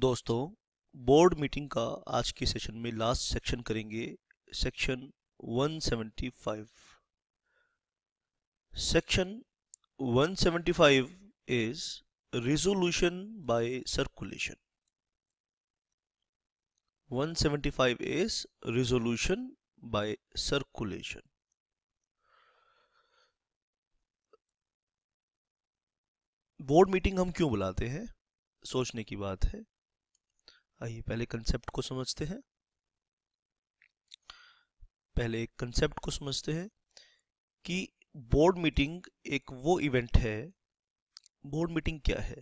दोस्तों board meeting का आज के सेशन में लास्ट सेक्शन करेंगे section 175 section 175 is resolution by circulation 175 is resolution by circulation board meeting हम क्यों बुलाते हैं सोचने की बात है आइए पहले कंसेप्ट को समझते हैं पहले कंसेप्ट को समझते हैं कि बोर्ड मीटिंग एक वो इवेंट है बोर्ड मीटिंग क्या है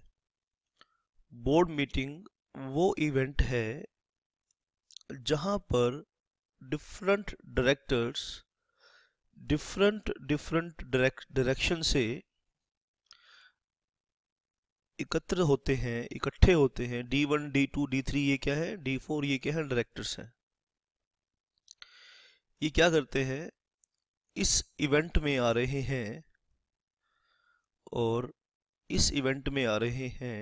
बोर्ड मीटिंग वो इवेंट है जहां पर different directors different different direction से एकत्र होते हैं इकट्ठे होते हैं D one D two D three ये क्या है डी फोर ये क्या है डायरेक्टर्स हैं ये क्या करते हैं इस इवेंट में आ रहे हैं और इस इवेंट में आ रहे हैं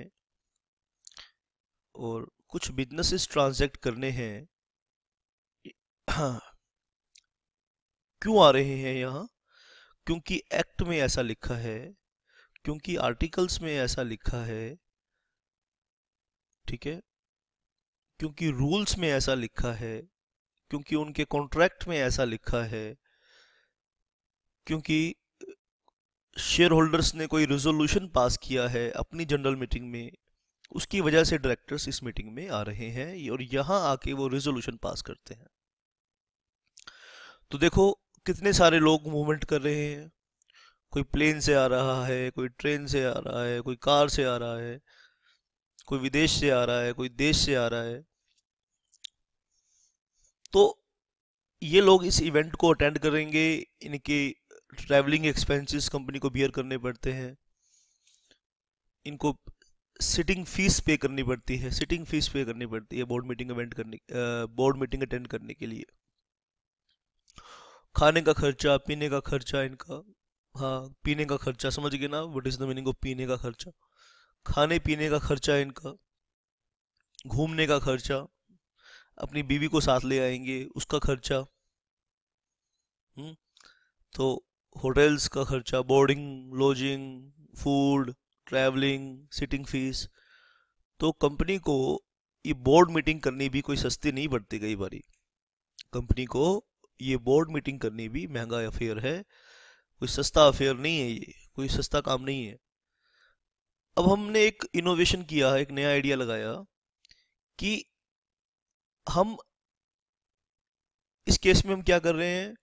और कुछ बिजनेसेस ट्रांजैक्ट करने हैं क्यों आ रहे हैं यहाँ क्योंकि एक्ट में ऐसा लिखा है क्योंकि आर्टिकल्स में ऐसा लिखा है ठीक है क्योंकि रूल्स में ऐसा लिखा है क्योंकि उनके कॉन्ट्रैक्ट में ऐसा लिखा है क्योंकि शेयर होल्डर्स ने कोई रेजोल्यूशन पास किया है अपनी जनरल मीटिंग में उसकी वजह से डायरेक्टर्स इस मीटिंग में आ रहे हैं और यहाँ आके वो रेजोल्यूशन पास करते हैं तो देखो कितने सारे लोग मूवमेंट कर रहे हैं कोई प्लेन से आ रहा है कोई ट्रेन से आ रहा है कोई कार से आ रहा है कोई विदेश से आ रहा है कोई देश से आ रहा है तो ये लोग इस इवेंट को अटेंड करेंगे इनके ट्रैवलिंग एक्सपेंसेस कंपनी को बियर करने पड़ते हैं इनको सिटिंग फीस पे करनी पड़ती है सिटिंग फीस पे करनी पड़ती है बोर्ड मीटिंग इवेंट करने बोर्ड मीटिंग अटेंड करने के लिए खाने का खर्चा पीने का खर्चा इनका हाँ पीने का खर्चा समझ गए ना what is the meaning of पीने का खर्चा खाने पीने का खर्चा है इनका घूमने का खर्चा अपनी बीवी को साथ ले आएंगे उसका खर्चा हुँ? हम्म, तो होटल्स का खर्चा boarding lodging food travelling sitting fees तो कंपनी को ये बोर्ड मीटिंग करनी भी कोई सस्ती नहीं पड़ती कई बारी कंपनी को ये बोर्ड मीटिंग करनी भी महंगा अफेयर है कोई सस्ता अफेयर नहीं है ये कोई सस्ता काम नहीं है अब हमने एक इनोवेशन किया एक नया आइडिया लगाया कि हम इस केस में हम क्या कर रहे हैं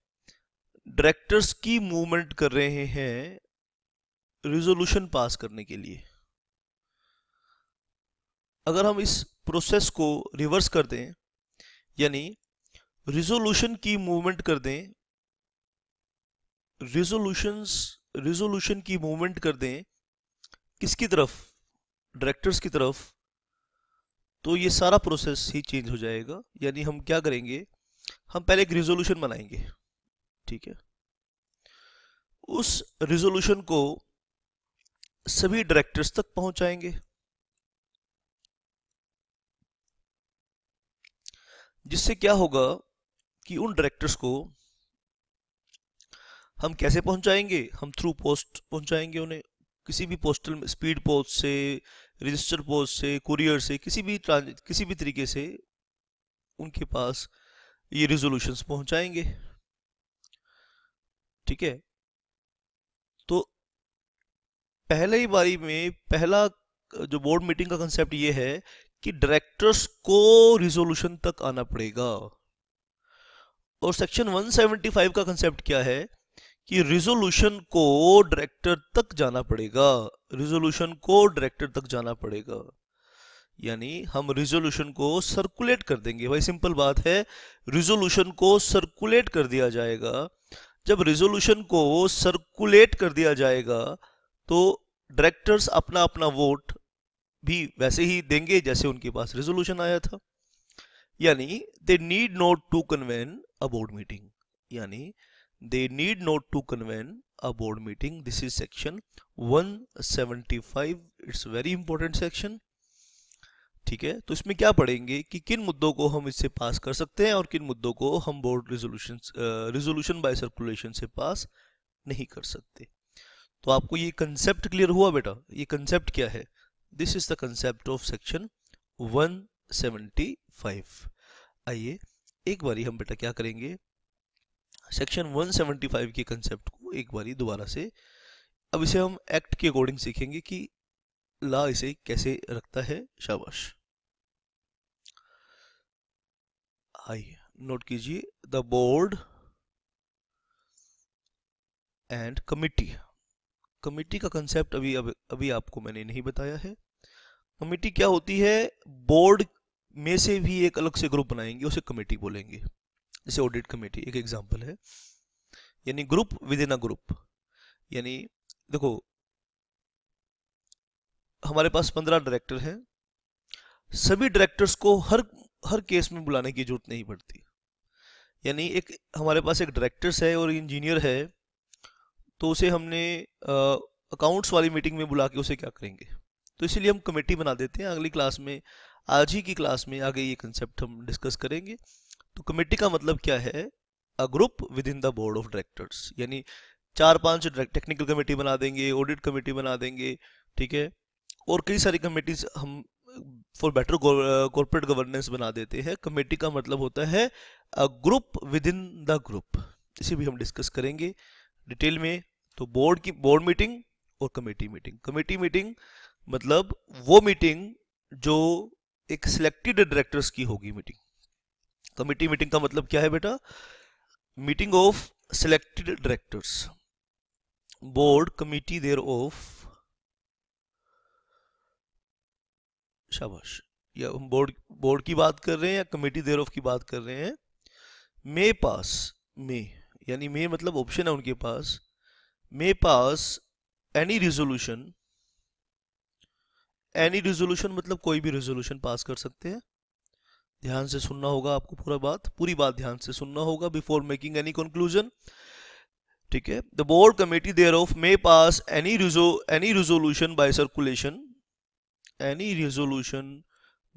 डायरेक्टर्स की मूवमेंट कर रहे हैं रिजोल्यूशन पास करने के लिए अगर हम इस प्रोसेस को रिवर्स कर दें यानी रिजोल्यूशन की मूवमेंट कर दें रिजोल्यूशंस रिजोल्यूशन की मूवमेंट कर दें किसकी तरफ डायरेक्टर्स की तरफ तो ये सारा प्रोसेस ही चेंज हो जाएगा यानी हम क्या करेंगे हम पहले एक रिजोल्यूशन बनाएंगे ठीक है उस रिजोल्यूशन को सभी डायरेक्टर्स तक पहुंचाएंगे जिससे क्या होगा कि उन डायरेक्टर्स को हम कैसे पहुंचाएंगे हम थ्रू पोस्ट पहुंचाएंगे उन्हें किसी भी पोस्टल में स्पीड पोस्ट से रजिस्टर पोस्ट से कुरियर से किसी भी किसी भी तरीके से उनके पास ये रिजोल्यूशन पहुंचाएंगे ठीक है तो पहले ही बारी में पहला जो बोर्ड मीटिंग का कंसेप्ट ये है कि डायरेक्टर्स को रिजोल्यूशन तक आना पड़ेगा और सेक्शन 175 का कंसेप्ट क्या है कि रिजोल्यूशन को डायरेक्टर तक जाना पड़ेगा रिजोल्यूशन को डायरेक्टर तक जाना पड़ेगा यानी हम रिजोल्यूशन को सर्कुलेट कर देंगे भाई सिंपल बात है रिजोल्यूशन को सर्कुलेट कर दिया जाएगा जब रिजोल्यूशन को सर्कुलेट कर दिया जाएगा तो डायरेक्टर्स अपना अपना वोट भी वैसे ही देंगे जैसे उनके पास रिजोल्यूशन आया था यानी they need not to convene a board meeting यानी they need not to convene a board meeting. This is section 175. It's very important section. ठीक है तो इसमें क्या पढ़ेंगे कि किन मुद्दों को हम इससे पास कर सकते हैं और किन मुद्दों को हम board resolution resolution by circulation से पास नहीं कर सकते तो आपको ये कंसेप्ट क्लियर हुआ बेटा ये कंसेप्ट क्या है this is the concept of section 175 आइए एक बारी हम बेटा क्या करेंगे सेक्शन 175 के कंसेप्ट को एक बारी दोबारा से अब इसे हम एक्ट के अकॉर्डिंग सीखेंगे कि ला इसे कैसे रखता है शाबाश आइए नोट कीजिए the board and committee committee का कंसेप्ट अभी अभी आपको मैंने नहीं बताया है कमेटी क्या होती है बोर्ड में से भी एक अलग से ग्रुप बनाएंगे उसे कमेटी बोलेंगे जैसे ऑडिट कमेटी एक एग्जाम्पल है यानी group within a group यानी देखो हमारे पास पंद्रह डायरेक्टर हैं सभी डायरेक्टर्स को हर हर केस में बुलाने की जरूरत नहीं पड़ती यानी एक हमारे पास एक डायरेक्टर्स है और इंजीनियर है तो उसे हमने अकाउंट्स वाली मीटिंग में बुला के उसे क्या करेंगे तो इसीलिए हम कमेटी बना देते हैं अगली क्लास में आज ही की क्लास में आगे ये कंसेप्ट हम डिस्कस करेंगे तो कमेटी का मतलब क्या है a group within the board of directors यानी चार पांच टेक्निकल कमेटी बना देंगे ऑडिट कमेटी बना देंगे ठीक है और कई सारी कमेटीज हम फॉर बेटर कॉर्पोरेट गवर्नेंस बना देते हैं कमेटी का मतलब होता है a group within the group इसे भी हम डिस्कस करेंगे डिटेल में तो बोर्ड की बोर्ड मीटिंग और कमेटी मीटिंग कमेटी मीटिंग मतलब वो मीटिंग जो एक सिलेक्टेड डायरेक्टर्स की होगी मीटिंग कमिटी मीटिंग का मतलब क्या है बेटा meeting of selected directors board committee thereof शाबाश या हम बोर्ड बोर्ड की बात कर रहे हैं या कमेटी देर ऑफ की बात कर रहे हैं मे पास मे यानी मे मतलब ऑप्शन है उनके पास may pass any resolution any resolution मतलब कोई भी रिजोल्यूशन पास कर सकते हैं ध्यान से सुनना होगा आपको पूरा बात पूरी बात ध्यान से सुनना होगा बिफोर मेकिंग एनी कंक्लूजन ठीक है the board committee thereof may pass any reso any resolution by circulation any resolution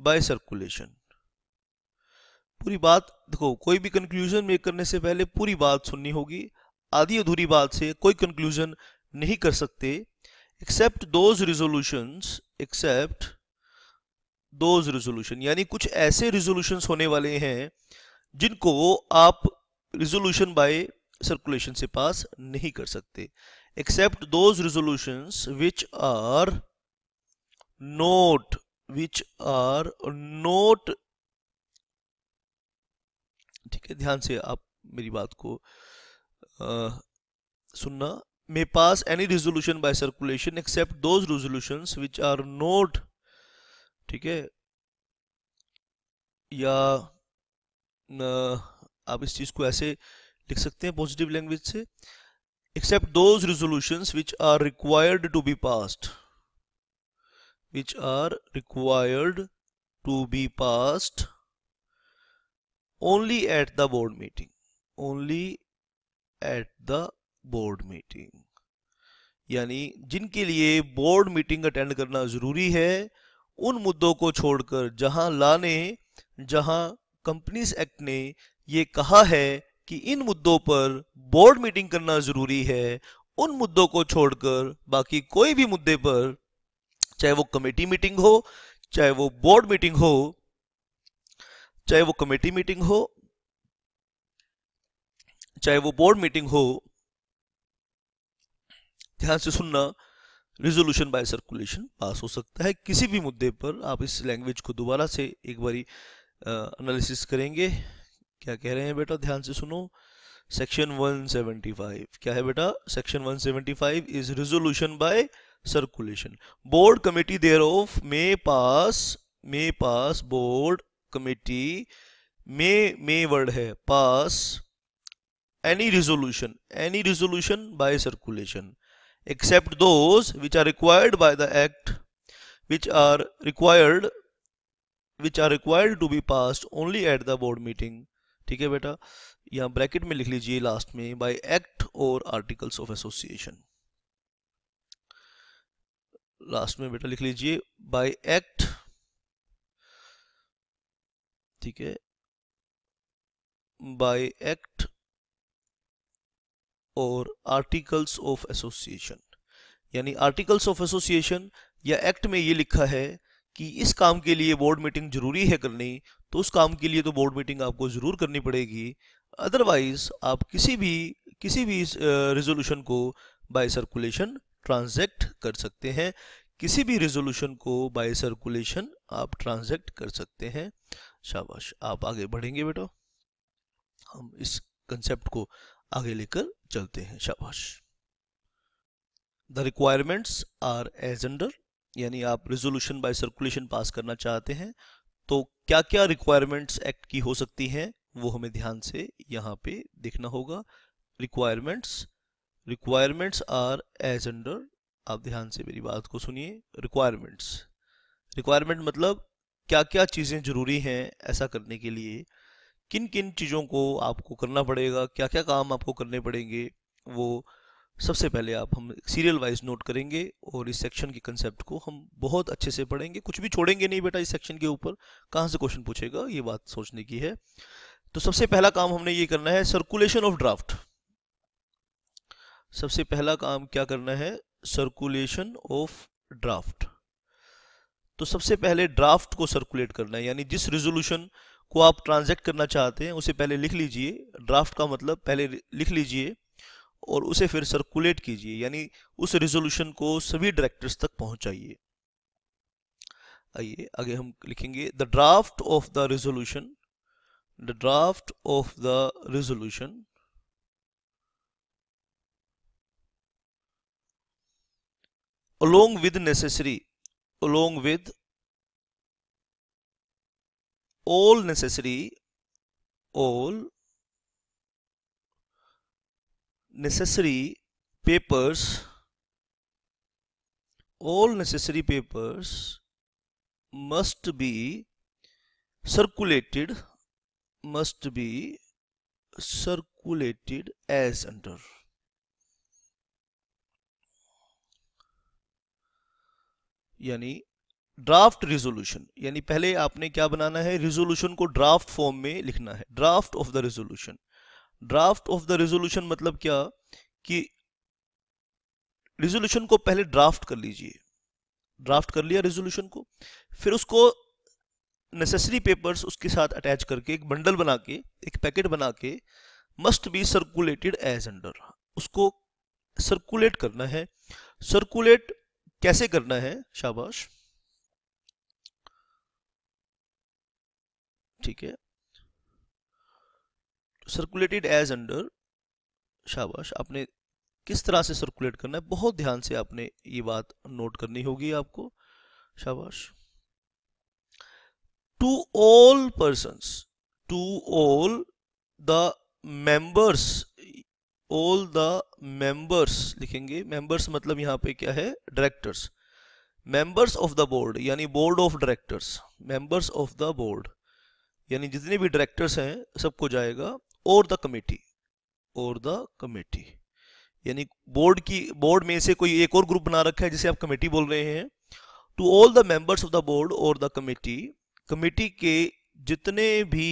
by circulation पूरी बात देखो कोई भी कंक्लूजन मेक करने से पहले पूरी बात सुननी होगी आधी अधूरी बात से कोई कंक्लूजन नहीं कर सकते except those resolutions except those resolution यानी कुछ ऐसे रिजोल्यूशन होने वाले हैं जिनको आप रिजोल्यूशन बाय सर्कुलेशन से पास नहीं कर सकते except those resolution which are not which are not ठीक है ध्यान से आप मेरी बात को आ, सुनना may pass any resolution by circulation except those resolution which are not ठीक है या आप इस चीज को ऐसे लिख सकते हैं पॉजिटिव लैंग्वेज से except those resolution which are required to be pass which are required to be passed only at the board meeting only at the board meeting यानी जिनके लिए बोर्ड मीटिंग अटेंड करना ज़रूरी है उन मुद्दों को छोड़कर जहां ला ने जहां कंपनीज एक्ट ने ये कहा है कि इन मुद्दों पर बोर्ड मीटिंग करना जरूरी है उन मुद्दों को छोड़कर बाकी कोई भी मुद्दे पर चाहे वो कमेटी मीटिंग हो चाहे वो बोर्ड मीटिंग हो चाहे वो कमेटी मीटिंग हो चाहे वो बोर्ड मीटिंग हो ध्यान से सुनना रिजोल्यूशन बाय सर्कुलेशन पास हो सकता है किसी भी मुद्दे पर आप इस लैंग्वेज को दोबारा से एक बारी एनालिसिस करेंगे क्या कह रहे हैं बेटा ध्यान से सुनो सेक्शन 175 क्या है बेटा section 175 is resolution by circulation board committee thereof may pass may pass board committee may may word है pass any resolution any resolution by circulation except those which are required by the act which are required which are required to be passed only at the board meeting ठीक है बेटा यहाँ bracket में लिख लीजिए last में by act और articles of association last में बेटा लिख लीजिए बाय एक्ट ठीक है बाय एक्ट और आर्टिकल्स ऑफ एसोसिएशन यानी आर्टिकल्स ऑफ एसोसिएशन या एक्ट में ये लिखा है कि इस काम के लिए बोर्ड मीटिंग जरूरी है करनी तो उस काम के लिए तो बोर्ड मीटिंग आपको ज़रूर करनी पड़ेगी अदरवाइज आप किसी भी किसी भी रेजोल्यूशन को बाय सर्कुलेशन ट्रांजैक्ट कर सकते हैं किसी भी रेजोल्यूशन को बाय सर्कुलेशन आप ट्रांजैक्ट कर सकते हैं शाबाश आप आगे बढ़ेंगे बेटा हम इस कंसेप्ट को आगे लेकर चलते हैं शाबाश the requirements are as under यानी आप रिजोल्यूशन बाय सर्कुलेशन पास करना चाहते हैं तो क्या क्या रिक्वायरमेंट्स एक्ट की हो सकती हैं वो हमें ध्यान से यहाँ पे देखना होगा requirements requirements are as under आप ध्यान से मेरी बात को सुनिए रिक्वायरमेंट्स रिक्वायरमेंट मतलब क्या क्या चीज़ें ज़रूरी हैं ऐसा करने के लिए किन किन चीज़ों को आपको करना पड़ेगा क्या क्या काम आपको करने पड़ेंगे वो सबसे पहले आप हम सीरियल वाइज नोट करेंगे और इस सेक्शन के कंसेप्ट को हम बहुत अच्छे से पढ़ेंगे कुछ भी छोड़ेंगे नहीं बेटा इस सेक्शन के ऊपर कहाँ से क्वेश्चन पूछेगा ये बात सोचने की है तो सबसे पहला काम हमने ये करना है सर्कुलेशन ऑफ ड्राफ्ट सबसे पहला काम क्या करना है सर्कुलेशन ऑफ ड्राफ्ट तो सबसे पहले ड्राफ्ट को सर्कुलेट करना है यानी जिस रेजोल्यूशन को आप ट्रांजेक्ट करना चाहते हैं उसे पहले लिख लीजिए ड्राफ्ट का मतलब पहले लिख लीजिए और उसे फिर सर्कुलेट कीजिए यानी उस रेजोल्यूशन को सभी डायरेक्टर्स तक पहुंचाइए आइए आगे हम लिखेंगे the draft of the resolution the draft of the resolution along with necessary along with all necessary all necessary papers all necessary papers must be circulated must be circulated as under यानी draft resolution यानी पहले आपने क्या बनाना है resolution को draft form में लिखना है draft of the resolution draft of the resolution मतलब क्या कि रेजोल्यूशन को पहले ड्राफ्ट कर लीजिए ड्राफ्ट कर लिया रेजोल्यूशन को फिर उसको नेसेसरी पेपर्स उसके साथ अटैच करके एक बंडल बना के एक पैकेट बना के must be circulated as under उसको सर्कुलेट करना है सर्कुलेट कैसे करना है शाबाश ठीक है सर्कुलेटेड एज अंडर शाबाश आपने किस तरह से सर्कुलेट करना है बहुत ध्यान से आपने ये बात नोट करनी होगी आपको शाबाश to all person to all the members all the members लिखेंगे मेंबर्स मतलब यहां पे क्या है directors members of the board यानी board of directors members of the board यानी जितने भी डायरेक्टर्स हैं सबको जाएगा और द कमेटी और द कमेटी यानी बोर्ड की बोर्ड में से कोई एक और ग्रुप बना रखा है जिसे आप कमेटी बोल रहे हैं to all the members of the board और द कमेटी कमेटी के जितने भी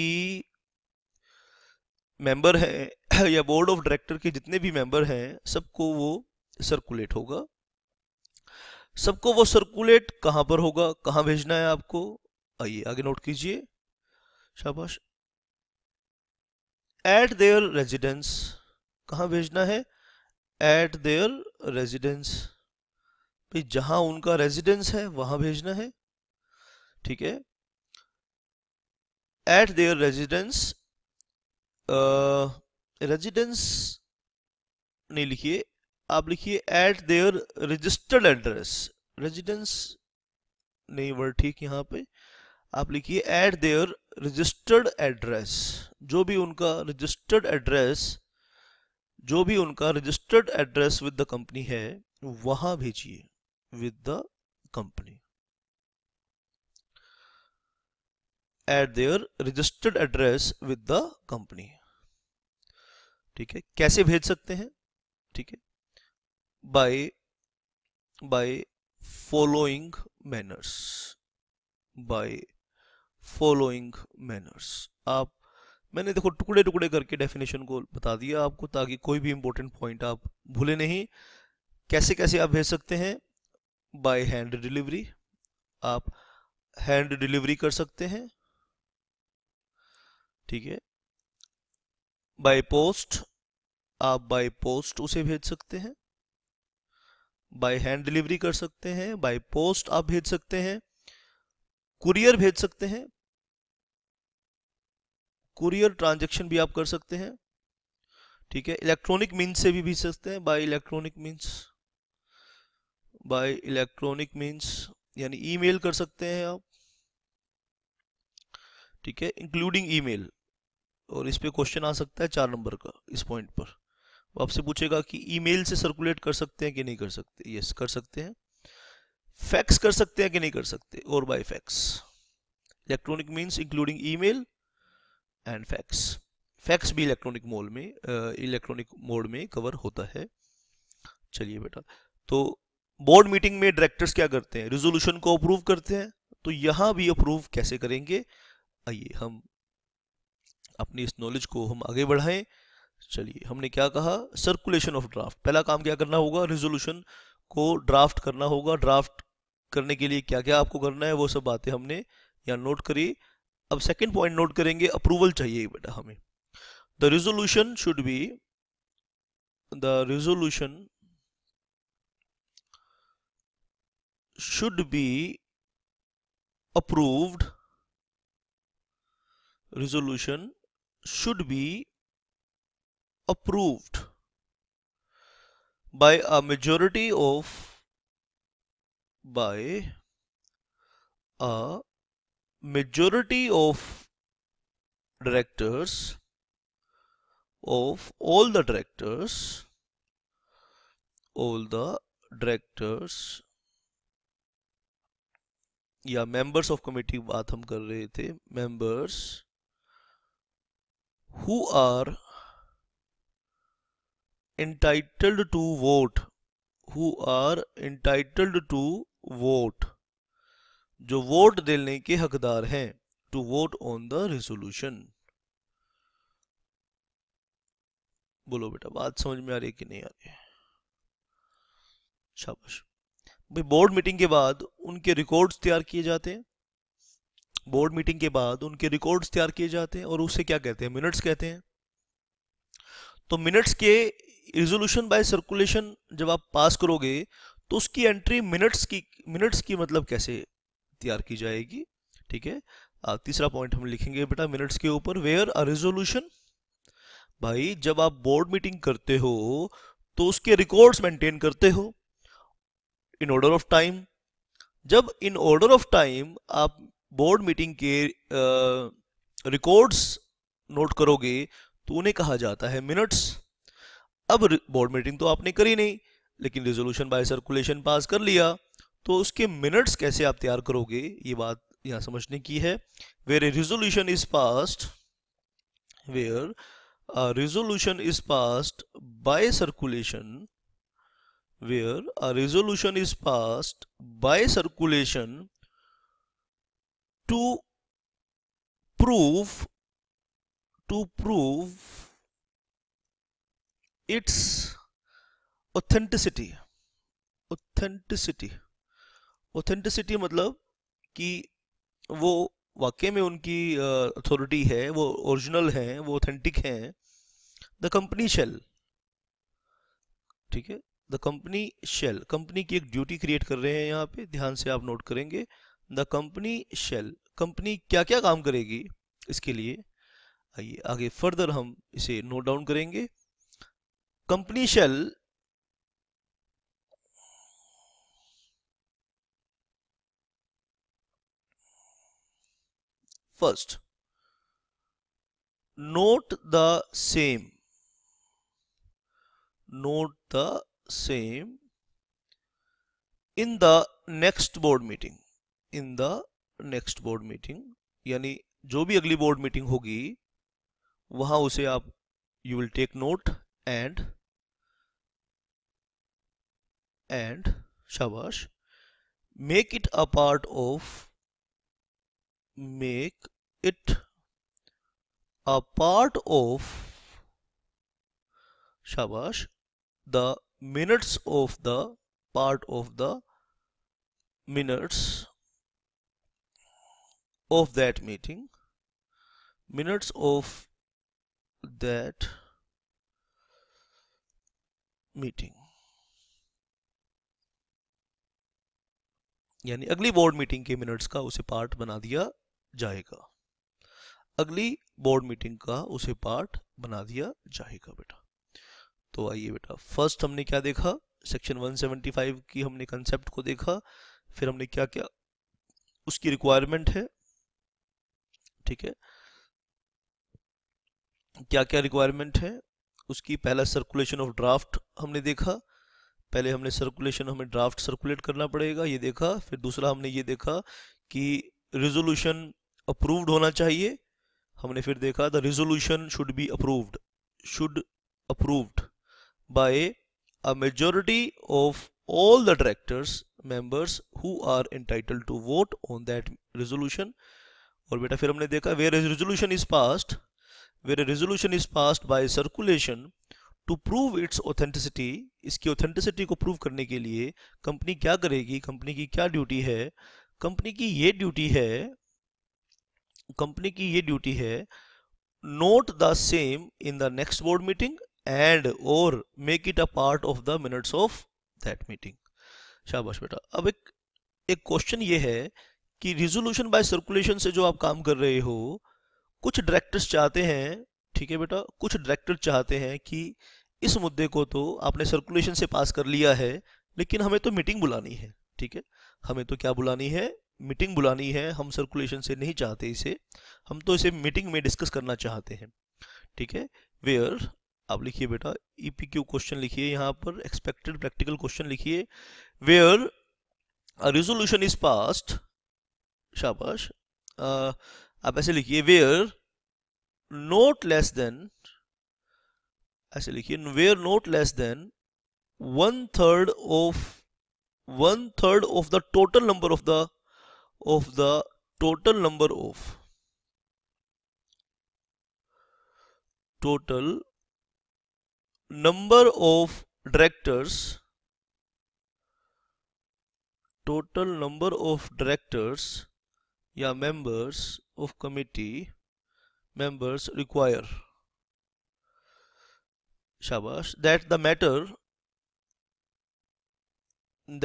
मेंबर हैं या बोर्ड ऑफ डायरेक्टर के जितने भी मेंबर हैं सबको वो सर्कुलेट होगा सबको वो सर्कुलेट कहां पर होगा कहाँ भेजना है आपको आइए आगे नोट कीजिए शाबाश एट देअर रेजिडेंस कहा भेजना है एट देअर रेजिडेंस भाई जहां उनका रेजिडेंस है वहां भेजना है ठीक है एट देअर रेजिडेंस रेजिडेंस नहीं लिखिए आप लिखिए at their registered address residence नहीं वर्ड ठीक यहां पे आप लिखिए एट देअर रजिस्टर्ड एड्रेस जो भी उनका रजिस्टर्ड एड्रेस जो भी उनका registered address with the company है वहां भेजिए with the company at their registered address with the company ठीक है कैसे भेज सकते हैं ठीक है by by following manners by following manners आप मैंने देखो टुकड़े टुकड़े करके डेफिनेशन को बता दिया आपको ताकि कोई भी इंपॉर्टेंट पॉइंट आप भूले नहीं कैसे कैसे आप भेज सकते हैं बाय हैंड डिलीवरी आप हैंड डिलीवरी कर सकते हैं ठीक है बाय पोस्ट आप बाय पोस्ट उसे भेज सकते हैं बाय हैंड डिलीवरी कर सकते हैं बाय पोस्ट आप भेज सकते हैं कुरियर भेज सकते हैं कुरियर ट्रांजेक्शन भी आप कर सकते हैं ठीक है इलेक्ट्रॉनिक मीन्स से भी भेज सकते हैं by electronic means by electronic means यानी ईमेल कर सकते हैं आप ठीक है इंक्लूडिंग ईमेल और इस पर क्वेश्चन आ सकता है चार नंबर का इस पॉइंट पर आपसे पूछेगा कि ईमेल से सर्कुलेट कर सकते हैं कि नहीं कर सकते यस कर सकते हैं फैक्स कर सकते हैं कि नहीं कर सकते और by fax electronic means including email and fax fax भी इलेक्ट्रॉनिक मोड में इलेक्ट्रॉनिक मोड में कवर होता है चलिए बेटा तो बोर्ड मीटिंग में डायरेक्टर्स क्या करते हैं रिजोल्यूशन को अप्रूव करते हैं तो यहाँ भी अप्रूव कैसे करेंगे आइए हम अपनी इस नॉलेज को हम आगे बढ़ाएं चलिए हमने क्या कहा सर्कुलेशन ऑफ ड्राफ्ट पहला काम क्या करना होगा रिजोल्यूशन को ड्राफ्ट करना होगा ड्राफ्ट करने के लिए क्या क्या आपको करना है वो सब बातें हमने यहाँ नोट करी अब सेकेंड पॉइंट नोट करेंगे अप्रूवल चाहिए बेटा हमें the resolution should be the resolution should be approved resolution should be approved by a majority of by a majority of directors of all the directors all the directors या members of committee बात हम कर रहे थे members who are entitled to vote who are entitled to vote जो vote देने के हकदार हैं to vote on the resolution बोलो बेटा बात समझ में आ रही है कि नहीं आ रही शाबाश भाई बोर्ड मीटिंग के बाद उनके रिकॉर्ड्स तैयार किए जाते हैं बोर्ड मीटिंग के बाद उनके रिकॉर्ड्स तैयार किए जाते हैं और उसे क्या कहते हैं मिनट्स कहते हैं तो मिनट्स के रिजोल्यूशन बाय सर्कुलेशन जब आप पास करोगे तो उसकी एंट्री मिनट्स की मिनट्स की मतलब कैसे तैयार की जाएगी ठीक है तीसरा पॉइंट हम लिखेंगे बेटा मिनट्स के ऊपर वेयर अ रेजोल्यूशन भाई जब आप बोर्ड मीटिंग करते हो तो उसके रिकॉर्ड्स मेंटेन करते हो इन ऑर्डर ऑफ टाइम जब इन ऑर्डर ऑफ टाइम आप बोर्ड मीटिंग के रिकॉर्ड्स नोट करोगे तो उन्हें कहा जाता है मिनट्स अब बोर्ड मीटिंग तो आपने करी नहीं लेकिन रेजोल्यूशन बाय सर्कुलेशन पास कर लिया तो उसके मिनट्स कैसे आप तैयार करोगे ये बात यहां समझने की है where a resolution is passed where resolution is passed by circulation where a resolution is passed by circulation to proof to proof its authenticity authenticity authenticity मतलब कि वो वाक्य में उनकी अथॉरिटी है वो ओरिजिनल है वो ऑथेंटिक है द कंपनी शेल ठीक है द कंपनी शेल कंपनी की एक ड्यूटी क्रिएट कर रहे हैं यहाँ पे ध्यान से आप नोट करेंगे द कंपनी शेल कंपनी क्या क्या काम करेगी इसके लिए आइए आगे फर्दर हम इसे नोट डाउन करेंगे company shall First, note the same. Note the same in the next board meeting. In the next board meeting, यानी जो भी अगली बोर्ड मीटिंग होगी वहां उसे आप you will take note and and शाबाश make it a part of make it a part of shabash the minutes of the part of the minutes of that meeting minutes of that meeting यानी अगली board meeting के minutes का उसे part बना दिया जाएगा अगली बोर्ड मीटिंग का उसे पार्ट बना दिया जाएगा बेटा तो आइए बेटा फर्स्ट हमने क्या देखा सेक्शन 175 की हमने कंसेप्ट को देखा फिर हमने क्या क्या उसकी रिक्वायरमेंट है ठीक है क्या क्या रिक्वायरमेंट है उसकी पहला सर्कुलेशन ऑफ ड्राफ्ट हमने देखा पहले हमने सर्कुलेशन हमें ड्राफ्ट सर्कुलेट करना पड़ेगा ये देखा फिर दूसरा हमने ये देखा कि रिजोल्यूशन अप्रूव्ड होना चाहिए हमने फिर देखा the resolution should be approved should approved by a majority of all the directors members who are entitled to vote on that resolution और बेटा फिर हमने देखा where is resolution is passed where resolution is passed by circulation to prove its authenticity इसकी authenticity को prove करने के लिए कंपनी क्या करेगी कंपनी की क्या ड्यूटी है कंपनी की ये ड्यूटी है कंपनी की ये ड्यूटी है note the same in the next board meeting and और make it a part of the minutes of that meeting शाबाश बेटा अब एक एक क्वेश्चन ये है कि रिजोल्यूशन बाय सर्कुलेशन से जो आप काम कर रहे हो कुछ डायरेक्टर्स चाहते हैं ठीक है बेटा कुछ डायरेक्टर चाहते हैं कि इस मुद्दे को तो आपने सर्कुलेशन से पास कर लिया है लेकिन हमें तो मीटिंग बुलानी है ठीक है हमें तो क्या बुलानी है मीटिंग बुलानी है हम सर्कुलेशन से नहीं चाहते इसे हम तो इसे मीटिंग में डिस्कस करना चाहते हैं ठीक है वेयर आप लिखिए बेटा ईपीक्यू e क्वेश्चन लिखिए यहाँ पर एक्सपेक्टेड प्रैक्टिकल क्वेश्चन लिखिए वेयर रिजोल्यूशन इज पास्ट शाबाश आप ऐसे लिखिए वेयर नोट लेस देन ऐसे लिखिए where not less than one third of one third of the total number of the of the total number of total number of directors total number of directors yeah members of committee members require shabash that the matter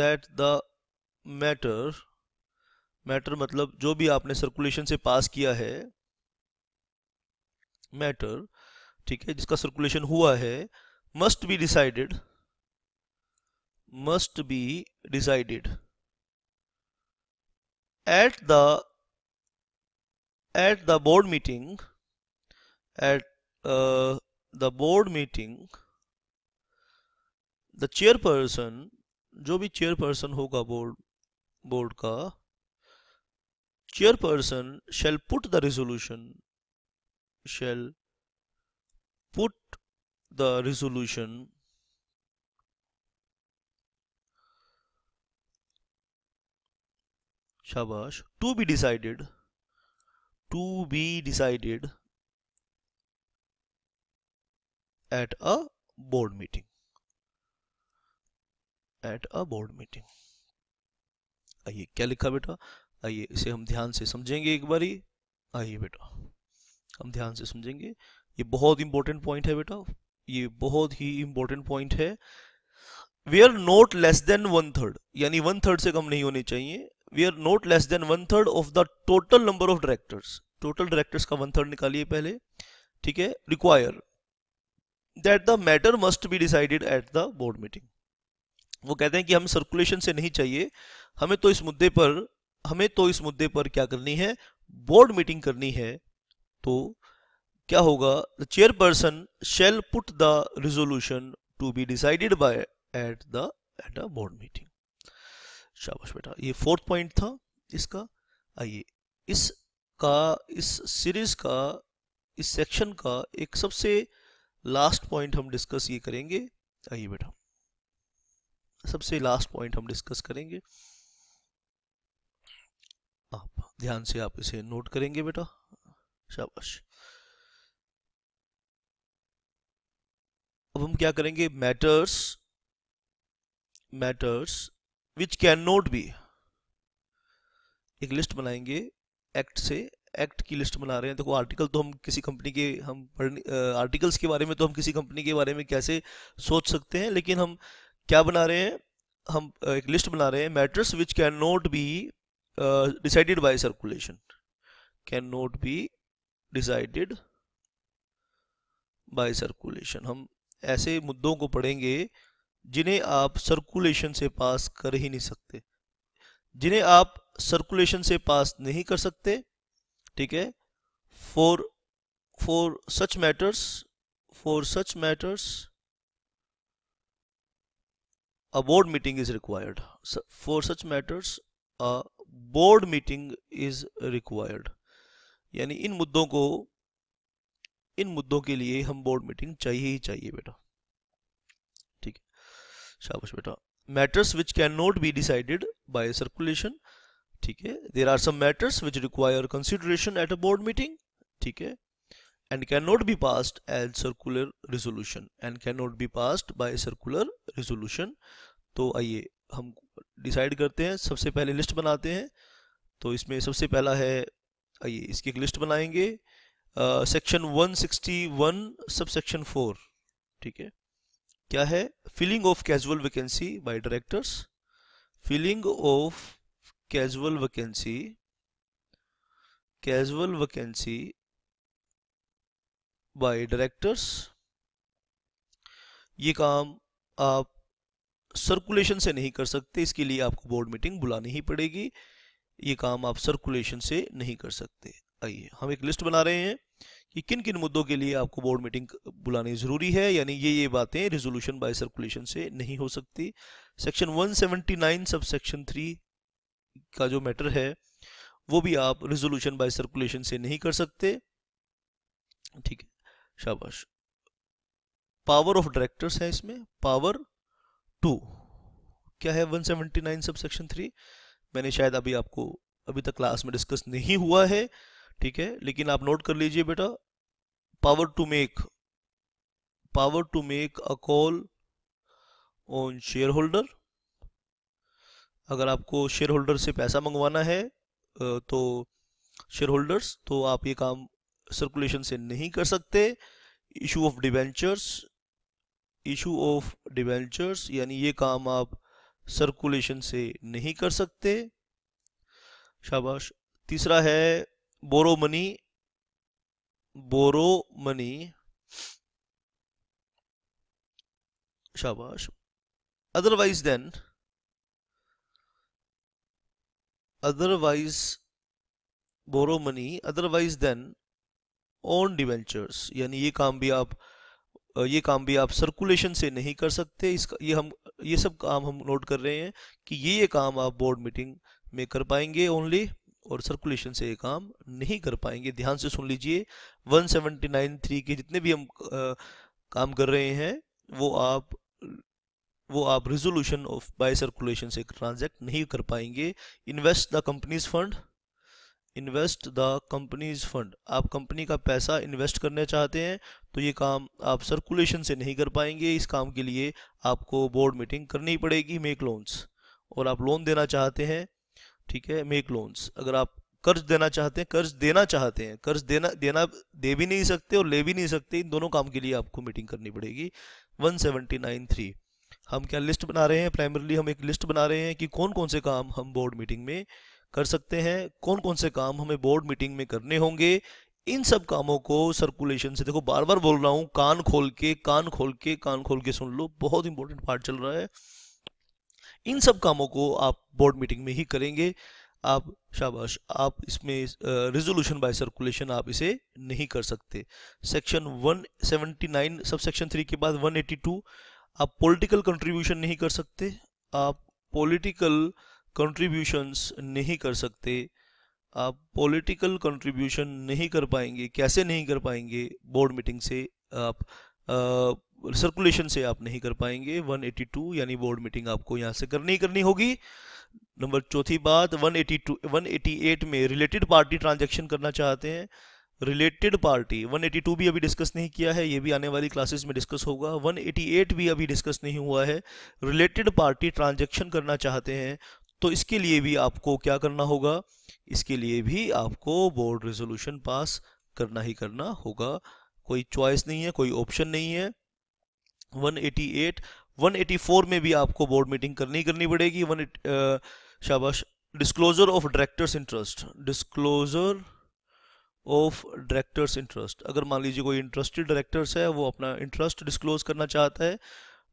that the matter matter मतलब जो भी आपने circulation से पास किया है matter ठीक है जिसका सर्कुलेशन हुआ है must be decided must be decided at the at the board meeting at the board meeting the chairperson जो भी चेयरपर्सन होगा बोर्ड बोर्ड का chairperson shall put the resolution shall put the resolution shabash to be decided to be decided at a board meeting at a board meeting आइए क्या लिखा बेटा आइए इसे हम ध्यान से समझेंगे एक बारी आइए बेटा हम ध्यान से समझेंगे ये बहुत इंपॉर्टेंट पॉइंट है बेटा ये बहुत ही इंपॉर्टेंट पॉइंट है we are not less than one third यानी वन थर्ड से कम नहीं होने चाहिए we are not less than one third of the total number of directors total directors का वन थर्ड निकालिए पहले ठीक है require that the matter must be decided at the board meeting वो कहते हैं कि हमें सर्कुलेशन से नहीं चाहिए हमें तो इस मुद्दे पर हमें तो इस मुद्दे पर क्या करनी है बोर्ड मीटिंग करनी है तो क्या होगा the chairperson shall put the resolution to be decided by at the at a board meeting शाबाश बेटा ये फोर्थ पॉइंट था इसका आइए इस का इस सीरीज का इस सेक्शन का एक सबसे लास्ट पॉइंट हम डिस्कस ये करेंगे आइए बेटा सबसे लास्ट पॉइंट हम डिस्कस करेंगे आप ध्यान से आप इसे नोट करेंगे बेटा शाबाश अब हम क्या करेंगे matters matters which can not be एक लिस्ट बनाएंगे एक्ट से एक्ट की लिस्ट बना रहे हैं देखो आर्टिकल तो हम किसी कंपनी के हम पढ़ने आर्टिकल्स के बारे में तो हम किसी कंपनी के बारे में कैसे सोच सकते हैं लेकिन हम क्या बना रहे हैं हम एक लिस्ट बना रहे हैं matters which can not be uh, decided by circulation cannot be decided by circulation हम ऐसे मुद्दों को पढ़ेंगे जिन्हें आप सर्कुलेशन से पास कर ही नहीं सकते जिन्हें आप सर्कुलेशन से पास नहीं कर सकते ठीक है for for such matters for such matters a board meeting is required for such matters a board meeting is required यानी इन मुद्दों को इन मुद्दों के लिए हम बोर्ड मीटिंग चाहिए ही चाहिए बेटा ठीक है शाबाश बेटा matters which can not be decided by circulation ठीक है there are some matters which require consideration at a board meeting ठीक है and can not be be as circular resolution and can not be passed by circular resolution तो आइए हम decide करते हैं सबसे पहले लिस्ट बनाते हैं तो इसमें सबसे पहला है आइए इसकी एक लिस्ट बनाएंगे section one sixty one sub section four ठीक है क्या है filling of casual vacancy by directors filling of casual vacancy casual vacancy by directors ये काम आप सर्कुलेशन से नहीं कर सकते इसके लिए आपको बोर्ड मीटिंग बुलानी ही पड़ेगी ये काम आप सर्कुलेशन से नहीं कर सकते आइए हम एक लिस्ट बना रहे हैं कि किन किन मुद्दों के लिए आपको बोर्ड मीटिंग बुलानी ज़रूरी है यानी ये ये बातें रिजोल्यूशन बाय सर्कुलेशन से नहीं हो सकती सेक्शन 179 सब सेक्शन थ्री का जो मैटर है वो भी आप रिजोल्यूशन बाय सर्कुलेशन से नहीं कर सकते ठीक है शाबाश पावर ऑफ डायरेक्टर्स है इसमें पावर टू क्या है 179 सेक्शन थ्री मैंने शायद अभी आपको अभी तक क्लास में डिस्कस नहीं हुआ है ठीक है लेकिन आप नोट कर लीजिए बेटा power to make power to make a call on share holder अगर आपको शेयर होल्डर से पैसा मंगवाना है तो शेयर होल्डर्स तो आप ये काम सर्कुलेशन से नहीं कर सकते issue of debentures issue of debentures यानी ये काम आप सर्कुलेशन से नहीं कर सकते शाबाश तीसरा है बोरो मनी बोरो मनी शाबाश otherwise than otherwise borrow money otherwise than on debentures यानी ये काम भी आप ये काम भी आप सर्कुलेशन से नहीं कर सकते इसका ये हम ये सब काम हम नोट कर रहे हैं कि ये ये काम आप बोर्ड मीटिंग में कर पाएंगे ओनली और सर्कुलेशन से ये काम नहीं कर पाएंगे ध्यान से सुन लीजिए 1793 के जितने भी हम आ, काम कर रहे हैं वो आप वो आप रिजोल्यूशन ऑफ बाय सर्कुलेशन से ट्रांजैक्ट नहीं कर पाएंगे invest the company's fund invest the company's fund आप कंपनी का पैसा इन्वेस्ट करने चाहते हैं तो ये काम आप सर्कुलेशन से नहीं कर पाएंगे इस काम के लिए आपको बोर्ड मीटिंग करनी पड़ेगी मेक लोन्स और आप लोन देना चाहते हैं ठीक है मेक लोन्स अगर आप कर्ज देना चाहते हैं कर्ज देना चाहते हैं कर्ज देना देना दे भी नहीं सकते और ले भी नहीं सकते इन दोनों काम के लिए आपको मीटिंग करनी पड़ेगी वन हम क्या लिस्ट बना रहे हैं प्राइमरली हम एक लिस्ट बना रहे हैं कि कौन कौन से काम हम बोर्ड मीटिंग में कर सकते हैं कौन कौन से काम हमें बोर्ड मीटिंग में करने होंगे इन सब कामों को सर्कुलेशन से देखो बार बार बोल रहा हूं कान खोल के कान खोल के कान खोल के सुन लो बहुत इंपॉर्टेंट पार्ट चल रहा है इन सब कामों को आप बोर्ड मीटिंग में ही करेंगे आप शाबाश आप इसमें रिजोल्यूशन बाय सर्कुलेशन आप इसे नहीं कर सकते सेक्शन 179 सब सेक्शन थ्री के बाद 182 आप पॉलिटिकल कंट्रीब्यूशन नहीं कर सकते आप पॉलिटिकल कंट्रीब्यूशंस नहीं कर सकते आप पॉलिटिकल कंट्रीब्यूशन नहीं कर पाएंगे कैसे नहीं कर पाएंगे बोर्ड मीटिंग से आप सर्कुलेशन से आप नहीं कर पाएंगे 182 यानी बोर्ड मीटिंग आपको यहाँ से करनी करनी होगी नंबर चौथी बात 182 188 में रिलेटेड पार्टी ट्रांजैक्शन करना चाहते हैं रिलेटेड पार्टी 182 भी अभी डिस्कस नहीं किया है ये भी आने वाली क्लासेस में डिस्कस होगा 188 भी अभी डिस्कस नहीं हुआ है रिलेटेड पार्टी ट्रांजेक्शन करना चाहते हैं तो इसके लिए भी आपको क्या करना होगा इसके लिए भी आपको बोर्ड रेजोल्यूशन पास करना ही करना होगा कोई चॉइस नहीं है कोई ऑप्शन नहीं है 188 184 में भी आपको बोर्ड मीटिंग करनी करनी पड़ेगी वन शाबाश disclosure of directors interest disclosure of directors interest अगर मान लीजिए कोई इंटरेस्टेड डायरेक्टर्स है वो अपना इंटरेस्ट डिस्क्लोज करना चाहता है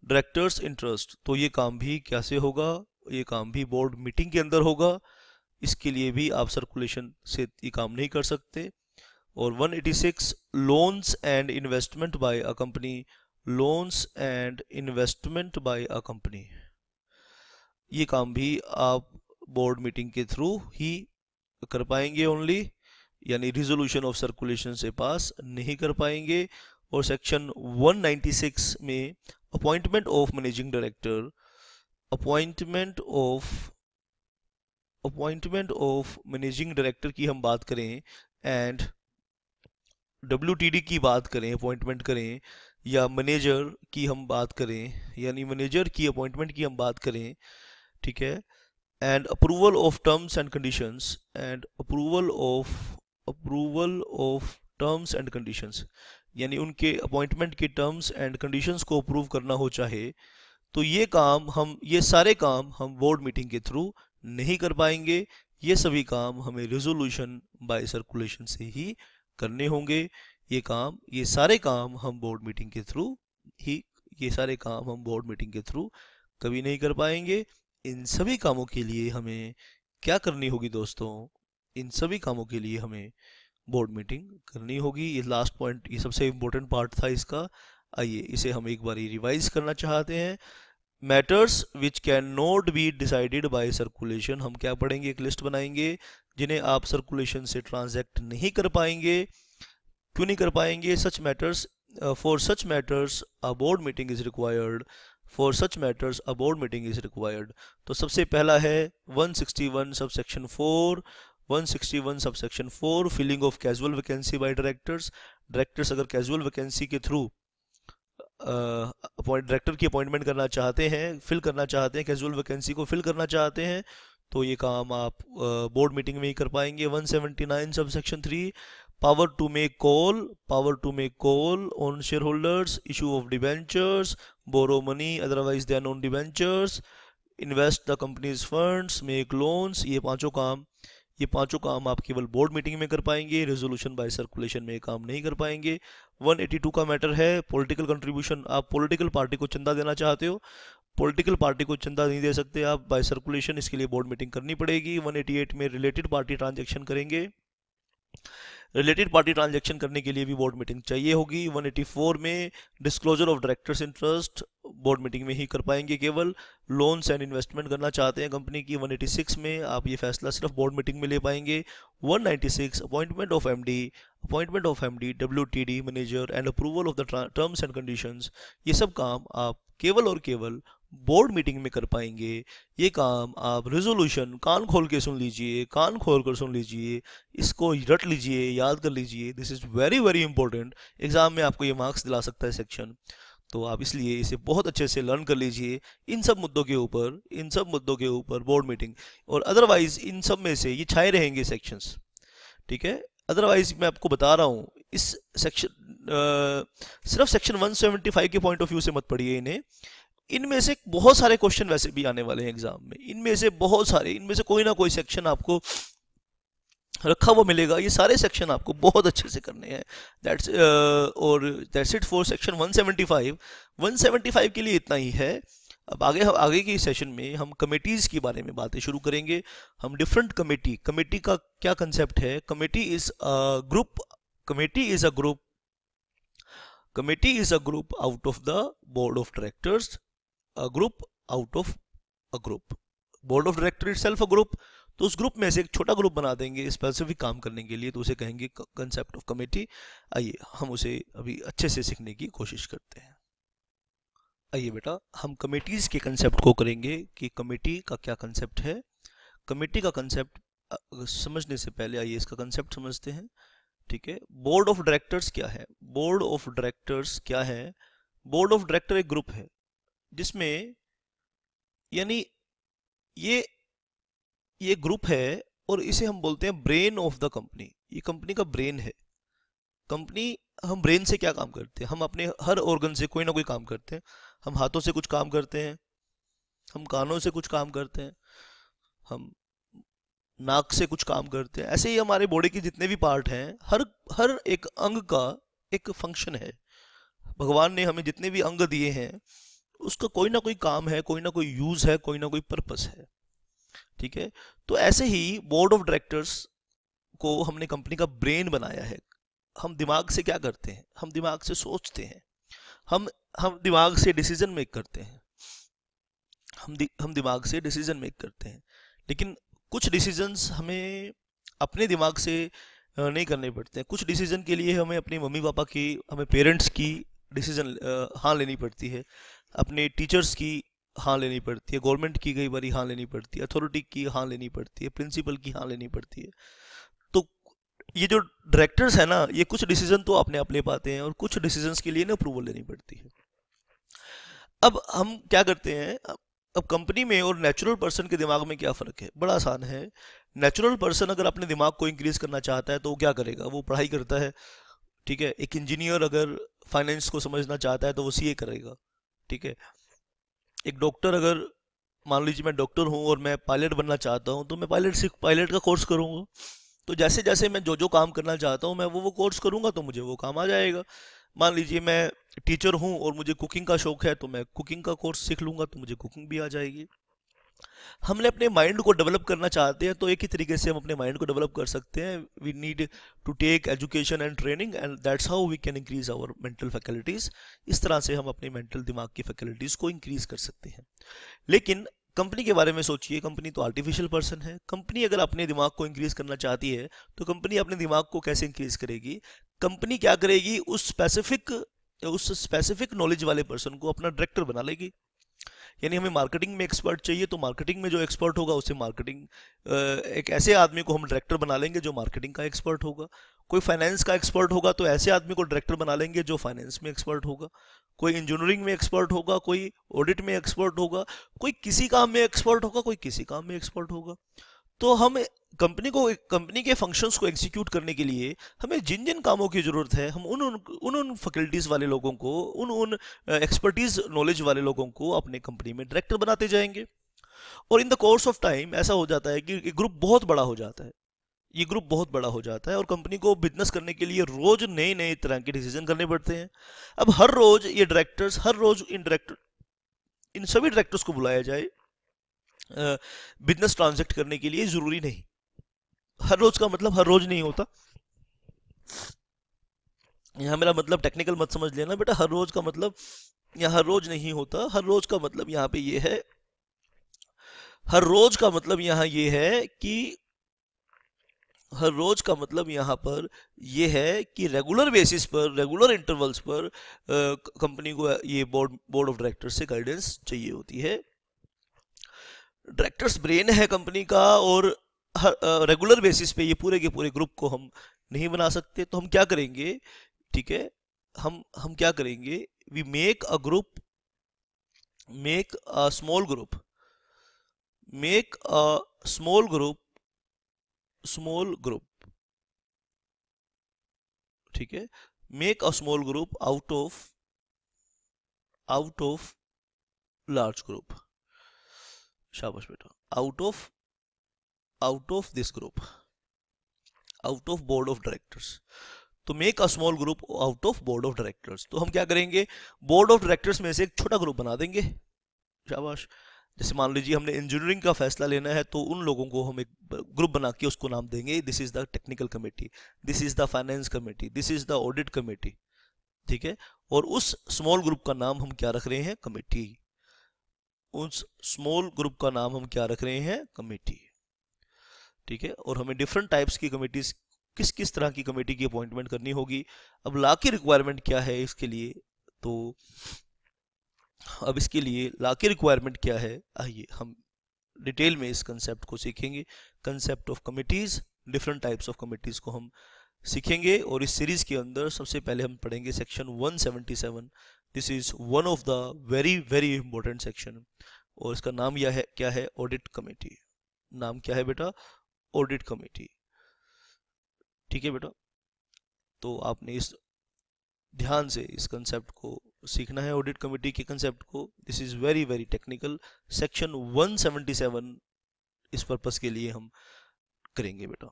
डायरेक्टर्स इंटरेस्ट तो ये काम भी कैसे होगा ये काम भी बोर्ड मीटिंग के अंदर होगा इसके लिए भी आप सर्कुलेशन से ये काम नहीं कर सकते और 186 loans and investment by a company loans and investment by a company ये काम भी आप बोर्ड मीटिंग के थ्रू ही कर पाएंगे ओनली यानी रिजोल्यूशन ऑफ सर्कुलेशन से पास नहीं कर पाएंगे और सेक्शन 196 में appointment of managing director appointment of appointment of managing director की हम बात करें एंड डब्ल्यू की बात करें अपॉइंटमेंट करें या मैनेजर की हम बात करें यानी मैनेजर की अपॉइंटमेंट की हम बात करें ठीक है and approval of terms and conditions and approval of approval of terms and conditions यानी उनके अपॉइंटमेंट के टर्म्स एंड कंडीशंस को अप्रूव करना हो चाहे तो ये काम हम ये सारे काम हम बोर्ड मीटिंग के थ्रू नहीं कर पाएंगे ये सभी काम हमें रेजोल्यूशन बाय सर्कुलेशन से ही करने होंगे ये काम ये सारे काम हम बोर्ड मीटिंग के थ्रू ही ये सारे काम हम बोर्ड मीटिंग के थ्रू कभी नहीं कर पाएंगे इन सभी कामों के लिए हमें क्या करनी होगी दोस्तों इन सभी कामों के लिए हमें बोर्ड मीटिंग करनी होगी ये लास्ट पॉइंट ये सबसे इम्पोर्टेंट पार्ट था इसका आइए इसे हम एक बार रिवाइज करना चाहते हैं matters which can not be decided by circulation हम क्या पढ़ेंगे एक लिस्ट बनाएंगे जिन्हें आप सर्कुलेशन से ट्रांजैक्ट नहीं कर पाएंगे क्यों नहीं कर पाएंगे such matters for such matters a board meeting is required for such matters a board meeting is required तो सबसे पहला है 161 sub section sixty one sub section four filling of casual vacancy by directors directors अगर casual vacancy के through director की appointment करना चाहते हैं फिल करना चाहते हैं कैजुअल वैकेंसी को फिल करना चाहते हैं तो ये काम आप बोर्ड uh, मीटिंग में ही कर पाएंगे 179 seventy nine sub section three power to make call power to make call on share holders issue of debentures borrow money otherwise than on debentures invest the company's funds make loans ये पांचों काम ये पांचों काम आप केवल board meeting में कर पाएंगे रेजोल्यूशन बाय सर्कुलेशन में काम नहीं कर पाएंगे 182 का मैटर है पॉलिटिकल कंट्रीब्यूशन आप पॉलिटिकल पार्टी को चंदा देना चाहते हो पॉलिटिकल पार्टी को चंदा नहीं दे सकते आप बाय सर्कुलेशन इसके लिए बोर्ड मीटिंग करनी पड़ेगी 188 में रिलेटेड पार्टी ट्रांजेक्शन करेंगे रिलेटेड पार्टी ट्रांजेक्शन करने के लिए भी बोर्ड मीटिंग चाहिए होगी 184 में disclosure of directors interest board meeting में ही कर पाएंगे केवल लोन्स एंड इन्वेस्टमेंट करना चाहते हैं कंपनी की 186 में आप ये फैसला सिर्फ बोर्ड मीटिंग में ले पाएंगे 196 appointment of MD appointment of MD WTD manager and approval of the terms and conditions ये सब काम आप केवल और केवल बोर्ड मीटिंग में कर पाएंगे ये काम आप रेजोल्यूशन कान खोल के सुन लीजिए कान खोल कर सुन लीजिए इसको रट लीजिए याद कर लीजिए this is very very important exam में आपको ये मार्क्स दिला सकता है सेक्शन तो आप इसलिए इसे बहुत अच्छे से लर्न कर लीजिए इन सब मुद्दों के ऊपर इन सब मुद्दों के ऊपर बोर्ड मीटिंग और अदरवाइज़ इन सब में से ये छाए रहेंगे सेक्शंस ठीक है अदरवाइज मैं आपको बता रहा हूँ इस सेक्शन सिर्फ सेक्शन 175 के पॉइंट ऑफ व्यू से मत पढ़िए इन्हें इनमें से बहुत सारे क्वेश्चन वैसे भी आने वाले हैं एग्जाम में इनमें से बहुत सारे इनमें से कोई ना कोई सेक्शन आपको रखा हुआ मिलेगा ये सारे सेक्शन आपको बहुत अच्छे से करने हैं दैट्स uh, और दैट्स इट फॉर सेक्शन 175 175 के लिए इतना ही है अब आगे हम आगे के सेशन में हम कमेटीज़ के बारे में बातें शुरू करेंगे हम डिफरेंट कमेटी कमेटी का क्या कंसेप्ट है committee is a group committee is a group committee is a group out of the board of directors a group out of a group board of director itself self a group तो उस group में से एक छोटा group बना देंगे specific काम करने के लिए तो उसे कहेंगे कंसेप्ट ऑफ कमेटी आइए हम उसे अभी अच्छे से सीखने की कोशिश करते हैं आइए बेटा हम कमेटीज़ के कंसेप्ट को करेंगे कि कमेटी का क्या कंसेप्ट है कमेटी का कंसेप्ट समझने से पहले आइए इसका कंसेप्ट समझते हैं ठीक है बोर्ड ऑफ डायरेक्टर्स क्या है बोर्ड ऑफ डायरेक्टर्स क्या है बोर्ड ऑफ डायरेक्टर एक ग्रुप है जिसमें यानी ये ये ग्रुप है और इसे हम बोलते हैं ब्रेन ऑफ द कंपनी ये कंपनी का ब्रेन है कंपनी हम ब्रेन से क्या काम करते हैं हम अपने हर ऑर्गन से कोई ना कोई काम करते हैं हम हाथों से कुछ काम करते हैं हम कानों से कुछ काम करते हैं हम नाक से कुछ काम करते हैं ऐसे ही हमारे बॉडी के जितने भी पार्ट हैं हर हर एक अंग का एक फंक्शन है भगवान ने हमें जितने भी अंग दिए हैं उसका कोई ना कोई काम है कोई ना कोई यूज है कोई ना कोई पर्पस है ठीक है तो ऐसे ही बोर्ड ऑफ डायरेक्टर्स को हमने कंपनी का ब्रेन बनाया है हम दिमाग से क्या करते हैं हम दिमाग से सोचते हैं हम हम दिमाग से डिसीजन मेक करते हैं हम दि, हम दिमाग से डिसीजन मेक करते हैं लेकिन कुछ डिसीजंस हमें अपने दिमाग से नहीं करने पड़ते हैं कुछ डिसीजन के लिए हमें अपनी मम्मी पापा की हमें पेरेंट्स की डिसीजन हाँ लेनी पड़ती है अपने टीचर्स की हाँ लेनी पड़ती है गवर्नमेंट की कई बार हाँ लेनी पड़ती है अथॉरिटी की हाँ लेनी पड़ती है प्रिंसिपल की हाँ लेनी पड़ती है तो ये जो डायरेक्टर्स है ना ये कुछ डिसीजन तो अपने आप ले पाते हैं और कुछ डिसीजन के लिए ना अप्रूवल लेनी पड़ती है अब हम क्या करते हैं अब कंपनी में और नेचुरल पर्सन के दिमाग में क्या फ़र्क है बड़ा आसान है नेचुरल पर्सन अगर अपने दिमाग को इंक्रीज करना चाहता है तो वो क्या करेगा वो पढ़ाई करता है ठीक है एक इंजीनियर अगर फाइनेंस को समझना चाहता है तो वो सी करेगा ठीक है एक डॉक्टर अगर मान लीजिए मैं डॉक्टर हूँ और मैं पायलट बनना चाहता हूँ तो मैं पायलट सिर्फ पायलट का कोर्स करूँगा तो जैसे जैसे मैं जो जो काम करना चाहता हूँ मैं वो वो कोर्स करूँगा तो मुझे वो काम आ जाएगा मान लीजिए मैं टीचर हूँ और मुझे कुकिंग का शौक है तो मैं कुकिंग का कोर्स सीख लूँगा तो मुझे कुकिंग भी आ जाएगी हमने अपने माइंड को डेवलप करना चाहते हैं तो एक ही तरीके से हम अपने माइंड को डेवलप कर सकते हैं we need to take education and training and that's how we can increase our mental faculties इस तरह से हम अपने मेंटल दिमाग की फैकल्टीज को इंक्रीज कर सकते हैं लेकिन कंपनी के बारे में सोचिए कंपनी तो आर्टिफिशियल पर्सन है कंपनी अगर अपने दिमाग को इंक्रीज करना चाहती है तो कंपनी अपने दिमाग को कैसे इंक्रीज करेगी कंपनी क्या करेगी उस स्पेसिफिक उस स्पेसिफिक नॉलेज वाले पर्सन को अपना डायरेक्टर बना लेगी यानी हमें मार्केटिंग में एक्सपर्ट चाहिए तो मार्केटिंग में जो एक्सपर्ट होगा उसे मार्केटिंग एक ऐसे आदमी को हम डायरेक्टर बना लेंगे जो मार्केटिंग का एक्सपर्ट होगा कोई फाइनेंस का एक्सपर्ट होगा तो ऐसे आदमी को डायरेक्टर बना लेंगे जो फाइनेंस में एक्सपर्ट होगा कोई इंजीनियरिंग में एक्सपर्ट होगा कोई ऑडिट में एक्सपर्ट होगा कोई किसी काम में एक्सपर्ट होगा कोई किसी काम में एक्सपर्ट होगा तो हम कंपनी को कंपनी के फंक्शंस को एग्जीक्यूट करने के लिए हमें जिन जिन कामों की ज़रूरत है हम उन उन उन फैकल्टीज़ वाले लोगों को उन उन एक्सपर्टीज़ नॉलेज वाले लोगों को अपने कंपनी में डायरेक्टर बनाते जाएंगे और in the course of time ऐसा हो जाता है कि ये ग्रुप बहुत बड़ा हो जाता है ये ग्रुप बहुत बड़ा हो जाता है और कंपनी को बिजनेस करने के लिए रोज नए नए तरह के डिसीजन करने पड़ते हैं अब हर रोज ये directors her rose in director in सभी डायरेक्टर्स को बुलाया जाए बिजनेस ट्रांजेक्ट करने के लिए ज़रूरी नहीं हर रोज का मतलब हर रोज नहीं होता यहाँ मेरा मतलब टेक्निकल मत समझ लेना बेटा हर रोज का मतलब यहाँ हर रोज नहीं होता हर रोज का मतलब यहाँ पे ये यह है हर रोज का मतलब यहाँ ये यह है कि हर रोज का मतलब यहाँ पर यह है कि रेगुलर बेसिस पर रेगुलर इंटरवल्स पर कंपनी को ये बोर्ड बोर्ड ऑफ डायरेक्टर से गाइडेंस चाहिए होती है डायरेक्टर्स ब्रेन है कंपनी का और रेगुलर बेसिस पे ये पूरे के पूरे ग्रुप को हम नहीं बना सकते तो हम क्या करेंगे ठीक है हम हम क्या करेंगे we make a group make a small group make a small group small group ठीक है make a small group out of out of large group शाबाश बेटा out of out of this group out of board of directors तो make a small group out of board of directors तो हम क्या करेंगे board of directors में से एक छोटा ग्रुप बना देंगे शाबाश जैसे मान लीजिए हमने इंजीनियरिंग का फैसला लेना है तो उन लोगों को हम एक ग्रुप बना के उसको नाम देंगे this is the technical committee this is the finance committee this is the audit committee ठीक है और उस स्मॉल ग्रुप का नाम हम क्या रख रहे हैं कमेटी उस स्मॉल ग्रुप का नाम हम क्या रख रहे हैं कमेटी ठीक है और हमें डिफरेंट टाइप्स की कमेटीज किस किस तरह की कमेटी की अपॉइंटमेंट करनी होगी अब ला की रिक्वायरमेंट क्या है इसके लिए तो अब इसके लिए ला की रिक्वायरमेंट क्या है आइए हम डिटेल में इस कंसेप्ट को सीखेंगे concept of committees different types of committees को हम सीखेंगे और इस सीरीज़ के अंदर सबसे पहले हम पढ़ेंगे section 177 this is one of the very very important section और इसका नाम यह है क्या है ऑडिट कमेटी नाम क्या है बेटा ऑडिट कमेटी ठीक है बेटा तो आपने इस ध्यान से इस कंसेप्ट को सीखना है ऑडिट कमेटी के कंसेप्ट को this is very very technical section 177 इस पर्पज़ के लिए हम करेंगे बेटा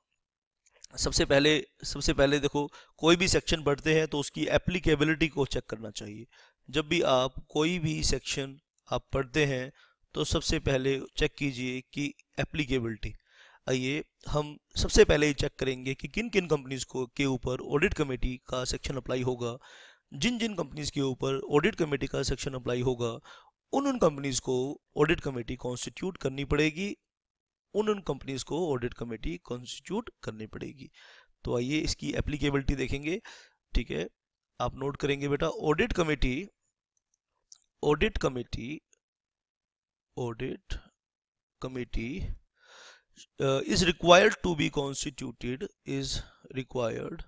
सबसे पहले सबसे पहले देखो कोई भी सेक्शन पढ़ते हैं तो उसकी एप्लीकेबिलिटी को चेक करना चाहिए जब भी आप कोई भी सेक्शन आप पढ़ते हैं तो सबसे पहले चेक कीजिए कि एप्लीकेबिलिटी आइए हम सबसे पहले चेक करेंगे कि किन किन कंपनीज़ को के ऊपर ऑडिट कमेटी का सेक्शन अप्लाई होगा जिन जिन कंपनीज़ के ऊपर ऑडिट कमेटी का सेक्शन अप्लाई होगा उन उन कंपनीज़ को ऑडिट कमेटी कॉन्स्टिट्यूट करनी पड़ेगी उन उन कंपनीज़ को ऑडिट कमेटी कॉन्स्टिट्यूट करनी पड़ेगी तो आइए इसकी एप्लीकेबिलिटी देखेंगे ठीक है आप नोट करेंगे बेटा audit committee audit committee audit committee uh, is required to be constituted is required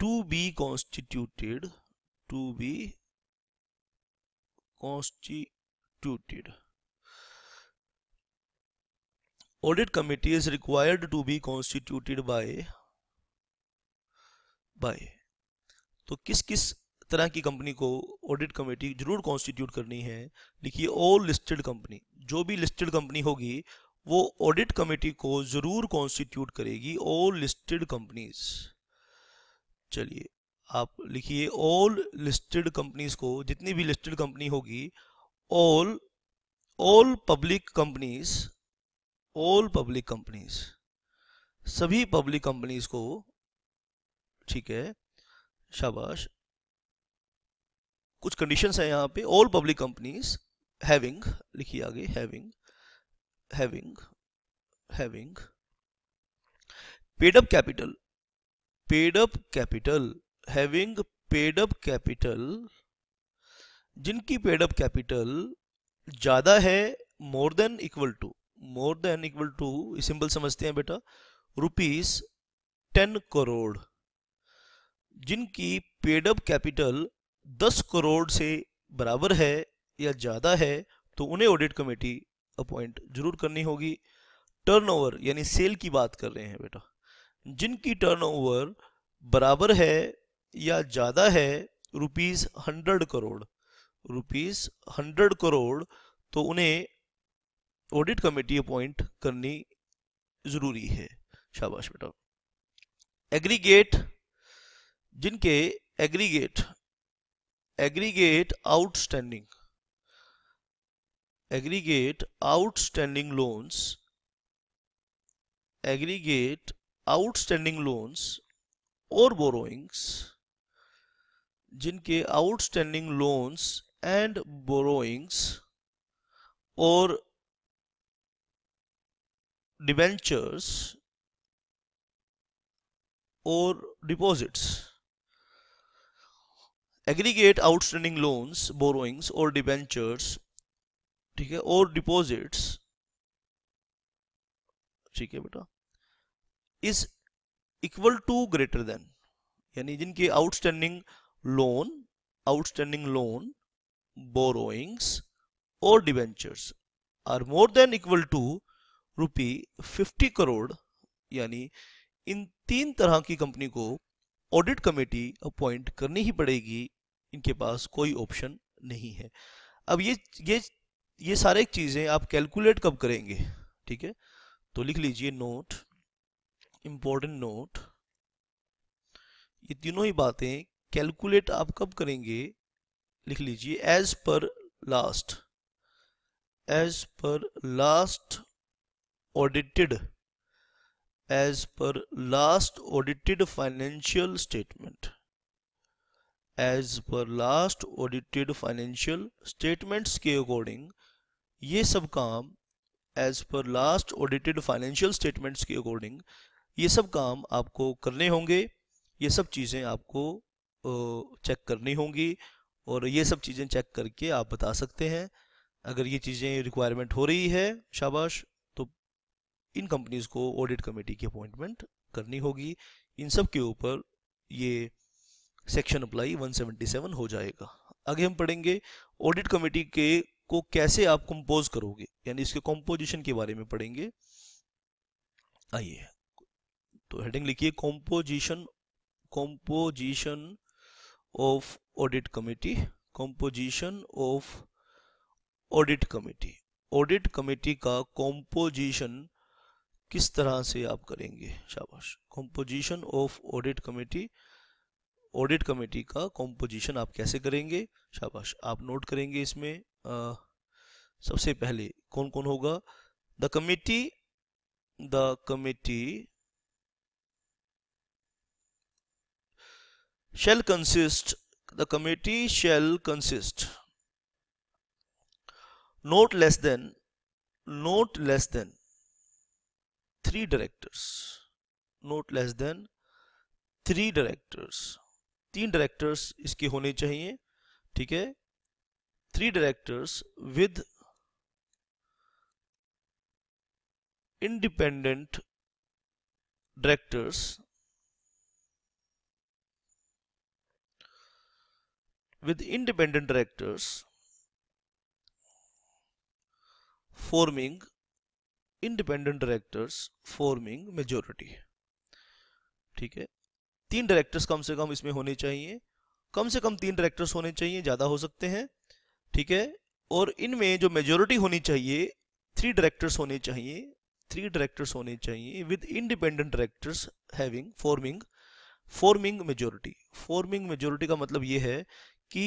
to be constituted to be constituted audit committee is required to be constituted by by तो किस किस तरह की कंपनी को audit committee जरूर constitute करनी है लिखिए ऑल लिस्टेड कंपनी जो भी लिस्टेड कंपनी होगी वो ऑडिट कमेटी को ज़रूर कॉन्स्टिट्यूट करेगी ऑल लिस्टेड कंपनीज चलिए आप लिखिए ऑल लिस्टेड कंपनीज को जितनी भी लिस्टेड कंपनी होगी all all public companies all public companies सभी पब्लिक कंपनीज को ठीक है शाबाश कुछ कंडीशंस हैं यहाँ पे ऑल पब्लिक कंपनीज हैविंग लिखिए आगे having having having paid up capital paid up capital having paid up capital जिनकी paid up capital ज़्यादा है more than equal to more than equal to simple समझते हैं बेटा रुपीज टेन करोड़ जिनकी paid up capital दस करोड़ से बराबर है या ज़्यादा है तो उन्हें ऑडिट कमेटी अपॉइंट जरूर करनी होगी टर्नओवर यानी सेल की बात कर रहे हैं बेटा जिनकी टर्नओवर बराबर है या ज़्यादा है rupees hundred crore rupees hundred crore तो उन्हें ऑडिट कमेटी अपॉइंट करनी ज़रूरी है शाबाश बेटा एग्रीगेट जिनके aggregate aggregate outstanding aggregate outstanding loans aggregate outstanding loans or borrowings jinke outstanding loans and borrowings or debentures or deposits aggregate outstanding loans borrowings or debentures ठीक है और डिपॉजिट्स ठीक है बेटा is equal to greater than यानी जिनके outstanding loan outstanding loan borrowings और debentures are more than equal to rupee fifty crore यानी इन तीन तरह की कंपनी को ऑडिट कमेटी अपॉइंट करनी ही पड़ेगी इनके पास कोई ऑप्शन नहीं है अब ये ये ये सारे चीज़ें आप कैलकुलेट कब करेंगे ठीक है तो लिख लीजिए नोट इंपॉर्टेंट नोट ये तीनों ही बातें कैलकुलेट आप कब करेंगे लिख लीजिए as per last as per last audited as per last audited financial statement as per last audited financial statements के अकॉर्डिंग ये सब काम as per last audited financial statements के अकॉर्डिंग ये सब काम आपको करने होंगे ये सब चीज़ें आपको चेक करनी होंगी और ये सब चीज़ें चेक करके आप बता सकते हैं अगर ये चीज़ें रिक्वायरमेंट हो रही है शाबाश तो इन कंपनीज़ को ऑडिट कमेटी की अपॉइंटमेंट करनी होगी इन सब के ऊपर ये सेक्शन अप्लाई 177 हो जाएगा आगे हम पढ़ेंगे ऑडिट कमेटी के को कैसे आप कंपोज करोगे यानी इसके कंपोजिशन के बारे में पढ़ेंगे आइए तो हेडिंग लिखिए composition composition of audit committee composition of audit committee audit committee का कंपोजिशन किस तरह से आप करेंगे शाबाश composition of audit committee audit committee का कंपोजिशन आप कैसे करेंगे शाबाश आप नोट करेंगे इसमें सबसे पहले कौन कौन होगा the committee the committee shall consist the committee shall consist not less than not less than three directors not less than three directors तीन डायरेक्टर्स इसके होने चाहिए ठीक है three directors with independent directors with independent directors forming independent directors forming majority ठीक है तीन directors कम से कम इसमें होने चाहिए कम से कम तीन डायरेक्टर्स होने चाहिए ज्यादा हो सकते हैं ठीक है और इनमें जो मेजोरिटी होनी चाहिए थ्री डायरेक्टर्स होने चाहिए थ्री डायरेक्टर्स होने चाहिए with independent directors having forming forming majority forming majority का मतलब ये है कि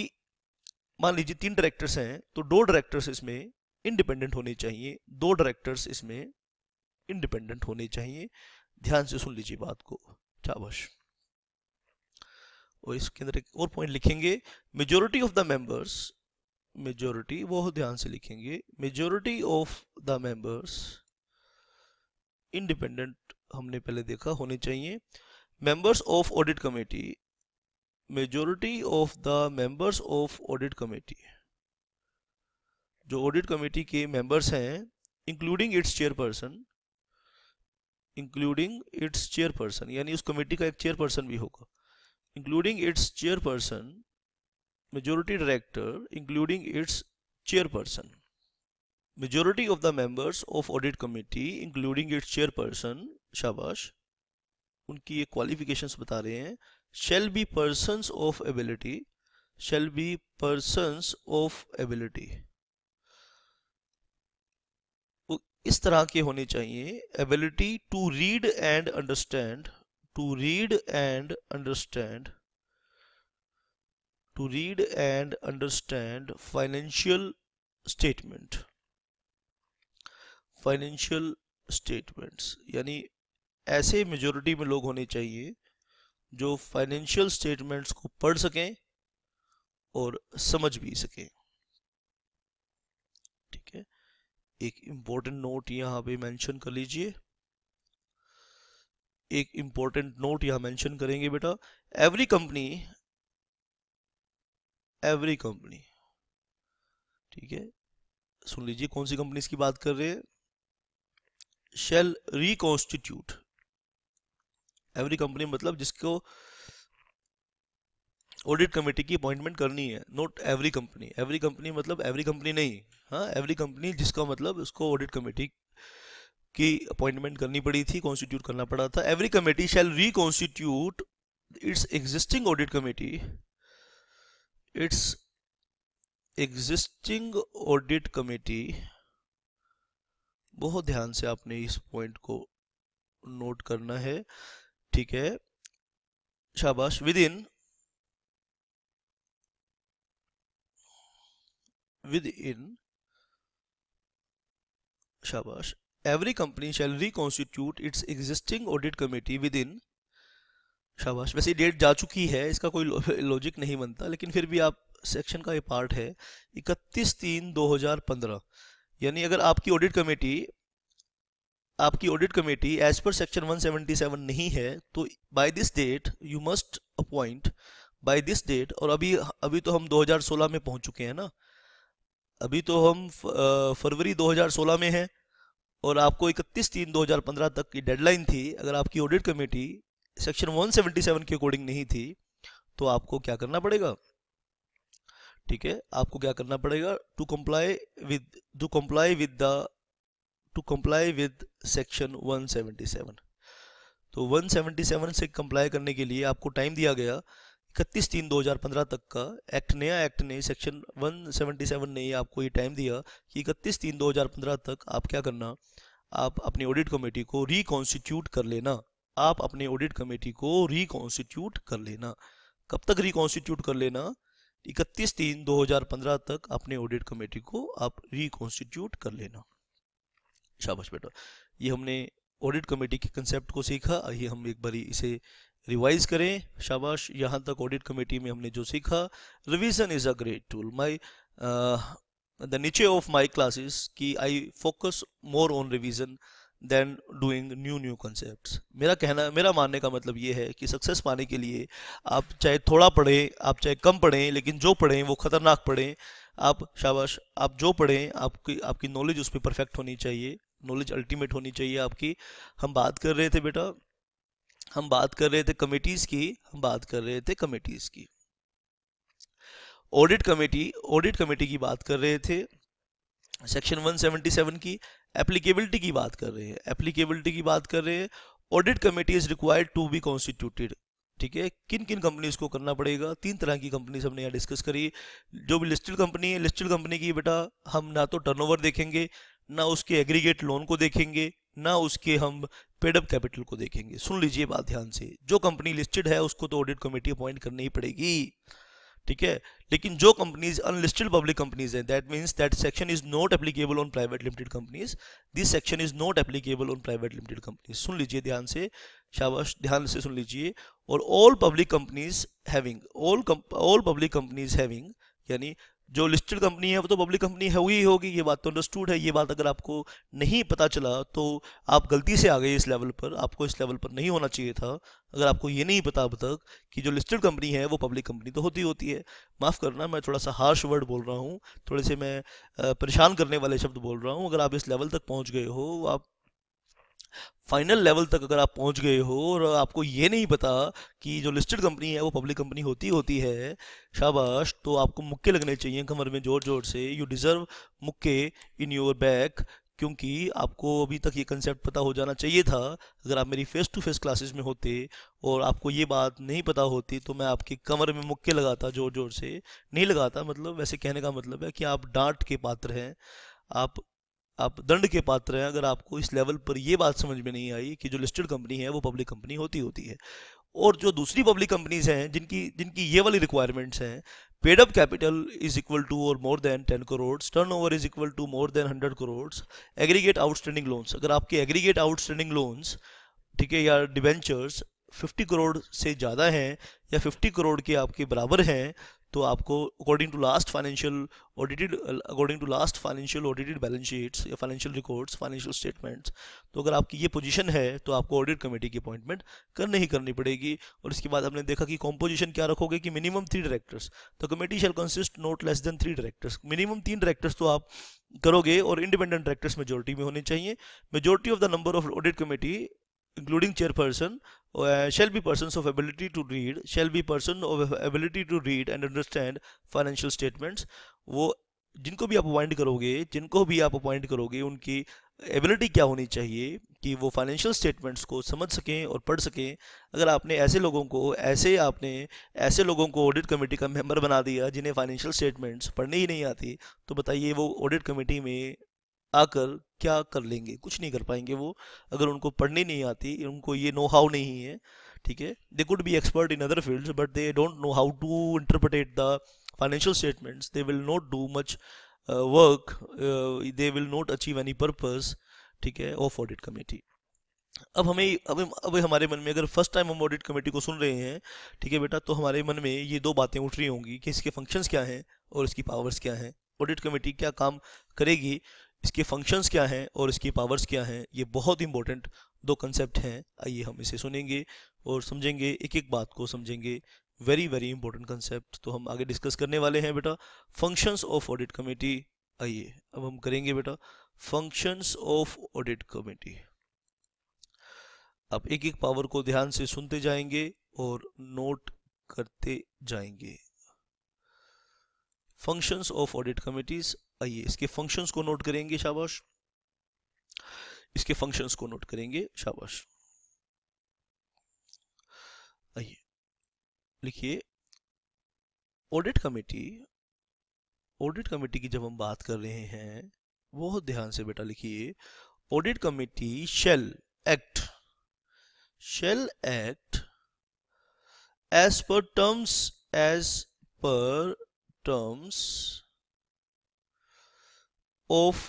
मान लीजिए तीन डायरेक्टर्स हैं तो दो डायरेक्टर्स इसमें इंडिपेंडेंट होने चाहिए दो डायरेक्टर्स इसमें इंडिपेंडेंट होने चाहिए ध्यान से सुन लीजिए बात को चाबश और इसके अंदर एक और पॉइंट लिखेंगे majority of the members majority वो ध्यान से लिखेंगे majority of the members independent हमने पहले देखा होने चाहिए members of audit committee majority of the members of audit committee जो ऑडिट कमेटी के मेंबर्स हैं including its chairperson including its chairperson यानी उस कमेटी का एक चेयरपर्सन भी होगा including its chairperson majority director including its chairperson. Majority of the members of audit committee including its chairperson शाबाश उनकी ये क्वालिफिकेशंस बता रहे हैं shall be persons of ability shall be persons of ability इस तरह के होने चाहिए ability to read and understand to read and understand to read and understand financial statement financial statements यानी ऐसे मेजोरिटी में लोग होने चाहिए जो फाइनेंशियल स्टेटमेंट्स को पढ़ सकें और समझ भी सकें ठीक है एक इंपॉर्टेंट नोट यहां पे मेंशन कर लीजिए एक इंपॉर्टेंट नोट यहां मेंशन करेंगे बेटा एवरी कंपनी एवरी कंपनी ठीक है सुन लीजिए कौन सी कंपनीज की बात कर रहे हैं शेल रिकॉन्स्टिट्यूट एवरी कंपनी मतलब जिसको ऑडिट कमेटी की अपॉइंटमेंट करनी है not every company every company मतलब एवरी कंपनी नहीं हाँ एवरी कंपनी जिसका मतलब उसको ऑडिट कमेटी की अपॉइंटमेंट करनी पड़ी थी कॉन्स्टिट्यूट करना पड़ा था every committee shall reconstitute its existing audit committee its existing audit committee बहुत ध्यान से आपने इस पॉइंट को नोट करना है ठीक है शाबाश विद इन विद इन शाबाश every company shall reconstitute its existing audit committee within शाबाश वैसे डेट जा चुकी है इसका कोई लॉजिक नहीं बनता लेकिन फिर भी आप सेक्शन का ये पार्ट है 31 तीन 2015 यानी अगर आपकी ऑडिट कमेटी आपकी audit committee as per section 177 नहीं है तो by this date you must appoint by this date और अभी अभी तो हम 2016 में पहुंच चुके हैं ना अभी तो हम फरवरी 2016 में हैं और आपको 31 तीन 2015 तक की डेडलाइन थी अगर आपकी ऑडिट कमेटी सेक्शन 177 के अकॉर्डिंग नहीं थी तो आपको क्या करना पड़ेगा ठीक है आपको क्या करना पड़ेगा to comply with to comply with the to comply with section 177 तो 177 से कंप्लाई करने के लिए आपको टाइम दिया गया इकतीस तीन 2015 तक का एक्ट नया एक्ट ने सेक्शन 177 ने आपको ये टाइम दिया कि इकतीस तीन 2015 तक आप क्या करना आप अपनी ऑडिट कमेटी को रिकॉन्स्टिट्यूट कर लेना आप अपने ऑडिट कमेटी को रिकॉन्स्टिट्यूट कर लेना कब तक रिकॉन्स्टिट्यूट कर लेना 31 तीन 2015 तक अपने ऑडिट कमेटी को आप रिकॉन्स्टिट्यूट कर लेना शाबाश बेटा ये हमने ऑडिट कमेटी के कंसेप्ट को सीखा आइए हम एक बारी इसे रिवाइज करें शाबाश यहाँ तक ऑडिट कमेटी में हमने जो सीखा revision is a great tool my the नीचे ऑफ माई क्लासेस की I focus more on revision than doing new new concept मेरा कहना मेरा मानने का मतलब ये है कि सक्सेस पाने के लिए आप चाहे थोड़ा पढ़ें आप चाहे कम पढ़ें लेकिन जो पढ़ें वो ख़तरनाक पढ़ें आप शाबाश आप जो पढ़ें आपकी आपकी नॉलेज उस पर परफेक्ट होनी चाहिए नॉलेज अल्टीमेट होनी चाहिए आपकी हम बात कर रहे थे बेटा हम बात कर रहे थे कमेटीज़ की हम बात कर रहे थे कमेटीज़ की ऑडिट कमेटी ऑडिट कमेटी की बात कर रहे थे सेक्शन 177 की एप्लीकेबिलिटी की बात कर रहे हैं एप्लीकेबिलिटी की बात कर रहे हैं audit committee is required to be constituted ठीक है किन किन कंपनीज को करना पड़ेगा तीन तरह की कंपनीज हमने यहाँ डिस्कस करी जो भी लिस्टेड कंपनी है लिस्टेड कंपनी की बेटा हम ना तो टर्नओवर देखेंगे ना उसके एग्रीगेट लोन को देखेंगे ना उसके हम पेडअप कैपिटल को देखेंगे सुन लीजिए बात ध्यान से जो कंपनी लिस्टेड है उसको तो ऑडिट कमेटी अपॉइंट करनी ही पड़ेगी ठीक है लेकिन जो कंपनीज अनलिस्टेड पब्लिक कंपनीज हैं that means that section is not applicable on private limited companies this section is not applicable on private limited companies सुन लीजिए ध्यान से शाबाश ध्यान से सुन लीजिए और all public companies having all all public companies having यानी जो लिस्टेड कंपनी है वो तो पब्लिक कंपनी है ही होगी ये बात तो अंडरस्टूड है ये बात अगर आपको नहीं पता चला तो आप गलती से आ गए इस लेवल पर आपको इस लेवल पर नहीं होना चाहिए था अगर आपको ये नहीं पता अब तक कि जो लिस्टेड कंपनी है वो पब्लिक कंपनी तो होती होती है माफ़ करना मैं थोड़ा सा हार्श वर्ड बोल रहा हूँ थोड़े से मैं परेशान करने वाले शब्द बोल रहा हूँ अगर आप इस लेवल तक पहुँच गए हो आप फाइनल लेवल तक अगर आप पहुंच गए हो और आपको ये नहीं पता कि जो लिस्टेड कंपनी है वो पब्लिक कंपनी होती होती है शाबाश तो आपको मुक्के लगने चाहिए कमर में जोर जोर से यू डिज़र्व मुक्के इन योर बैक क्योंकि आपको अभी तक ये कंसेप्ट पता हो जाना चाहिए था अगर आप मेरी फ़ेस टू फेस क्लासेस में होते और आपको ये बात नहीं पता होती तो मैं आपकी कमर में मुक्के लगाता ज़ोर ज़ोर से नहीं लगाता मतलब वैसे कहने का मतलब है कि आप डांट के पात्र हैं आप आप दंड के पात्र हैं अगर आपको इस लेवल पर यह बात समझ में नहीं आई कि जो लिस्टेड कंपनी है वो पब्लिक कंपनी होती होती है और जो दूसरी पब्लिक कंपनीज हैं जिनकी जिनकी ये वाली रिक्वायरमेंट्स हैं paid up capital is equal to और more than ten crores turnover is equal to more than hundred crores aggregate outstanding loans अगर आपके एग्रीगेट आउटस्टैंडिंग लोन्स ठीक है या डिवेंचर्स 50 करोड़ से ज़्यादा हैं या 50 करोड़ के आपके बराबर हैं तो आपको according to last financial audited according to last financial audited balance sheets या फाइनेंशियल रिकॉर्ड्स फाइनेंशियल स्टेटमेंट्स तो अगर आपकी ये पोजीशन है तो आपको ऑडिट कमेटी की अपॉइंटमेंट कर ही करनी पड़ेगी और इसके बाद हमने देखा कि कॉम्पोजिशन क्या रखोगे कि मिनिमम थ्री डायरेक्टर्स तो committee shall consist not less than three directors minimum तीन डायरेक्टर्स तो आप करोगे और इंडिपेंडेंट डायरेक्टर्स मेजोरिटी में होने चाहिए majority of the number of audit committee including chairperson uh, shall be persons of ability to read shall be person of ability to read and understand financial statements वो जिनको भी आप appoint करोगे जिनको भी आप अपॉइंट करोगे उनकी एबिलिटी क्या होनी चाहिए कि वो फाइनेंशियल स्टेटमेंट्स को समझ सकें और पढ़ सकें अगर आपने ऐसे लोगों को ऐसे आपने ऐसे लोगों को ऑडिट कमेटी का मेंबर बना दिया जिन्हें फाइनेंशियल स्टेटमेंट्स पढ़ने ही नहीं आती तो बताइए वो ऑडिट कमेटी में आकर क्या कर लेंगे कुछ नहीं कर पाएंगे वो अगर उनको पढ़नी नहीं आती उनको ये नो हाउ नहीं है ठीक है they could be expert in other field but they don't know how to interpret the financial statements they will not do much work they will not achieve any purpose ठीक है of audit committee अब हमें अब अब हमारे मन में अगर फर्स्ट टाइम हम ऑडिट कमेटी को सुन रहे हैं ठीक है बेटा तो हमारे मन में ये दो बातें उठ रही होंगी कि इसके फंक्शंस क्या हैं और इसकी पावर्स क्या हैं ऑडिट कमेटी क्या काम करेगी इसके फंक्शंस क्या हैं और इसके पावर्स क्या हैं ये बहुत इंपॉर्टेंट दो कंसेप्ट हैं आइए हम इसे सुनेंगे और समझेंगे एक एक बात को समझेंगे वेरी वेरी इंपॉर्टेंट कंसेप्ट तो हम आगे डिस्कस करने वाले हैं बेटा फंक्शंस ऑफ ऑडिट कमेटी आइए अब हम करेंगे बेटा फंक्शंस ऑफ ऑडिट कमेटी आप एक एक पावर को ध्यान से सुनते जाएंगे और नोट करते जाएंगे फंक्शंस ऑफ ऑडिट कमेटीज आइए इसके फंक्शंस को नोट करेंगे शाबाश इसके फंक्शंस को नोट करेंगे शाबाश आइए लिखिए ऑडिट कमेटी ऑडिट कमेटी की जब हम बात कर रहे हैं बहुत ध्यान से बेटा लिखिए audit committee shall act shall act as per terms as per terms of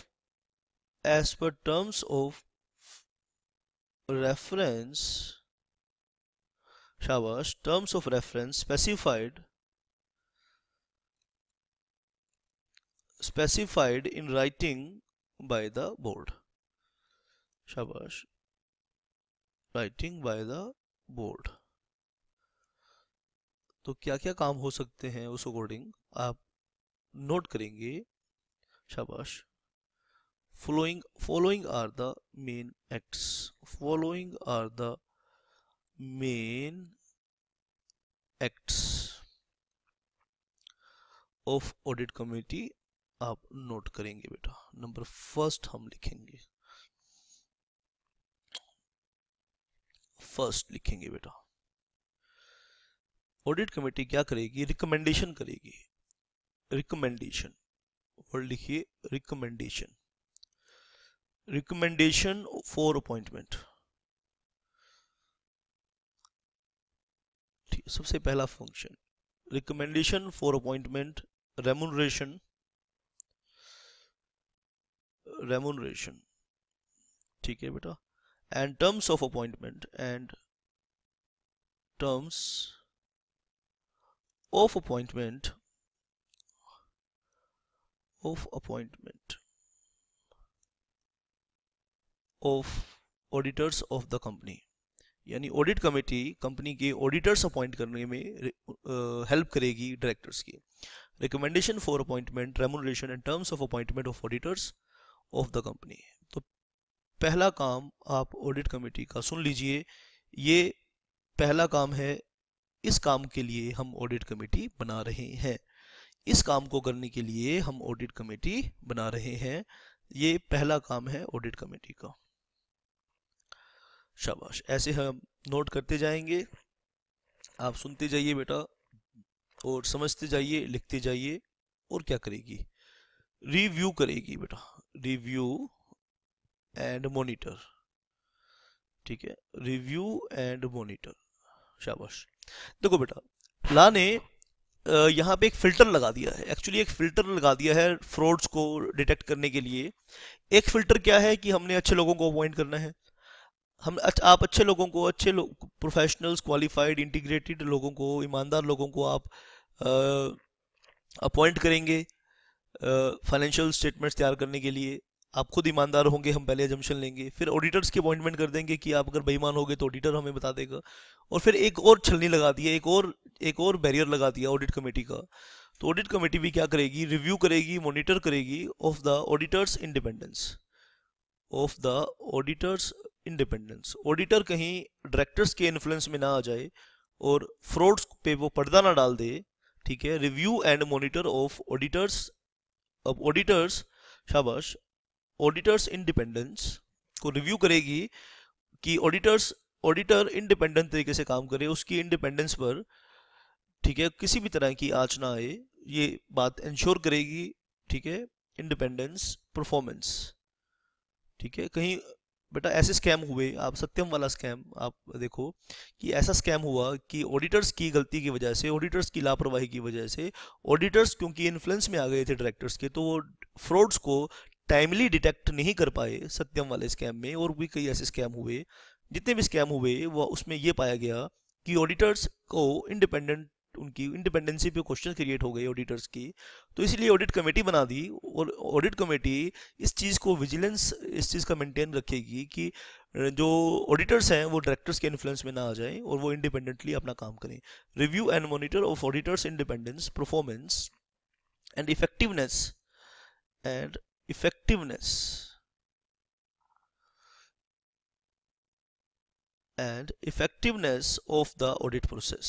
as per terms of reference showers terms of reference specified specified in writing by the board shabash writing by the board तो क्या क्या काम हो सकते हैं उस according आप note करेंगे शाबाश following following are the main acts following are the main acts of audit committee आप नोट करेंगे बेटा नंबर फर्स्ट हम लिखेंगे फर्स्ट लिखेंगे बेटा ऑडिट कमेटी क्या करेगी रिकमेंडेशन करेगी रिकमेंडेशन वर्ड लिखिए रिकमेंडेशन recommendation for अपॉइंटमेंट सबसे पहला function recommendation for appointment remuneration remuneration ठीक है बेटा and terms of appointment and terms of appointment of appointment of auditors of the company यानी ऑडिट कमेटी कंपनी के auditors appoint करने में हेल्प करेगी डायरेक्टर्स की recommendation for appointment remuneration and terms of appointment of auditors of the company तो पहला काम आप ऑडिट कमेटी का सुन लीजिए ये पहला काम है इस काम के लिए हम ऑडिट कमेटी बना रहे हैं इस काम को करने के लिए हम ऑडिट कमेटी बना रहे हैं ये पहला काम है ऑडिट कमेटी का शाबाश ऐसे हम नोट करते जाएंगे आप सुनते जाइए बेटा और समझते जाइए लिखते जाइए और क्या करेगी रिव्यू करेगी बेटा रिव्यू एंड मॉनिटर ठीक है रिव्यू एंड मॉनिटर शाबाश देखो बेटा ला ने यहाँ पे एक फिल्टर लगा दिया है एक्चुअली एक फिल्टर लगा दिया है फ्रॉड्स को डिटेक्ट करने के लिए एक फिल्टर क्या है कि हमने अच्छे लोगों को अपॉइंट करना है हम अच्छा आप अच्छे लोगों को अच्छे लोग प्रोफेशनल्स क्वालिफाइड इंटीग्रेटेड लोगों को ईमानदार लोगों को आप अपॉइंट करेंगे फाइनेंशियल स्टेटमेंट्स तैयार करने के लिए आप खुद ईमानदार होंगे हम पहले एजम्पन लेंगे फिर ऑडिटर्स की अपॉइंटमेंट कर देंगे कि आप अगर बेईमान होगे तो ऑडिटर हमें बता देगा और फिर एक और छलनी लगा दी एक और एक और बैरियर लगा दिया ऑडिट कमेटी का तो ऑडिट कमेटी भी क्या करेगी रिव्यू करेगी मॉनिटर करेगी of the auditors independence of the auditors independence auditor कहीं डायरेक्टर्स के इन्फ्लुएंस में ना आ जाए और फ्रॉड्स पे वो पर्दा ना डाल दे ठीक है review and monitor of auditors अब ऑडिटर्स शाबाश ऑडिटर्स इंडिपेंडेंस को रिव्यू करेगी कि ऑडिटर्स ऑडिटर इंडिपेंडेंट तरीके से काम करे उसकी इंडिपेंडेंस पर ठीक है किसी भी तरह की आँच ना आए ये बात इंश्योर करेगी ठीक है इंडिपेंडेंस परफॉर्मेंस ठीक है कहीं बेटा ऐसे स्कैम हुए आप सत्यम वाला स्कैम आप देखो कि ऐसा स्कैम हुआ कि ऑडिटर्स की गलती की वजह से ऑडिटर्स की लापरवाही की वजह से ऑडिटर्स क्योंकि इन्फ्लुएंस में आ गए थे डायरेक्टर्स के तो वो फ्रॉड्स को टाइमली डिटेक्ट नहीं कर पाए सत्यम वाले स्कैम में और भी कई ऐसे स्कैम हुए जितने भी स्कैम हुए वह उसमें यह पाया गया कि ऑडिटर्स को इंडिपेंडेंट उनकी इंडिपेंडेंसी पे क्वेश्चन क्रिएट हो गए ऑडिटर्स की तो इसलिए ऑडिट कमेटी बना दी और ऑडिट कमेटी इस चीज़ को विजिलेंस इस चीज़ का मेंटेन रखेगी कि जो ऑडिटर्स हैं वो डायरेक्टर्स के इन्फ्लुएंस में ना आ जाएं और वो इंडिपेंडेंटली अपना काम करें review and monitor of auditors independence performance and effectiveness and effectiveness and effectiveness of the audit process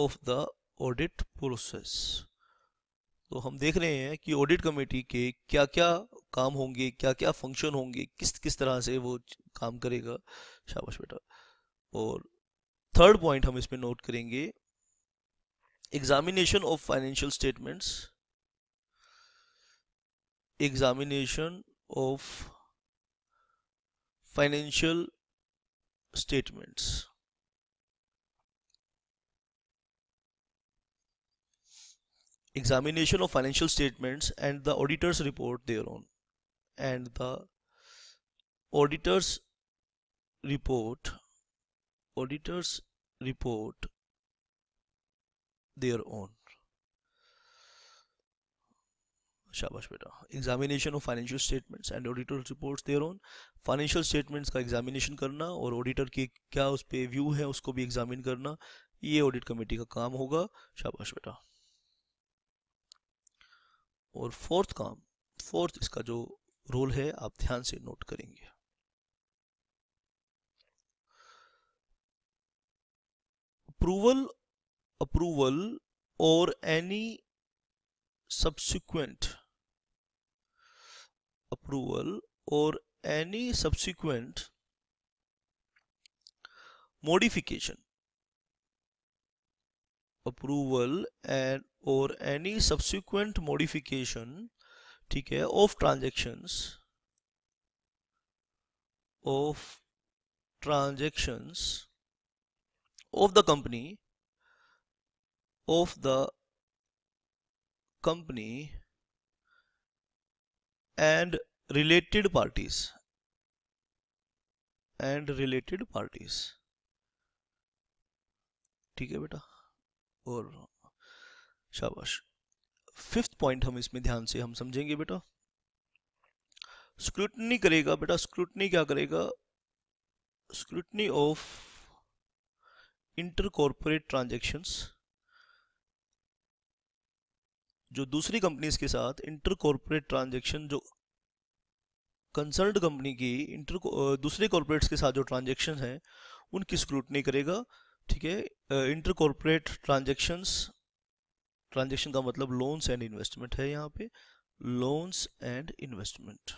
of the audit process तो हम देख रहे हैं कि ऑडिट कमेटी के क्या क्या काम होंगे क्या क्या फंक्शन होंगे किस किस तरह से वो काम करेगा शाबाश बेटा और थर्ड पॉइंट हम इसमें नोट करेंगे examination of financial statements examination of financial statements examination of financial statements and the auditor's report thereon and the auditor's report auditor's report thereon शाबाश बेटा examination of financial statements and auditor reports thereon financial statements का examination करना और auditor के क्या उस पे view है उसको भी एग्जामिन करना ये ऑडिट कमेटी का काम होगा शाबाश बेटा और फोर्थ काम फोर्थ इसका जो रोल है आप ध्यान से नोट करेंगे अप्रूवल अप्रूवल और एनी सब्सिक्वेंट अप्रूवल और any subsequent modification approval and और एनी सब्सिक्वेंट मॉडिफिकेशन ठीक है of transactions of transactions of the company of the company and related parties and related parties ठीक है बेटा और शाबाश फिफ्थ पॉइंट हम इसमें ध्यान से हम समझेंगे बेटा स्क्रूटनी करेगा बेटा स्क्रूटनी क्या करेगा scrutiny of inter corporate transactions जो दूसरी कंपनीज के साथ इंटर कॉरपोरेट ट्रांजेक्शन जो कंसर्न कंपनी की इंटर दूसरे कॉरपोरेट्स के साथ जो ट्रांजेक्शन है उनकी स्क्रूटनी करेगा ठीक है इंटर कॉरपोरेट ट्रांजेक्शन्स ट्रांजेक्शन का मतलब लोन्स एंड इन्वेस्टमेंट है यहाँ पे लोन्स एंड इन्वेस्टमेंट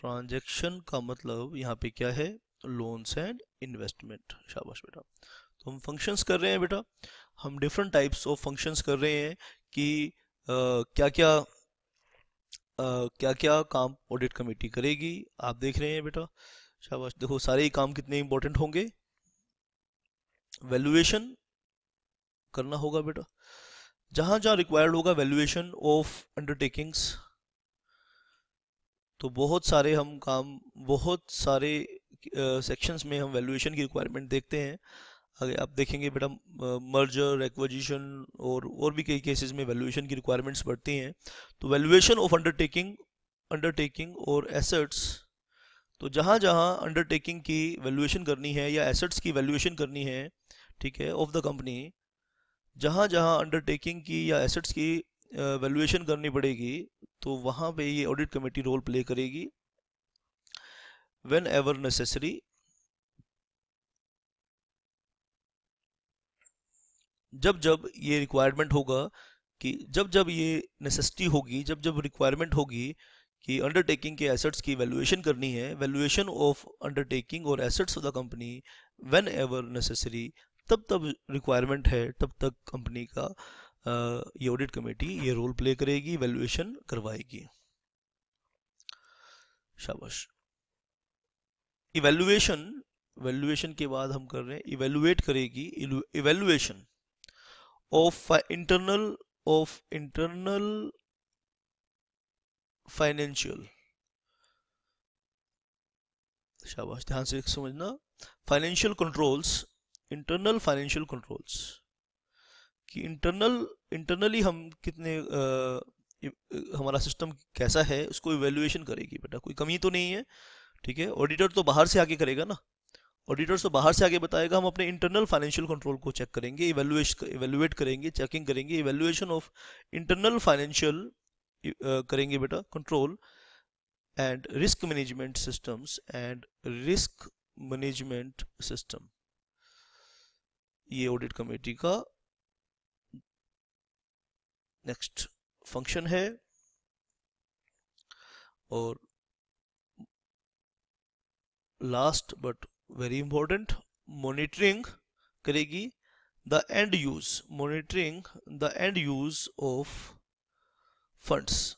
ट्रांजेक्शन का मतलब यहाँ पे क्या है लोन्स एंड इन्वेस्टमेंट शाबाश बेटा तो हम फंक्शंस कर रहे हैं बेटा हम डिफरेंट टाइप्स ऑफ फंक्शंस कर रहे हैं कि क्या क्या क्या क्या काम ऑडिट कमेटी करेगी आप देख रहे हैं बेटा शाबाश देखो सारे ही काम कितने इंपॉर्टेंट होंगे वैल्यूएशन करना होगा बेटा जहां जहां रिक्वायर्ड होगा वैल्यूएशन ऑफ अंडरटेकिंग्स तो बहुत सारे हम काम बहुत सारे सेक्शंस uh, में हम वैल्यूएशन की रिक्वायरमेंट देखते हैं अगर आप देखेंगे बेटा मर्जर एक्विजिशन और और भी कई केसेस में वैल्यूएशन की रिक्वायरमेंट्स बढ़ती हैं तो वैल्यूएशन ऑफ अंडरटेकिंग अंडरटेकिंग और एसेट्स तो जहाँ जहाँ अंडरटेकिंग की वैल्यूएशन करनी है या एसेट्स की वैल्यूएशन करनी है ठीक है ऑफ द कंपनी जहाँ जहाँ अंडरटेकिंग की या एसेट्स की वैल्यूएशन करनी पड़ेगी तो वहाँ पे ये ऑडिट कमेटी रोल प्ले करेगी वेन एवर नेसेसरी जब जब ये रिक्वायरमेंट होगा कि जब जब ये नेसेसिटी होगी जब जब रिक्वायरमेंट होगी कि अंडरटेकिंग के एसेट्स की वैल्यूएशन करनी है वैल्यूएशन ऑफ अंडरटेकिंग और assets of the company whenever necessary तब तब रिक्वायरमेंट है तब तक कंपनी का ये audit committee role play play करेगी वैल्यूएशन करवाएगी शाबाश इवेल्युएशन वैल्यूएशन के बाद हम कर रहे हैं इवेल्युएट करेगी evaluation of internal of internal financial शाबाश ध्यान से समझना financial controls internal financial controls कि इंटरनल इंटरनली हम कितने आ, हमारा सिस्टम कैसा है उसको इवेल्युएशन करेगी बेटा कोई कमी तो नहीं है ठीक है ऑडिटर तो बाहर से आके करेगा ना ऑडिटर तो बाहर से आगे बताएगा हम अपने इंटरनल फाइनेंशियल कंट्रोल को चेक करेंगे इवेल्युएट इवेल्युएट करेंगे चेकिंग करेंगे इवेल्युएशन ऑफ इंटरनल फाइनेंशियल करेंगे बेटा control and risk management systems and risk management system ये ऑडिट कमेटी का नेक्स्ट फंक्शन है और last but very important monitoring करेगी the end use monitoring the end use of funds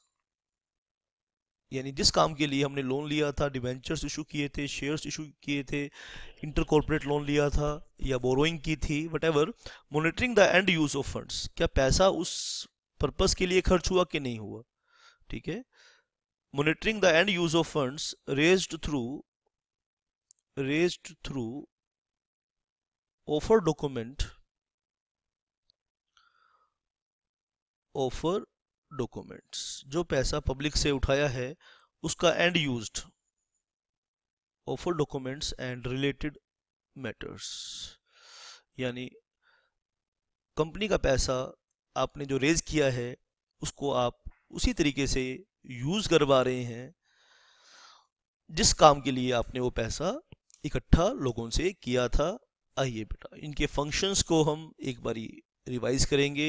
यानी जिस काम के लिए हमने लोन लिया था डिवेंचर्स इशू किए थे शेयर्स इशू किए थे इंटर कॉरपोरेट लोन लिया था या बोरोइंग की थी whatever monitoring the end use of funds क्या पैसा उस पर्पस के लिए खर्च हुआ कि नहीं हुआ ठीक है monitoring the end use of funds raised through raised through offer document offer documents जो पैसा पब्लिक से उठाया है उसका end used offer documents and related matters यानी कंपनी का पैसा आपने जो रेज किया है उसको आप उसी तरीके से यूज़ करवा रहे हैं जिस काम के लिए आपने वो पैसा इकट्ठा लोगों से किया था आइए बेटा इनके फंक्शंस को हम एक बारी रिवाइज करेंगे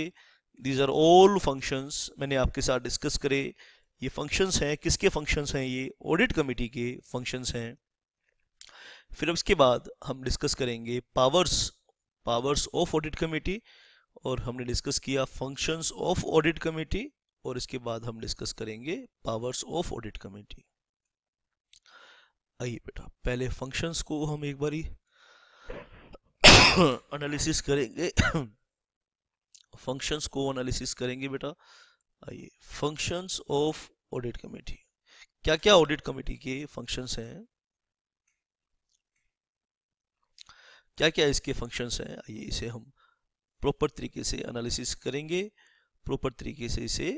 दीज आर ऑल फंक्शंस मैंने आपके साथ डिस्कस करे ये फंक्शंस हैं किसके फंक्शंस हैं ये ऑडिट कमेटी के फंक्शंस हैं फिर उसके बाद हम डिस्कस करेंगे powers powers of audit committee और हमने डिस्कस किया फंक्शंस ऑफ ऑडिट कमेटी और इसके बाद हम डिस्कस करेंगे पावर्स ऑफ ऑडिट कमेटी आइए बेटा पहले फंक्शंस को हम एक बारी एनालिसिस करेंगे फंक्शंस को एनालिसिस करेंगे बेटा आइए फंक्शंस ऑफ ऑडिट कमेटी क्या क्या ऑडिट कमेटी के फंक्शंस हैं क्या क्या इसके फंक्शंस हैं आइए इसे हम प्रॉपर तरीके से एनालिसिस करेंगे प्रॉपर तरीके से इसे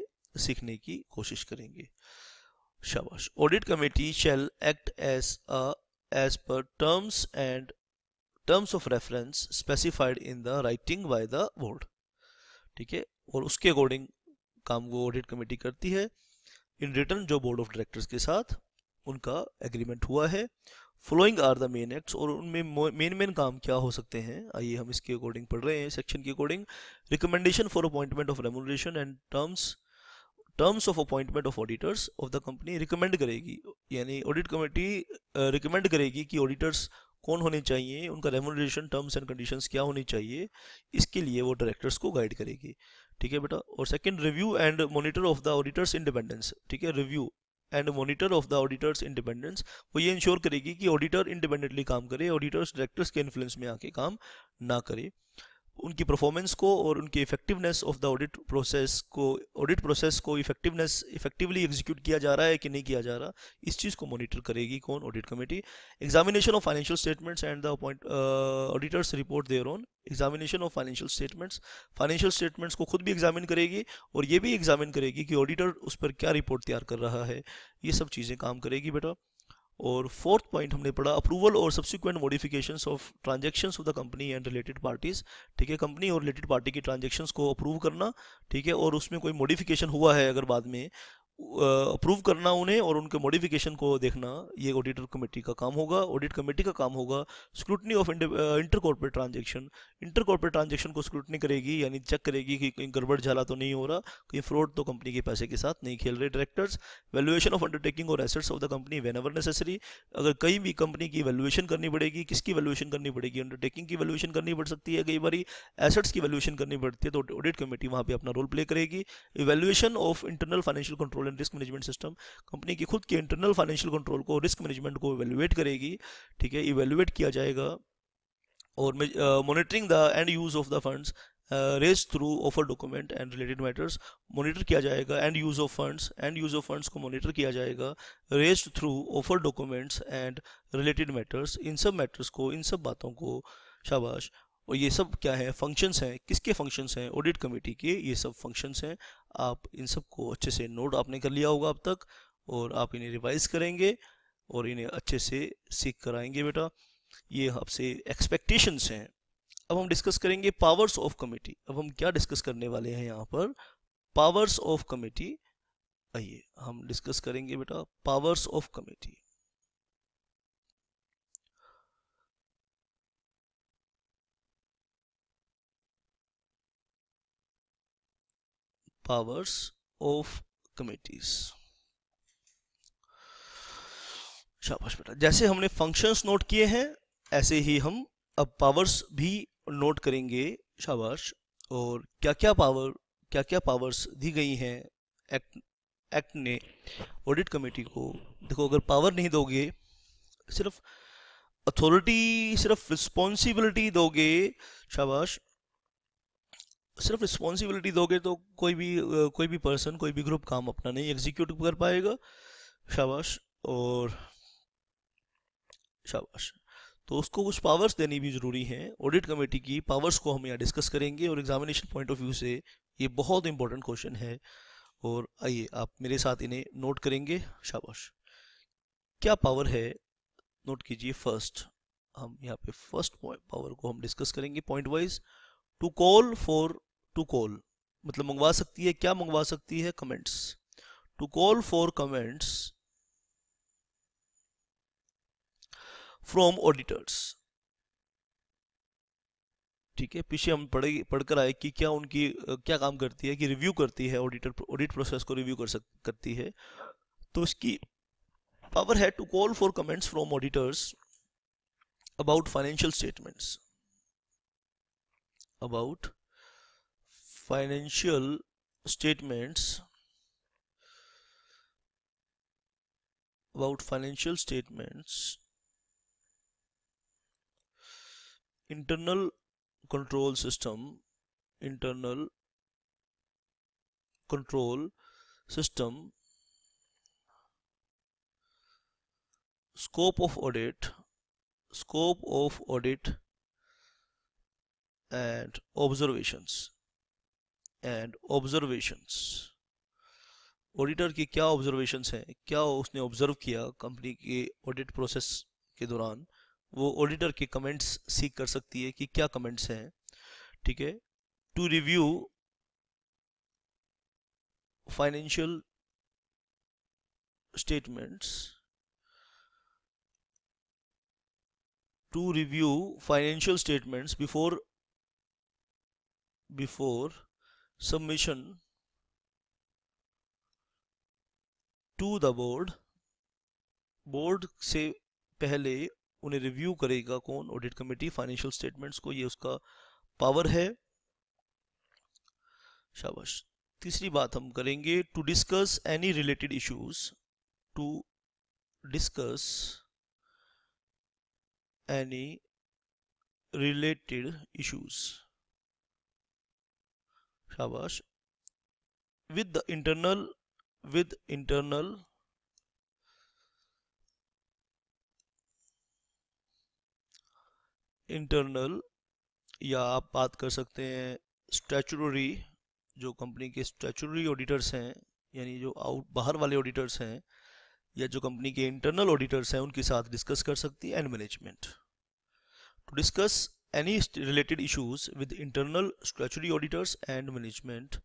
सीखने की कोशिश करेंगे शाबाश audit committee shall act as a as per terms and terms of reference specified in the writing by the board ठीक है और उसके अकॉर्डिंग काम वो ऑडिट कमेटी करती है इन रिटर्न जो बोर्ड ऑफ डायरेक्टर्स के साथ उनका एग्रीमेंट हुआ है following are the main acts और उनमें मेन मेन काम क्या हो सकते हैं आइए हम इसके अकॉर्डिंग पढ़ रहे हैं सेक्शन के according recommendation for appointment of remuneration and terms terms of appointment of auditors of the company recommend करेगी यानी ऑडिट कमेटी रिकमेंड करेगी कि ऑडिटर्स कौन होने चाहिए उनका रेमोनेशन टर्म्स एंड कंडीशंस क्या होनी चाहिए इसके लिए वो डायरेक्टर्स को गाइड करेगी ठीक है बेटा और second review and monitor of the auditors independence ठीक है review and monitor of the auditors independence वो ये इंश्योर करेगी कि ऑडिटर इंडिपेंडेंटली काम करे ऑडिटर्स डायरेक्टर्स के इन्फ्लुएंस में आके काम ना करे उनकी परफॉर्मेंस को और उनकी effectiveness of the audit process को ऑडिट प्रोसेस को इफेक्टिवनेस इफेक्टिवली एग्जीक्यूट किया जा रहा है कि नहीं किया जा रहा इस चीज़ को मॉनिटर करेगी कौन audit committee examination of financial statements and the appoint auditors report their own examination of financial statements financial statements को खुद भी एग्जामिन करेगी और ये भी एग्जामिन करेगी कि ऑडिटर उस पर क्या रिपोर्ट तैयार कर रहा है ये सब चीज़ें काम करेगी बेटा और फोर्थ पॉइंट हमने पढ़ा अप्रूवल और subsequent modification of transaction of the company and related parties ठीक है कंपनी और रिलेटेड पार्टी की ट्रांजेक्शन्स को अप्रूव करना ठीक है और उसमें कोई मॉडिफिकेशन हुआ है अगर बाद में अप्रूव करना उन्हें और उनके मॉडिफिकेशन को देखना ये ऑडिटर कमेटी का काम होगा ऑडिट कमेटी का काम होगा scrutiny of inter corporate transaction inter corporate transaction को स्क्रूटनी करेगी यानी चेक करेगी कि कहीं गड़बड़ झाला तो नहीं हो रहा कहीं फ्रॉड तो कंपनी के पैसे के साथ नहीं खेल रहे डायरेक्टर्स वैल्यूएशन ऑफ अंडरटेकिंग और assets of the company whenever necessary अगर कहीं भी कंपनी की वैल्यूएशन करनी पड़ेगी किसकी वैल्यूएशन करनी पड़ेगी अंडरटेकिंग की वैल्यूएशन करनी पड़ सकती है कई बार एसेट्स की वैल्यूएशन करनी पड़ती है तो ऑडिट कमेटी वहाँ पर अपना रोल प्ले करेगी valuation of internal financial control modern risk management system company की खुद के इंटरनल फाइनेंशियल कंट्रोल को रिस्क मैनेजमेंट को इवेलुएट करेगी ठीक है इवेलुएट किया जाएगा और monitoring the end use of the fund raise through offer document and related matters monitor किया जाएगा and use of funds and use of funds को मोनिटर किया जाएगा raise through offer documents and related matters इन सब matters को इन सब बातों को शाबाश और ये सब क्या है फंक्शंस हैं किसके फंक्शंस हैं ऑडिट कमेटी के ये सब फंक्शंस हैं आप इन सबको अच्छे से नोट आपने कर लिया होगा अब तक और आप इन्हें रिवाइज करेंगे और इन्हें अच्छे से सीख कराएंगे बेटा ये आपसे एक्सपेक्टेशंस हैं अब हम डिस्कस करेंगे पावर्स ऑफ कमेटी अब हम क्या डिस्कस करने वाले हैं यहाँ पर पावर्स ऑफ कमेटी आइए हम डिस्कस करेंगे बेटा powers of committee powers of committees शाबाश बेटा जैसे हमने फंक्शंस नोट किए हैं ऐसे ही हम अब पावर्स भी नोट करेंगे शाबाश और क्या क्या पावर क्या क्या पावर्स दी गई हैं एक्ट एक्ट ने ऑडिट कमेटी को देखो अगर पावर नहीं दोगे सिर्फ अथॉरिटी सिर्फ रिस्पॉन्सिबिलिटी दोगे शाबाश सिर्फ रिस्पॉन्सिबिलिटी दोगे तो कोई भी कोई भी पर्सन कोई भी ग्रुप काम अपना नहीं एग्जीक्यूट कर पाएगा शाबाश और शाबाश तो उसको कुछ पावर्स देनी भी ज़रूरी है ऑडिट कमेटी की पावर्स को हम यहाँ डिस्कस करेंगे और एग्जामिनेशन पॉइंट ऑफ व्यू से ये बहुत इंपॉर्टेंट क्वेश्चन है और आइए आप मेरे साथ इन्हें नोट करेंगे शाबाश क्या पावर है नोट कीजिए फर्स्ट हम यहाँ पे फर्स्ट पावर को हम डिस्कस करेंगे point wise to call for to call मतलब मंगवा सकती है क्या मंगवा सकती है comments to call for comments from auditors ठीक है पीछे हम पढ़े पढ़कर आए कि क्या उनकी क्या काम करती है कि रिव्यू करती है ऑडिटर ऑडिट प्रोसेस को रिव्यू कर सक करती है तो उसकी पावर है to call for comments from auditors about financial statements about financial statements about financial statements internal control system internal control system scope of audit scope of audit and observations and observations auditor की क्या observations हैं क्या उसने observe किया company के audit process के दौरान वो ऑडिटर के कमेंट्स सीख कर सकती है कि क्या कमेंट्स हैं ठीक है to review financial statements to review financial statements before before submission to the board board से पहले उन्हें रिव्यू करेगा कौन ऑडिट कमेटी फाइनेंशियल स्टेटमेंट्स को ये उसका पावर है शाबाश तीसरी बात हम करेंगे to discuss any related issues to discuss any related issues शाबाश with the internal with internal internal या आप बात कर सकते हैं स्टैचुररी जो कंपनी के स्टैचुररी ऑडिटर्स हैं यानी जो आउट बाहर वाले ऑडिटर्स हैं या जो कंपनी के इंटरनल ऑडिटर्स हैं उनके साथ डिस्कस कर सकती है and management to discuss any related issues with internal statutory auditors and management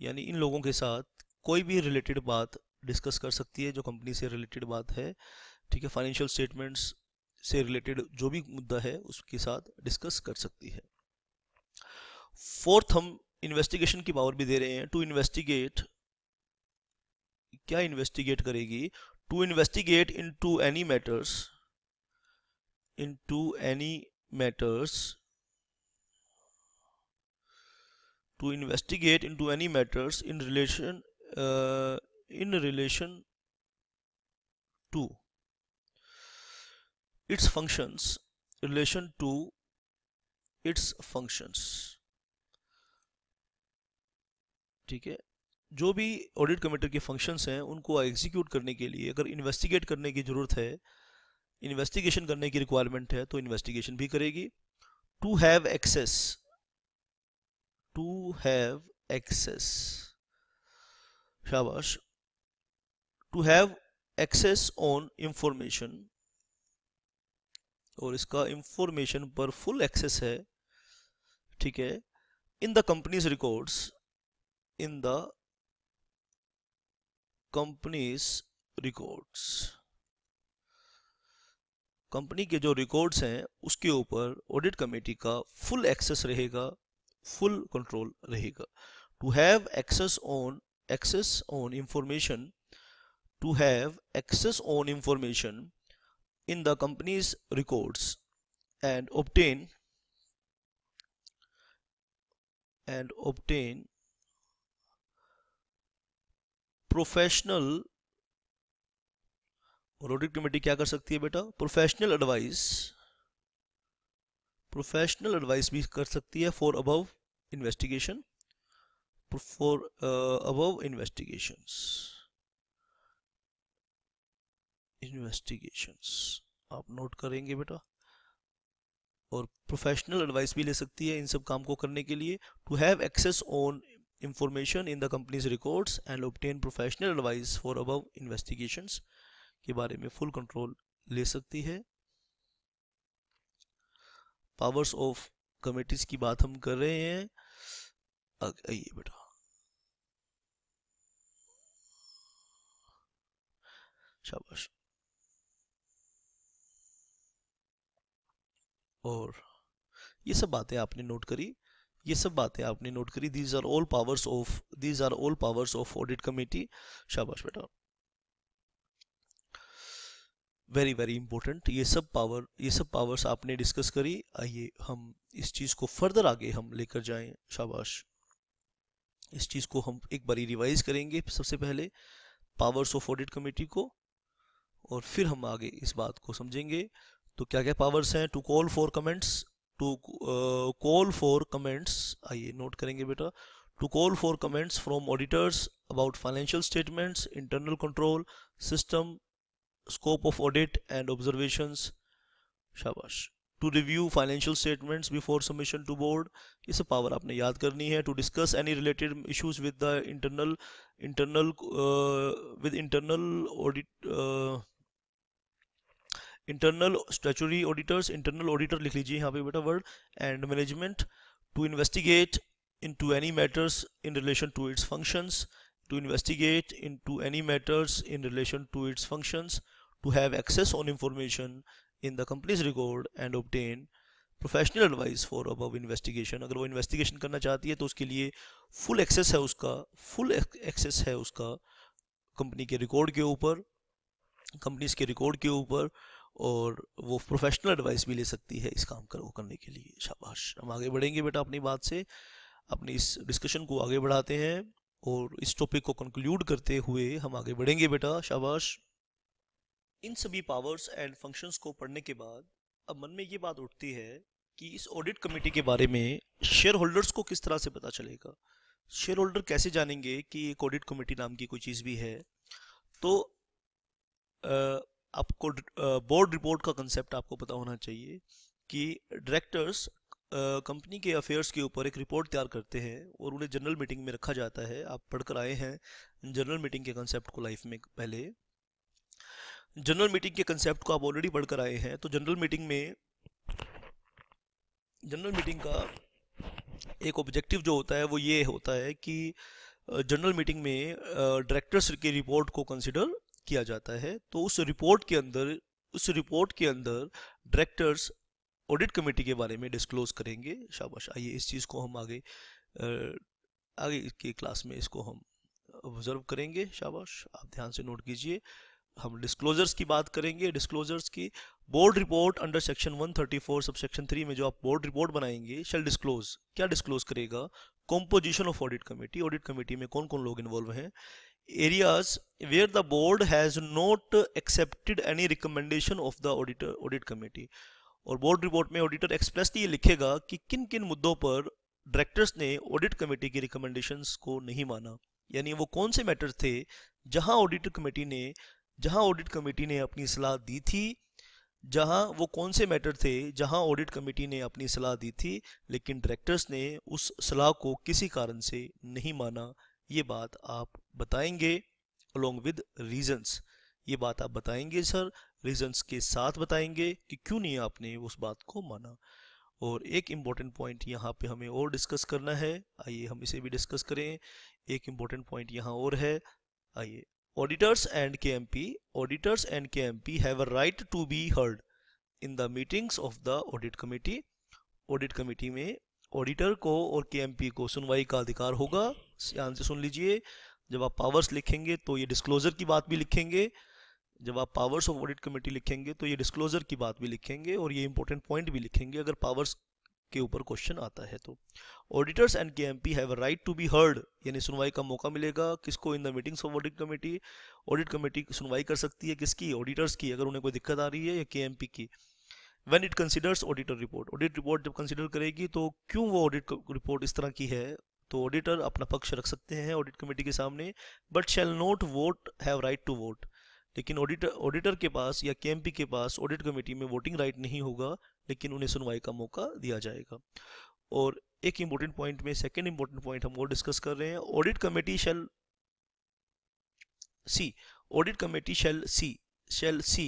यानी इन लोगों के साथ कोई भी रिलेटेड बात डिस्कस कर सकती है जो कंपनी से रिलेटेड बात है ठीक है फाइनेंशियल स्टेटमेंट्स से रिलेटेड जो भी मुद्दा है उसके साथ डिस्कस कर सकती है फोर्थ हम इन्वेस्टिगेशन की पावर भी दे रहे हैं टू इन्वेस्टिगेट क्या इन्वेस्टिगेट करेगी to investigate into any matters into any matters to investigate into any matters in relation uh, in relation to its functions relation to its functions ठीक है जो भी ऑडिट कमेटर के functions हैं उनको execute करने के लिए अगर इन्वेस्टिगेट करने की ज़रूरत है इन्वेस्टिगेशन करने की रिक्वायरमेंट है तो इन्वेस्टिगेशन भी करेगी to have access to have access शाबाश to have access on information और इसका इंफॉर्मेशन पर फुल एक्सेस है ठीक है in the company's records in the company's records company के जो रिकॉर्ड्स हैं उसके ऊपर ऑडिट कमेटी का फुल एक्सेस रहेगा फुल कंट्रोल रहेगा to have access on access on information to have access on information in the company's records and obtain and obtain professional और audit committee क्या कर सकती है बेटा प्रोफेशनल एडवाइस प्रोफेशनल एडवाइस भी कर सकती है for above investigation for above investigation investigation आप नोट करेंगे बेटा और प्रोफेशनल एडवाइस भी ले सकती है इन सब काम को करने के लिए to have access on information in the company's records and obtain professional advice for above investigations के बारे में फुल कंट्रोल ले सकती है पावर्स ऑफ कमेटीज की बात हम कर रहे हैं आइए बेटा शाबाश और ये सब बातें आपने नोट करी ये सब बातें आपने नोट करी these are all powers of these are all powers of audit committee शाबाश बेटा वेरी वेरी इंपॉर्टेंट ये सब पावर ये सब पावर्स आपने डिस्कस करी आइए हम इस चीज़ को फर्दर आगे हम लेकर जाएं शाबाश इस चीज़ को हम एक बारी रिवाइज करेंगे सबसे पहले पावर्स ऑफ ऑडिट कमेटी को और फिर हम आगे इस बात को समझेंगे तो क्या क्या पावर्स हैं to call for comments to call for comments आइए नोट करेंगे बेटा to call for comments from auditors about financial statements internal control system scope of audit and observations review to statements before submission to board is board power aapne power आपने याद करनी है any related issues with the internal internal uh, with internal audit uh, internal statutory auditors internal auditor लिख लीजिए यहाँ पे बेटा word and management to investigate into any matters in relation to its functions to investigate into any matters in relation to its functions, to have access on information in the company's record and obtain professional advice for above investigation. अगर वो investigation करना चाहती है तो उसके लिए full access है उसका full access है उसका company के record के ऊपर companies के record के ऊपर और वो प्रोफेशनल एडवाइस भी ले सकती है इस काम को करने के लिए शाबाश हम आगे बढ़ेंगे बेटा अपनी बात से अपनी इस डिस्कशन को आगे बढ़ाते हैं और इस टॉपिक को कंक्लूड करते हुए हम आगे बढ़ेंगे बेटा शाबाश इन सभी पावर्स एंड फंक्शंस को पढ़ने के बाद अब मन में ये बात उठती है कि इस ऑडिट कमेटी के बारे में शेयर होल्डर्स को किस तरह से पता चलेगा शेयर होल्डर कैसे जानेंगे कि एक ऑडिट कमेटी नाम की कोई चीज़ भी है तो आपको बोर्ड रिपोर्ट का कंसेप्ट आपको पता होना चाहिए कि डायरेक्टर्स कंपनी के अफेयर्स के ऊपर एक रिपोर्ट तैयार करते हैं और उन्हें जनरल मीटिंग में रखा जाता है आप पढ़कर आए हैं जनरल मीटिंग के कंसेप्ट को लाइफ में पहले जनरल मीटिंग के कंसेप्ट को आप ऑलरेडी पढ़कर आए हैं तो जनरल मीटिंग में जनरल मीटिंग का एक ऑब्जेक्टिव जो होता है वो ये होता है कि जनरल मीटिंग में डायरेक्टर्स की रिपोर्ट को कंसिडर किया जाता है तो उस रिपोर्ट के अंदर उस रिपोर्ट के अंदर डायरेक्टर्स ऑडिट कमेटी के बारे में डिस्क्लोज करेंगे शाबाश आइए इस चीज़ को हम आगे आगे की क्लास में इसको हम ऑब्जर्व करेंगे शाबाश आप ध्यान से नोट कीजिए हम डिस्क्लोजर्स की बात करेंगे डिस्क्लोजर्स की board report under section 134 thirty sub section 3 में जो आप बोर्ड रिपोर्ट बनाएंगे शेल डिस्क्लोज क्या डिस्क्लोज करेगा composition of audit committee audit committee में कौन कौन लोग इन्वॉल्व हैं areas where the board has not accepted any recommendation of the auditor audit committee और बोर्ड रिपोर्ट में ऑडिटर एक्सप्रेसली तो ये लिखेगा कि किन किन मुद्दों पर डायरेक्टर्स ने ऑडिट कमेटी की रिकमेंडेशंस को नहीं माना यानी वो कौन से मैटर थे जहां ऑडिट कमेटी ने जहां ऑडिट कमेटी ने अपनी सलाह दी थी जहां वो कौन से मैटर थे जहां ऑडिट कमेटी ने अपनी सलाह दी थी लेकिन डायरेक्टर्स ने उस सलाह को किसी कारण से नहीं माना ये बात आप बताएंगे अलोंग विद रीजंस ये बात आप बताएंगे सर रीजंस के साथ बताएंगे कि क्यों नहीं आपने उस बात को माना और एक इम्पॉर्टेंट पॉइंट यहाँ पे हमें और डिस्कस करना है आइए हम इसे भी डिस्कस करें एक इम्पॉर्टेंट पॉइंट यहाँ और है आइए auditors and K M P auditors and K M P have a right to be heard in the meetings of the audit committee audit committee में ऑडिटर को और के एम पी को सुनवाई का अधिकार होगा ध्यान से सुन लीजिए जब आप पावर्स लिखेंगे तो ये डिस्क्लोजर की बात भी लिखेंगे जब आप पावर्स ऑफ ऑडिट कमेटी लिखेंगे तो ये डिस्क्लोजर की बात भी लिखेंगे और ये इंपॉर्टेंट पॉइंट भी लिखेंगे अगर पावर्स के ऊपर क्वेश्चन आता है तो auditors and K M P है राइट टू बी हर्ड यानी सुनवाई का मौका मिलेगा किसको in the meetings of audit committee audit committee सुनवाई कर सकती है किसकी ऑडिटर्स की अगर उन्हें कोई दिक्कत आ रही है या के एम पी की when it considers auditor report audit report जब कंसिडर करेगी तो क्यों वो ऑडिट रिपोर्ट इस तरह की है तो ऑडिटर अपना पक्ष रख सकते हैं ऑडिट कमेटी के सामने but shall not vote have right to vote लेकिन ऑडिटर ऑडिटर के पास या के के पास ऑडिट कमेटी में वोटिंग राइट नहीं होगा लेकिन उन्हें सुनवाई का मौका दिया जाएगा और एक इम्पोर्टेंट पॉइंट में सेकेंड इम्पोर्टेंट पॉइंट हम और डिस्कस कर रहे हैं audit committee shall see audit committee shall see shall see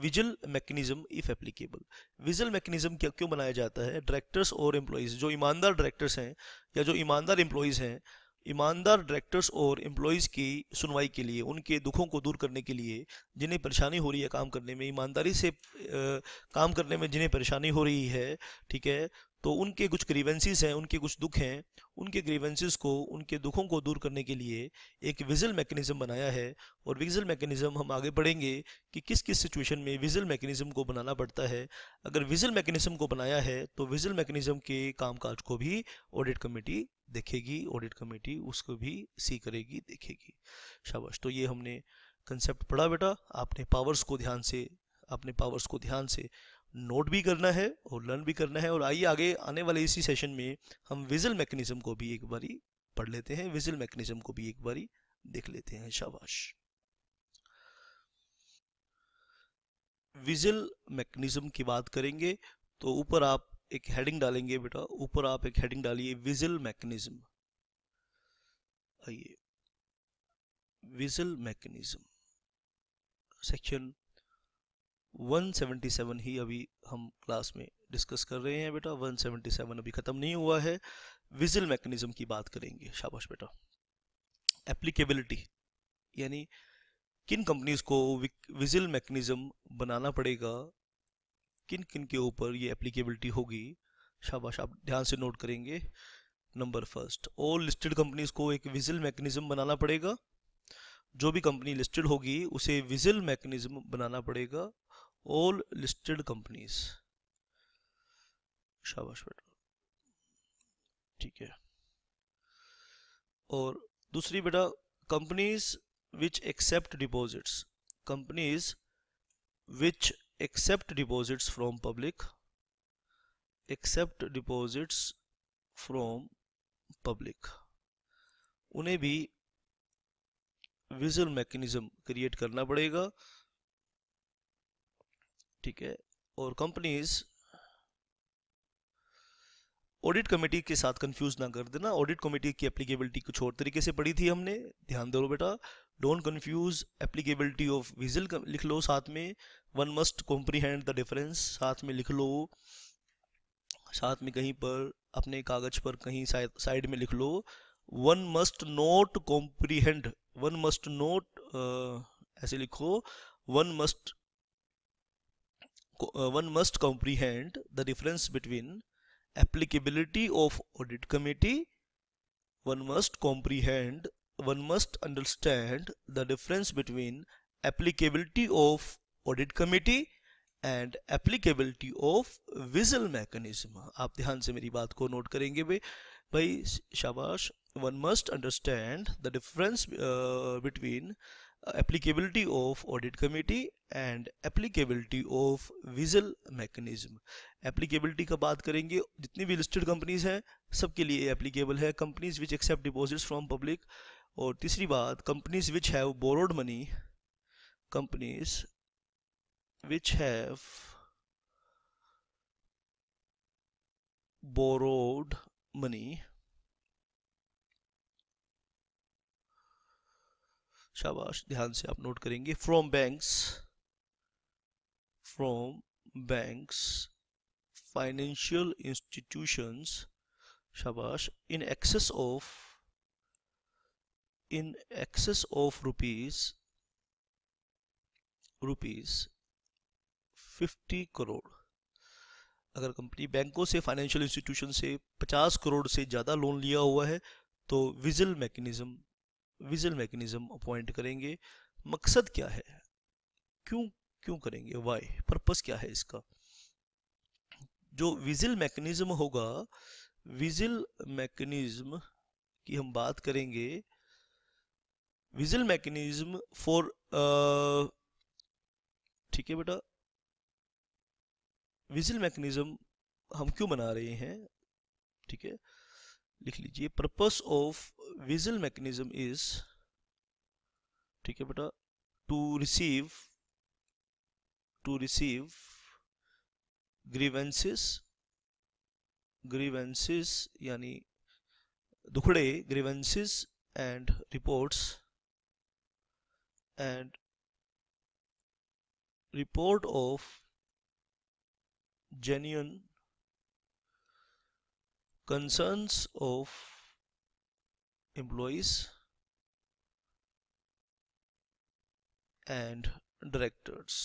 vigil mechanism if applicable vigil mechanism क्या क्यों बनाया जाता है डायरेक्टर्स और एम्प्लॉयज़ जो ईमानदार डायरेक्टर्स हैं या जो ईमानदार एम्प्लॉयज़ हैं ईमानदार डायरेक्टर्स और एम्प्लॉयज़ की सुनवाई के लिए उनके दुखों को दूर करने के लिए जिन्हें परेशानी हो रही है काम करने में ईमानदारी से आ, काम करने में जिन्हें परेशानी हो रही है ठीक है तो उनके कुछ ग्रीवेंसीज हैं उनके कुछ दुख हैं उनके ग्रीवेंसीज को उनके दुखों को दूर करने के लिए एक विजल मैकेनिज्म बनाया है और विजल मैकेनिज्म हम आगे बढ़ेंगे कि किस किस सिचुएशन में विजल मैकेनिज्म को बनाना पड़ता है अगर विजल मैकेनिज्म को बनाया है तो विजल मैकेनिज्म के कामकाज को भी ऑडिट कमेटी देखेगी ऑडिट कमेटी उसको भी सी करेगी देखेगी शाबाश तो ये हमने कंसेप्ट पढ़ा बेटा आपने पावर्स को ध्यान से अपने पावर्स को ध्यान से नोट भी करना है और लर्न भी करना है और आइए आगे आने वाले इसी सेशन में हम विजल मैकेनिज्म को भी एक बारी पढ़ लेते हैं विजल मैकेनिज्म को भी एक बारी देख लेते हैं शाबाश विजल मैकेनिज्म की बात करेंगे तो ऊपर आप एक हेडिंग डालेंगे बेटा ऊपर आप एक हेडिंग डालिए विजल मैकेनिज्म आइए विजल मैकेनिज्म सेक्शन 177 ही अभी हम क्लास में डिस्कस कर रहे हैं बेटा 177 अभी ख़त्म नहीं हुआ है विजिल मैकेनिज्म की बात करेंगे शाबाश बेटा एप्लीकेबिलिटी यानी किन कंपनीज को विजिल मैकेनिज्म बनाना पड़ेगा किन किन के ऊपर ये एप्लीकेबिलिटी होगी शाबाश आप ध्यान से नोट करेंगे number first all listed companies को एक विजिल मैकेनिज्म बनाना पड़ेगा जो भी कंपनी लिस्टेड होगी उसे विजिल मैकेनिज्म बनाना पड़ेगा all listed companies शाबाश बेटा ठीक है और दूसरी बेटा companies which accept deposits companies which accept deposits from public accept deposits from public उन्हें भी विजुअल मैकेनिज्म क्रिएट करना पड़ेगा ठीक है और कंपनीज ऑडिट कमेटी के साथ कंफ्यूज ना कर देना ऑडिट कमेटी की एप्लीकेबिलिटी कुछ और तरीके से पढ़ी थी हमने ध्यान दो बेटा don't confuse applicability of vigil लिख लो साथ में one must comprehend the difference साथ में लिख लो साथ में कहीं पर अपने कागज पर कहीं साइड में लिख लो one must not comprehend one must not ऐसे लिखो one must one must comprehend the difference between applicability of audit committee one must comprehend one must understand the difference between applicability of audit committee and applicability of of mechanism aap dhyan se meri baat ko note karenge bhai bhai shabash one must understand the difference uh, between applicability of audit committee and applicability of vigil mechanism applicability का बात करेंगे जितनी भी listed companies हैं सबके लिए applicable है companies which accept deposits from public और तीसरी बात companies which have borrowed money companies which have borrowed money शाबाश ध्यान से आप नोट करेंगे from banks from banks financial institutions शाबाश इन excess of in excess of rupees rupees 50 crore अगर कंपनी बैंकों से फाइनेंशियल इंस्टीट्यूशन से 50 करोड़ से ज़्यादा लोन लिया हुआ है तो vigil mechanism vigil mechanism appoint करेंगे मकसद क्या है क्यों क्यों करेंगे वाई पर्पस क्या है इसका जो विजिल मैकेनिज्म होगा विजिल मैकेनिज्म की हम बात करेंगे विजिल मैकेनिज्म फॉर ठीक है बेटा विजिल मैकेनिज्म हम क्यों बना रहे हैं ठीक है लिख लीजिए purpose of vigil mechanism is ठीक है बेटा to receive to receive grievances grievances यानी दुखड़े grievances and reports and report of genuine concerns of employees and directors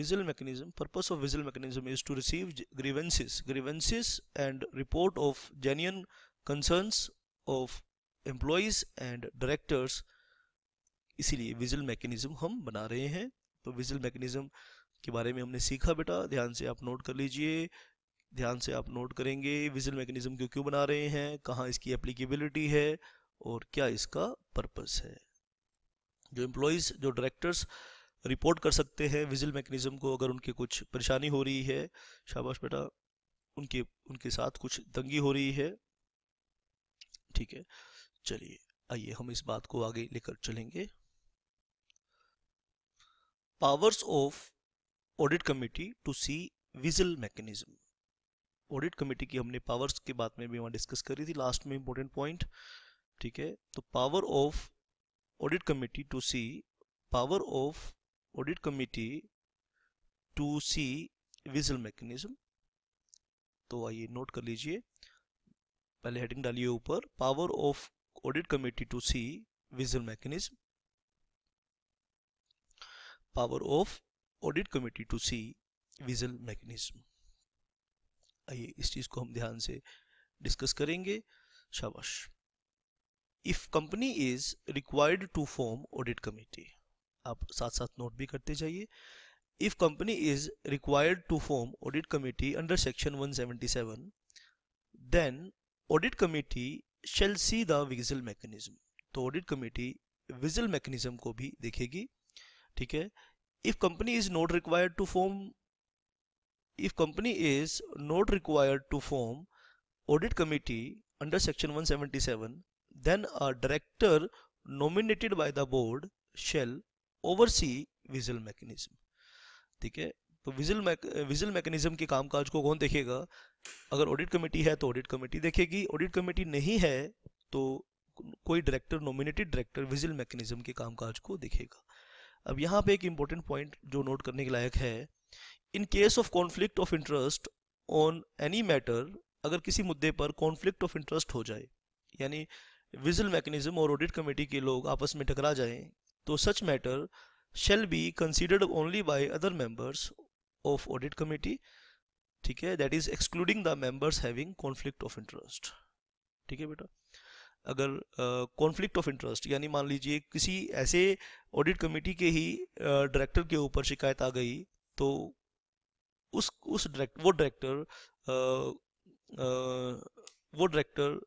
visual mechanism purpose of visual mechanism is to receive grievances grievances and report of genuine concerns of employees and directors इसीलिए vigil mechanism हम बना रहे हैं तो visual mechanism के बारे में हमने सीखा बेटा ध्यान से आप नोट कर लीजिए ध्यान से आप नोट करेंगे विजिल मैकेनिज्म क्यों क्यों बना रहे हैं कहाँ इसकी एप्लीकेबिलिटी है और क्या इसका पर्पस है जो एम्प्लॉयज़ जो डायरेक्टर्स रिपोर्ट कर सकते हैं विजिल मैकेनिज्म को अगर उनके कुछ परेशानी हो रही है शाबाश बेटा उनके उनके साथ कुछ तंगी हो रही है ठीक है चलिए आइए हम इस बात को आगे लेकर चलेंगे powers of audit committee to see vigil mechanism audit committee की हमने पावर्स के बात में भी वहाँ डिस्कस करी थी लास्ट में इंपॉर्टेंट पॉइंट ठीक है तो power of audit committee to see power of audit committee to see vigil mechanism तो आइए नोट कर लीजिए पहले हेडिंग डालिए ऊपर power of audit committee to see vigil mechanism power of audit committee to see vigil mechanism आइए इस चीज़ को हम ध्यान से डिस्कस करेंगे शाबाश if company is required to form audit committee आप साथ साथ नोट भी करते जाइए if company is required to form audit committee under section 177 then audit committee shall see the vigil mechanism तो ऑडिट कमेटी विजल मैकेनिज्म को भी देखेगी ठीक है if company is not required to form if company is not required to form audit committee under section 177 then a director nominated by the board shall oversee whistle mechanism ठीक है तो vigil Mac vigil mechanism के कामकाज को कौन देखेगा अगर audit committee है तो ऑडिट कमेटी देखेगी ऑडिट कमेटी नहीं है तो कोई director nominated director vigil mechanism के कामकाज को देखेगा अब यहाँ पे एक इम्पोर्टेंट पॉइंट जो नोट करने के लायक है in case of conflict of interest on any matter अगर किसी मुद्दे पर कॉन्फ्लिक्ट ऑफ इंटरेस्ट हो जाए यानी विजल मैकेनिज्म और ऑडिट कमेटी के लोग आपस में टकरा जाएं तो such matter shall be considered only by other members of audit committee ठीक है that is excluding the members having conflict of interest ठीक है बेटा अगर कॉन्फ्लिक्ट ऑफ इंटरेस्ट यानी मान लीजिए किसी ऐसे ऑडिट कमेटी के ही डायरेक्टर uh, के ऊपर शिकायत आ गई तो उस उस डायरेक्ट वो डायरेक्टर वो डायरेक्टर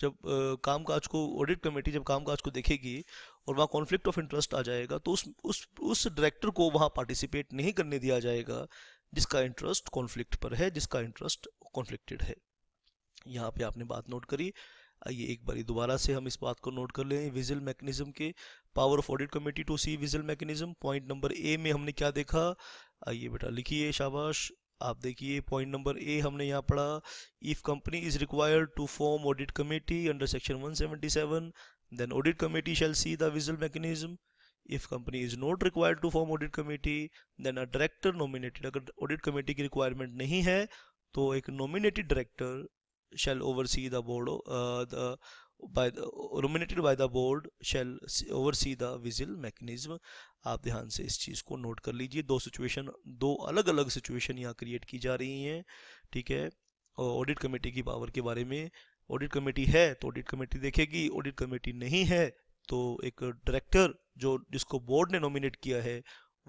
जब काम काज को ऑडिट कमेटी जब काम काज को देखेगी और वहाँ कॉन्फ्लिक्ट ऑफ इंटरेस्ट आ जाएगा तो उस उस उस डायरेक्टर को वहाँ पार्टिसिपेट नहीं करने दिया जाएगा जिसका इंटरेस्ट कॉन्फ्लिक्ट पर है जिसका इंटरेस्ट कॉन्फ्लिक्टेड है यहाँ पे आपने बात नोट करी आइए एक बार दोबारा से हम इस बात को नोट कर लें विजिल मैकेनिज्म के power of audit committee to see vigil mechanism point number A में हमने क्या देखा आइए बेटा लिखिए शाबाश आप देखिए पॉइंट नंबर ए हमने यहाँ पढ़ा if company is required to form audit committee under section 177 then audit committee shall see the vigil if company is not required to form audit committee then a director nominated अगर audit committee की requirement नहीं है तो एक nominated director shall oversee the board by the nominated by the board shall oversee the whistle mechanism आप ध्यान से इस चीज़ को नोट कर लीजिए दो सिचुएशन दो अलग अलग सिचुएशन यहाँ क्रिएट की जा रही हैं ठीक है ऑडिट कमेटी की पावर के बारे में ऑडिट कमेटी है तो ऑडिट कमेटी देखेगी ऑडिट कमेटी नहीं है तो एक डायरेक्टर जो जिसको बोर्ड ने नॉमिनेट किया है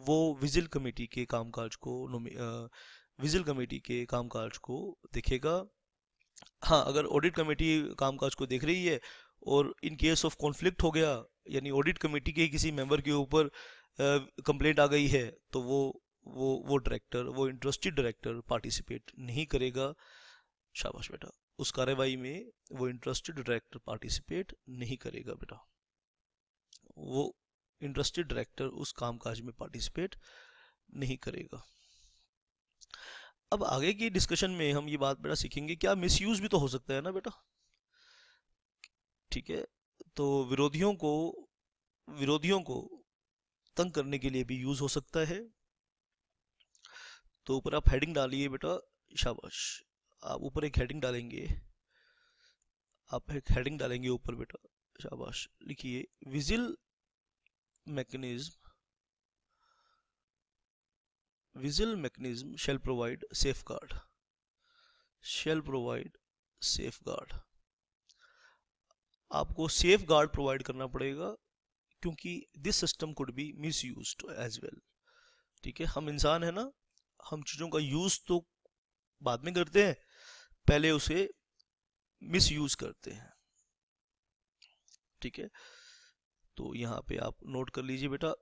वो विजिल कमेटी के कामकाज को विजिल कमेटी के कामकाज को देखेगा हाँ अगर ऑडिट कमेटी कामकाज को देख रही है और इन केस ऑफ कॉन्फ्लिक्ट हो गया यानी ऑडिट कमेटी के किसी मेंबर के ऊपर कंप्लेंट आ गई है तो वो वो वो डायरेक्टर वो इंटरेस्टेड डायरेक्टर पार्टिसिपेट नहीं करेगा शाबाश बेटा उस कार्रवाई में वो इंटरेस्टेड डायरेक्टर पार्टिसिपेट नहीं करेगा बेटा वो इंटरेस्टेड डायरेक्टर उस कामकाज में पार्टिसिपेट नहीं करेगा अब आगे की डिस्कशन में हम ये बात बेटा सीखेंगे क्या मिसयूज भी तो हो सकता है ना बेटा ठीक है तो विरोधियों को विरोधियों को तंग करने के लिए भी यूज हो सकता है तो ऊपर आप हेडिंग डालिए बेटा शाबाश आप ऊपर एक हेडिंग डालेंगे आप एक हेडिंग डालेंगे ऊपर बेटा शाबाश लिखिए vigil mechanism visual mechanism shall provide safeguard shall provide safeguard आपको सेफ गार्ड प्रोवाइड करना पड़ेगा क्योंकि this system could be misuse as well ठीक है हम इंसान है ना हम चीज़ों का यूज तो बाद में करते हैं पहले उसे मिस यूज करते हैं ठीक है तो यहाँ पे आप नोट कर लीजिए बेटा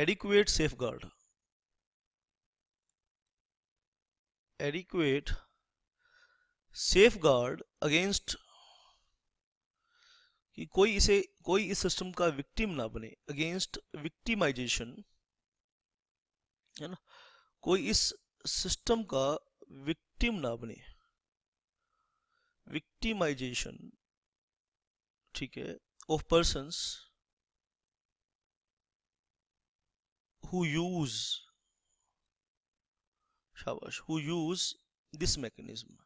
adequate safeguard adequate safeguard against कि कोई इसे कोई इस सिस्टम का विक्टिम ना बने अगेंस्ट विक्टिमाइजेशन है ना कोई इस सिस्टम का विक्टिम ना बने विक्टिमाइजेशन ठीक है ऑफ पर्संस हु यूज़ शाबाश हु यूज दिस मैकेनिज्म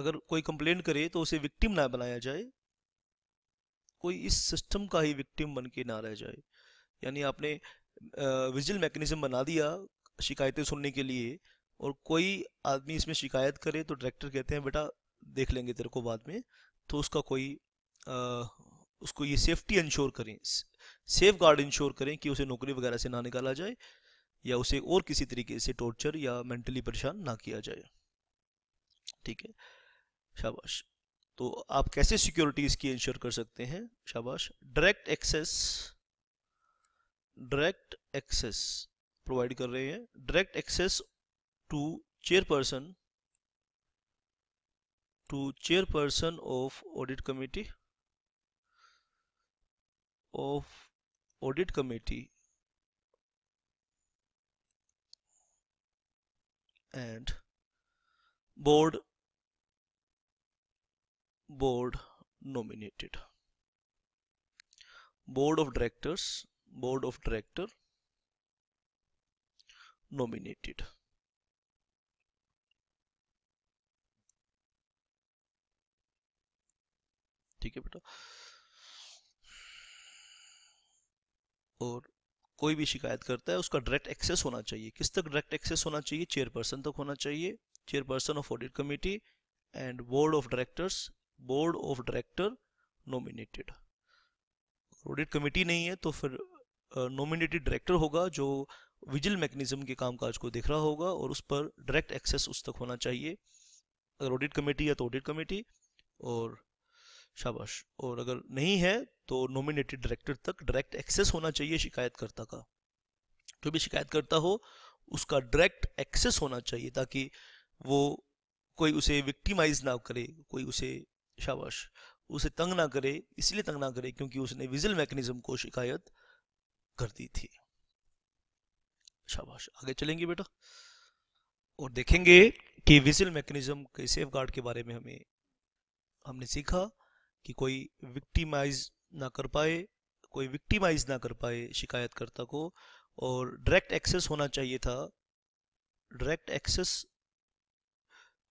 अगर कोई कंप्लेंट करे तो उसे विक्टिम ना बनाया जाए कोई इस सिस्टम का ही विक्टिम बन के ना रह जाए यानी आपने विजिल मैकेनिज्म बना दिया शिकायतें सुनने के लिए और कोई आदमी इसमें शिकायत करे तो डायरेक्टर कहते हैं बेटा देख लेंगे तेरे को बाद में तो उसका कोई आ, उसको ये सेफ्टी इंश्योर करें सेफ गार्ड इंश्योर करें कि उसे नौकरी वगैरह से ना निकाला जाए या उसे और किसी तरीके से टॉर्चर या मेंटली परेशान ना किया जाए ठीक है शाबाश तो आप कैसे सिक्योरिटी इसकी इंश्योर कर सकते हैं शाबाश direct access direct access provide कर रहे हैं direct access to chairperson to chairperson of audit committee of audit committee and board board nominated board of directors board of director nominated ठीक है बेटा और कोई भी शिकायत करता है उसका डायरेक्ट एक्सेस होना चाहिए किस तक डायरेक्ट एक्सेस होना चाहिए चेयरपर्सन तक होना चाहिए chairperson of audit committee and board of directors board of director nominated audit committee नहीं है तो फिर नॉमिनेटेड डायरेक्टर होगा जो विजिल मैकेनिज्म के कामकाज को देख रहा होगा और उस पर डायरेक्ट एक्सेस उस तक होना चाहिए अगर ऑडिट कमेटी है तो ऑडिट कमेटी और शाबाश और अगर नहीं है तो नॉमिनेटेड डायरेक्टर तक डायरेक्ट एक्सेस होना चाहिए शिकायतकर्ता का जो भी शिकायतकर्ता हो उसका डायरेक्ट एक्सेस होना चाहिए ताकि वो कोई उसे विक्टिमाइज ना करे कोई उसे शाबाश उसे तंग ना करे इसलिए तंग ना करे क्योंकि उसने विजिल मैकेनिज्म को शिकायत कर दी थी शाबाश आगे चलेंगे बेटा और देखेंगे कि विजिल मैकेनिज्म के सेफ गार्ड के बारे में हमें हमने सीखा कि कोई विक्टिमाइज ना कर पाए कोई विक्टिमाइज ना कर पाए शिकायतकर्ता को और डायरेक्ट एक्सेस होना चाहिए था डायरेक्ट एक्सेस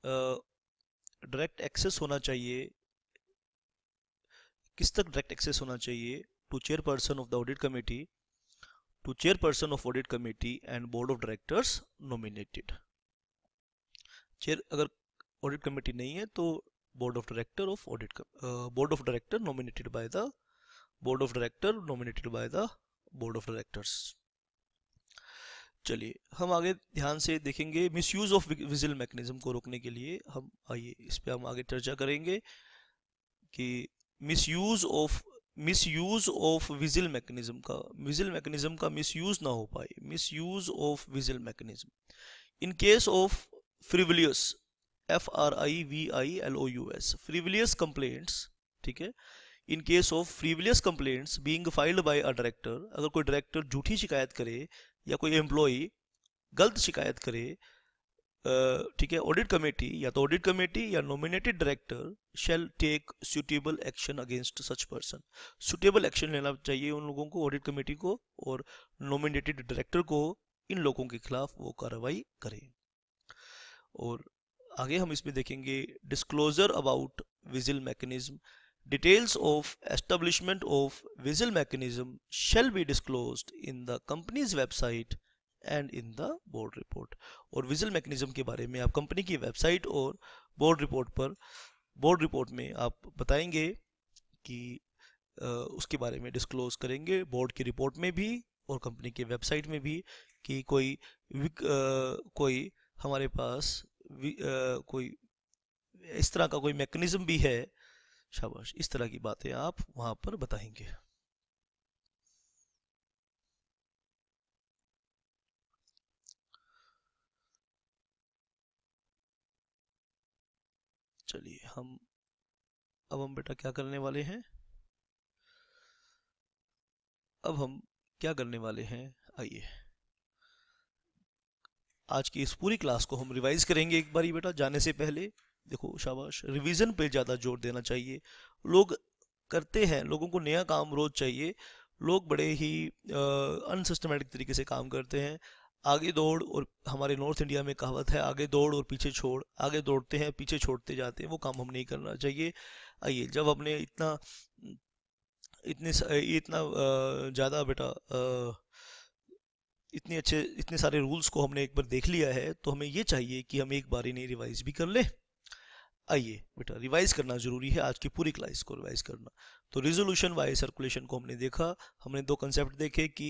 डायरेक्ट एक्सेस होना चाहिए किस तक डायरेक्ट एक्सेस होना चाहिए to chairperson of the audit committee to chairperson of audit committee and board of directors nominated chair अगर ऑडिट कमेटी नहीं है तो board of director of audit uh, board of director nominated by the board of director nominated by the board of directors चलिए हम आगे ध्यान से देखेंगे मिसयूज ऑफ विजिल मैकेनिज्म को रोकने के लिए हम आइए इस पर हम आगे चर्चा करेंगे कि misuse of misuse of vigil mechanism का विजिल मैकेनिज्म का मिसयूज ना हो पाए misuse of vigil mechanism in case of frivolous F R I V O L O U S frivolous complaints ठीक है in case of frivolous complaints being filed by a director अगर कोई director झूठी शिकायत करे या कोई एम्प्लॉय गलत शिकायत करे ठीक है ऑडिट कमेटी या तो ऑडिट कमेटी या nominated director shall take suitable action against such person suitable action लेना चाहिए उन लोगों को ऑडिट कमेटी को और नॉमिनेटेड डायरेक्टर को इन लोगों के खिलाफ वो कार्रवाई करें और आगे हम इसमें देखेंगे disclosure about vigil mechanism details of establishment of vigil mechanism shall be disclose in the company's website and in the board report और विजिल मैकेनिज्म के बारे में आप कंपनी की वेबसाइट और बोर्ड रिपोर्ट पर बोर्ड रिपोर्ट में आप बताएंगे कि उसके बारे में डिस्क्लोज करेंगे बोर्ड की रिपोर्ट में भी और कंपनी की वेबसाइट में भी कि कोई आ, कोई हमारे पास कोई इस तरह का कोई मैकेनिज्म भी है शाबाश इस तरह की बातें आप वहां पर बताएंगे चलिए हम अब हम बेटा क्या करने वाले हैं अब हम क्या करने वाले हैं आइए आज की इस पूरी क्लास को हम रिवाइज करेंगे एक बार ही बेटा जाने से पहले देखो शाबाश रिवीजन पे ज़्यादा जोर देना चाहिए लोग करते हैं लोगों को नया काम रोज चाहिए लोग बड़े ही अनसिस्टमेटिक तरीके से काम करते हैं आगे दौड़ और हमारे नॉर्थ इंडिया में कहावत है आगे दौड़ और पीछे छोड़ आगे दौड़ते हैं पीछे छोड़ते जाते हैं वो काम हम नहीं करना चाहिए आइए जब हमने इतना इतने इतना ज़्यादा बेटा इतने अच्छे इतने सारे रूल्स को हमने एक बार देख लिया है तो हमें ये चाहिए कि हम एक बार इन्हें रिवाइज भी कर लें आइए बेटा रिवाइज करना जरूरी है आज की पूरी क्लास को रिवाइज करना तो रिजोल्यूशन वाई सर्कुलेशन को हमने देखा हमने दो कंसेप्ट देखे कि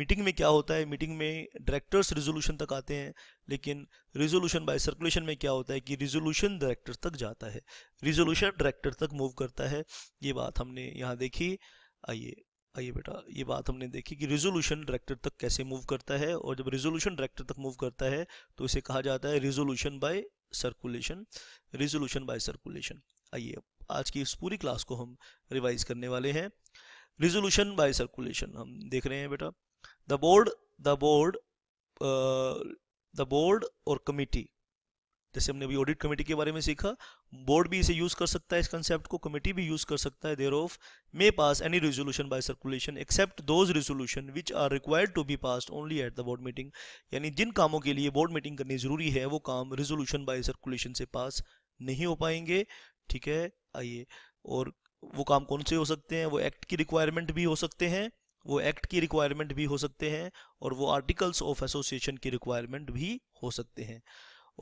मीटिंग में क्या होता है मीटिंग में डायरेक्टर्स रिजोल्यूशन तक आते हैं लेकिन रिजोल्यूशन बाय सर्कुलेशन में क्या होता है कि रिजोल्यूशन डायरेक्टर तक जाता है रिजोल्यूशन डायरेक्टर तक मूव करता है ये बात हमने यहाँ देखी आइए आइए बेटा ये बात हमने देखी कि रिजोल्यूशन डायरेक्टर तक कैसे मूव करता है और जब रिजोल्यूशन डायरेक्टर तक मूव करता है तो इसे कहा जाता है resolution by circulation resolution by circulation आइए आज की इस पूरी क्लास को हम रिवाइज करने वाले हैं रिजोल्यूशन बाय सर्कुलेशन हम देख रहे हैं बेटा the board the board the board और कमिटी जैसे हमने अभी ऑडिट कमेटी के बारे में सीखा बोर्ड भी इसे यूज कर सकता है इस कंसेप्ट को कमेटी भी यूज कर सकता है thereof may pass any resolution by circulation except those resolution which are required to be pass only at the board meeting यानी जिन कामों के लिए बोर्ड मीटिंग करनी जरूरी है वो काम रेजोल्यूशन बाय सर्कुलेशन से पास नहीं हो पाएंगे ठीक है आइए और वो काम कौन से हो सकते हैं वो एक्ट की रिक्वायरमेंट भी हो सकते हैं वो एक्ट की रिक्वायरमेंट भी हो सकते हैं और वो आर्टिकल्स ऑफ एसोसिएशन की रिक्वायरमेंट भी हो सकते हैं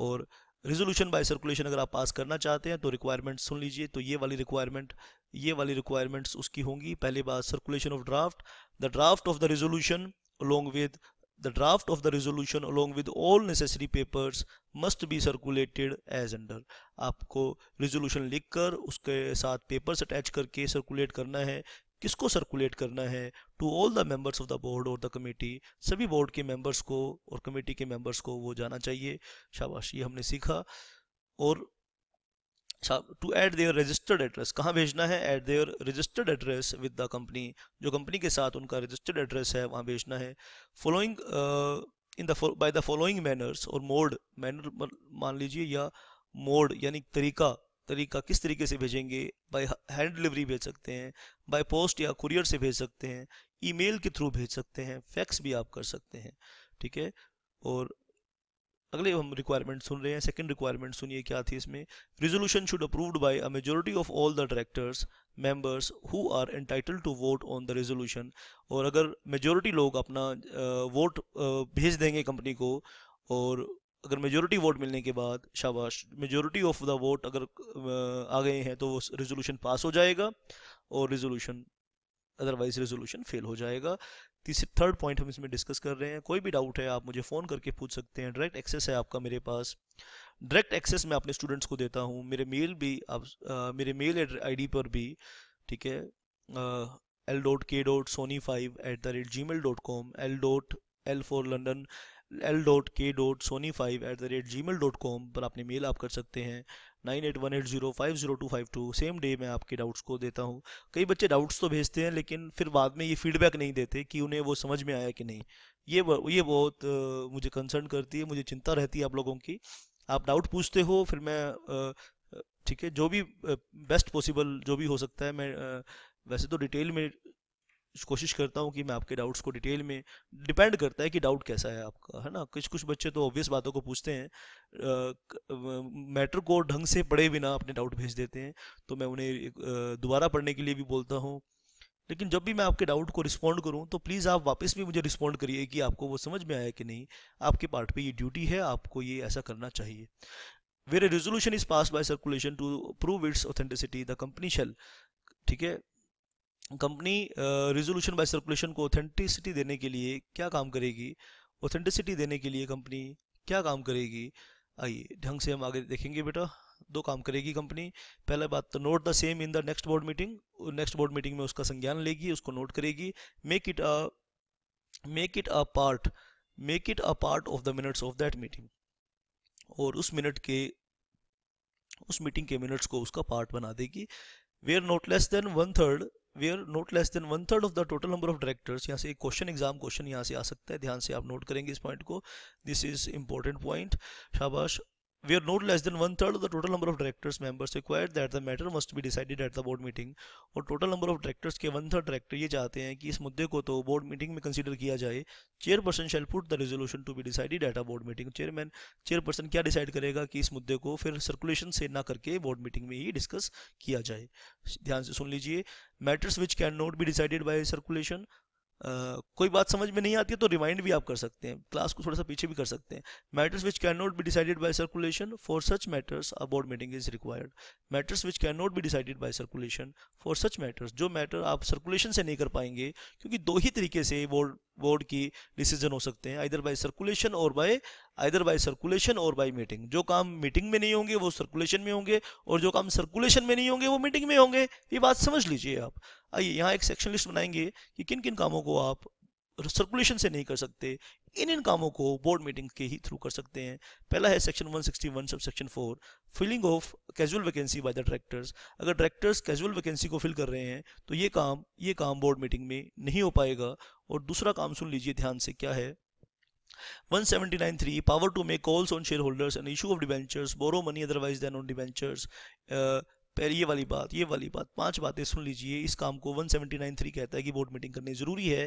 और रिजोल्यूशन बाय सर्कुलेशन अगर आप पास करना चाहते हैं तो रिक्वायरमेंट सुन लीजिए तो ये वाली रिक्वायरमेंट ये वाली रिक्वायरमेंट्स उसकी होंगी पहली बात circulation of draft the draft of the resolution along with the draft of the resolution along with all necessary papers must be circulated as under आपको रिजोल्यूशन लिखकर उसके साथ पेपर्स अटैच करके सर्कुलेट करना है किसको सर्कुलेट करना है to all the members of the board और द कमेटी सभी बोर्ड के मेंबर्स को और कमेटी के मेंबर्स को वो जाना चाहिए शाबाश ये हमने सीखा और to add their registered address कहाँ भेजना है at their registered address with the company जो कंपनी के साथ उनका रजिस्टर्ड एड्रेस है वहाँ भेजना है following in the by the following manners और मोड मैनर मान लीजिए या मोड यानी तरीका तरीका किस तरीके से भेजेंगे बाय हैंड डिलीवरी भेज सकते हैं बाय पोस्ट या कुरियर से भेज सकते हैं ईमेल के थ्रू भेज सकते हैं फैक्स भी आप कर सकते हैं ठीक है और अगले हम रिक्वायरमेंट सुन रहे हैं सेकंड रिक्वायरमेंट सुनिए क्या थी इसमें resolution should approved by a majority of all the directors members who are entitle to vote on the resolution और अगर मेजोरिटी लोग अपना वोट भेज देंगे कंपनी को और अगर मेजोरिटी वोट मिलने के बाद शाबाश मेजोरिटी ऑफ द वोट अगर आ गए हैं तो रेजोल्यूशन पास हो जाएगा और रेजोल्यूशन अदरवाइज रेजोल्यूशन फेल हो जाएगा तीसरे थर्ड पॉइंट हम इसमें डिस्कस कर रहे हैं कोई भी डाउट है आप मुझे फ़ोन करके पूछ सकते हैं डायरेक्ट एक्सेस है आपका मेरे पास डायरेक्ट एक्सेस मैं अपने स्टूडेंट्स को देता हूँ मेरे मेल भी आप आ, मेरे मेल आई पर भी ठीक है L dot K dot Soni five at the rate Gmail dot com L dot L for London L dot K dot Soni five at the rate Gmail dot com पर आपने mail आप कर सकते हैं nine eight one eight zero five zero two five two same day मैं आपके doubts को देता हूँ कई बच्चे डाउट्स तो भेजते हैं लेकिन फिर बाद में ये फीडबैक नहीं देते कि उन्हें वो समझ में आया कि नहीं ये ये बहुत मुझे कंसर्न करती है मुझे चिंता रहती है आप लोगों की आप डाउट पूछते हो फिर मैं ठीक है जो भी बेस्ट पॉसिबल जो भी हो सकता है मैं वैसे तो डिटेल में कोशिश करता हूँ कि मैं आपके डाउट्स को डिटेल में डिपेंड करता है कि डाउट कैसा है आपका है ना कुछ कुछ बच्चे तो ऑब्वियस बातों को पूछते हैं मैटर को ढंग से पढ़े बिना अपने डाउट भेज देते हैं तो मैं उन्हें दोबारा पढ़ने के लिए भी बोलता हूँ लेकिन जब भी मैं आपके डाउट को रिस्पॉन्ड करूँ तो प्लीज़ आप वापस भी मुझे रिस्पॉन्ड करिए कि आपको वो समझ में आया कि नहीं आपके पार्ट पे ये ड्यूटी है आपको ये ऐसा करना चाहिए where a resolution is pass by circulation to prove its authenticity the company shall ठीक है कंपनी रिजोल्यूशन बाय सर्कुलेशन को ऑथेंटिसिटी देने के लिए क्या काम करेगी ऑथेंटिसिटी देने के लिए कंपनी क्या काम करेगी आइए ढंग से हम आगे देखेंगे बेटा दो काम करेगी कंपनी पहला बात तो note the same in the next board meeting next board meeting में उसका संज्ञान लेगी उसको नोट करेगी make it a make it a part make it a part of the minutes of that meeting और उस मिनट के उस मीटिंग के मिनट्स को उसका पार्ट बना देगी where not less than one third where not less than one third of the total number of directors यहाँ से एक क्वेश्चन एग्जाम क्वेश्चन यहाँ से आ सकता है ध्यान से आप नोट करेंगे इस पॉइंट को दिस इज इंपॉर्टेंट पॉइंट शाबाश where no less than one third of the total number of directors members required that the matter must be decided at the board meeting or total number of directors ke one third director ye chahte hain ki is mudde ko to board meeting mein consider kiya jaye chairperson shall put the resolution to be decided at a board meeting chairman chairperson kya decide karega ki is mudde ko fir circulation se na karke board meeting mein hi discuss kiya jaye dhyan se sun lijiye matters which cannot be decided by circulation कोई बात समझ में नहीं आती है तो remind भी आप कर सकते हैं क्लास को थोड़ा सा पीछे भी कर सकते हैं matters which can not be decided by circulation for such matters a board meeting is required matters which can not be decided by circulation for such matters जो मैटर आप सर्कुलेशन से नहीं कर पाएंगे क्योंकि दो ही तरीके से बोर्ड बोर्ड की डिसीजन हो सकते हैं आइदर बाय सर्कुलेशन और बाय आइदर बाय सर्कुलेशन और बाय मीटिंग जो काम मीटिंग में नहीं होंगे वो सर्कुलेशन में होंगे और जो काम सर्कुलेशन में नहीं होंगे वो मीटिंग में होंगे ये बात समझ लीजिए आप आइए यहाँ एक सेक्शन लिस्ट बनाएंगे कि किन किन कामों को आप सर्कुलेशन से नहीं कर सकते इन इन कामों को बोर्ड मीटिंग के ही थ्रू कर सकते हैं पहला है section 161 sub section 4 filling of casual vacancy by the directors अगर डायरेक्टर्स कैजुअल वैकेंसी को फिल कर रहे हैं तो ये काम ये काम बोर्ड मीटिंग में नहीं हो पाएगा और दूसरा काम सुन लीजिए ध्यान से क्या है 179.3 power to make calls on share shareholders and issue of debentures borrow money otherwise than on debentures पहले ये वाली बात ये वाली बात पांच बातें सुन लीजिए इस काम को 1793 कहता है कि बोर्ड मीटिंग करनी ज़रूरी है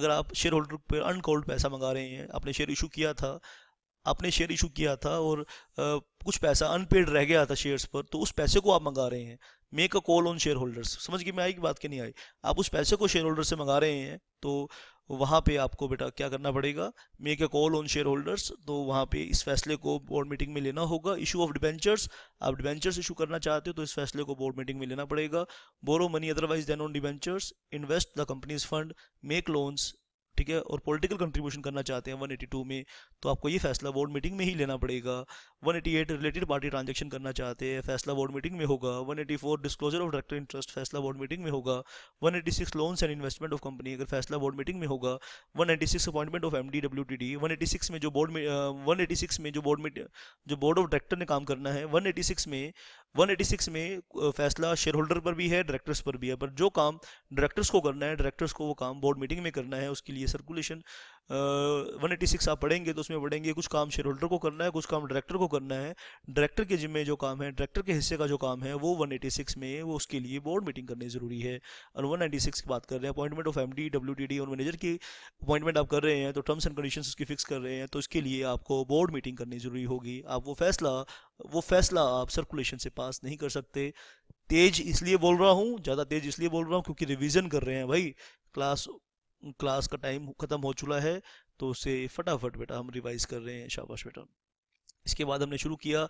अगर आप शेयर होल्डर पर अनकॉल्ड पैसा मंगा रहे हैं आपने शेयर इशू किया था आपने शेयर इशू किया था और आ, कुछ पैसा अनपेड रह गया था शेयर्स पर तो उस पैसे को आप मंगा रहे हैं make a call on share shareholders समझ गई मैं आई की बात के नहीं आई आप उस पैसे को शेयर होल्डर से मंगा रहे हैं तो वहाँ पे आपको बेटा क्या करना पड़ेगा make a call on share shareholders तो वहाँ पे इस फैसले को बोर्ड मीटिंग में लेना होगा इशू ऑफ डिबेंचर्स आप डिबेंचर्स इशू करना चाहते हो तो इस फैसले को बोर्ड मीटिंग में लेना पड़ेगा borrow money otherwise than on debentures invest the company's fund make loans ठीक है और पॉलिटिकल कंट्रीब्यूशन करना चाहते हैं 182 में तो आपको ये फैसला बोर्ड मीटिंग में ही लेना पड़ेगा 188 रिलेटेड पार्टी ट्रांजैक्शन करना चाहते हैं फैसला बोर्ड मीटिंग में होगा 184 डिस्क्लोजर ऑफ डायरेक्टर इंटरेस्ट फैसला बोर्ड मीटिंग में होगा 186 loans and investment of company अगर फैसला बोर्ड मीटिंग में होगा 186 अपॉइंटमेंट ऑफ एमडी डब्ल्यूटीडी 186 में जो बोर्ड में uh, 186 में जो बोर्ड में जो बोर्ड ऑफ डायरेक्टर ने काम करना है 186 में 186 में फैसला शेयर होल्डर पर भी है डायरेक्टर्स पर भी है पर जो काम डायरेक्टर्स को करना है डायरेक्टर्स को वो काम बोर्ड मीटिंग में करना है उसके लिए सर्कुलेशन वन एटी सिक्स आप पढ़ेंगे तो उसमें पढ़ेंगे कुछ काम शेयर होल्डर को करना है कुछ काम डायरेक्टर को करना है डायरेक्टर के जिम्मे जो काम है डायरेक्टर के हिस्से का जो काम है वो वन एटी सिक्स में वो उसके लिए बोर्ड मीटिंग करनी ज़रूरी है और वन नाइन्टी सिक्स की बात कर रहे हैं appointment of M D W T D और मैनेजर की अपॉइंटमेंट आप कर रहे हैं तो टर्म्स एंड कंडीशन उसकी फिक्स कर रहे हैं तो इसके लिए आपको बोर्ड मीटिंग करनी ज़रूरी होगी आप वो फैसला वो फैसला आप सर्कुलेशन से पास नहीं कर सकते तेज इसलिए बोल रहा हूँ ज़्यादा तेज इसलिए बोल रहा हूँ क्योंकि रिविजन कर रहे हैं भाई क्लास क्लास का टाइम ख़त्म हो चुका है तो उसे फटाफट बेटा हम रिवाइज कर रहे हैं शाबाश बेटा इसके बाद हमने शुरू किया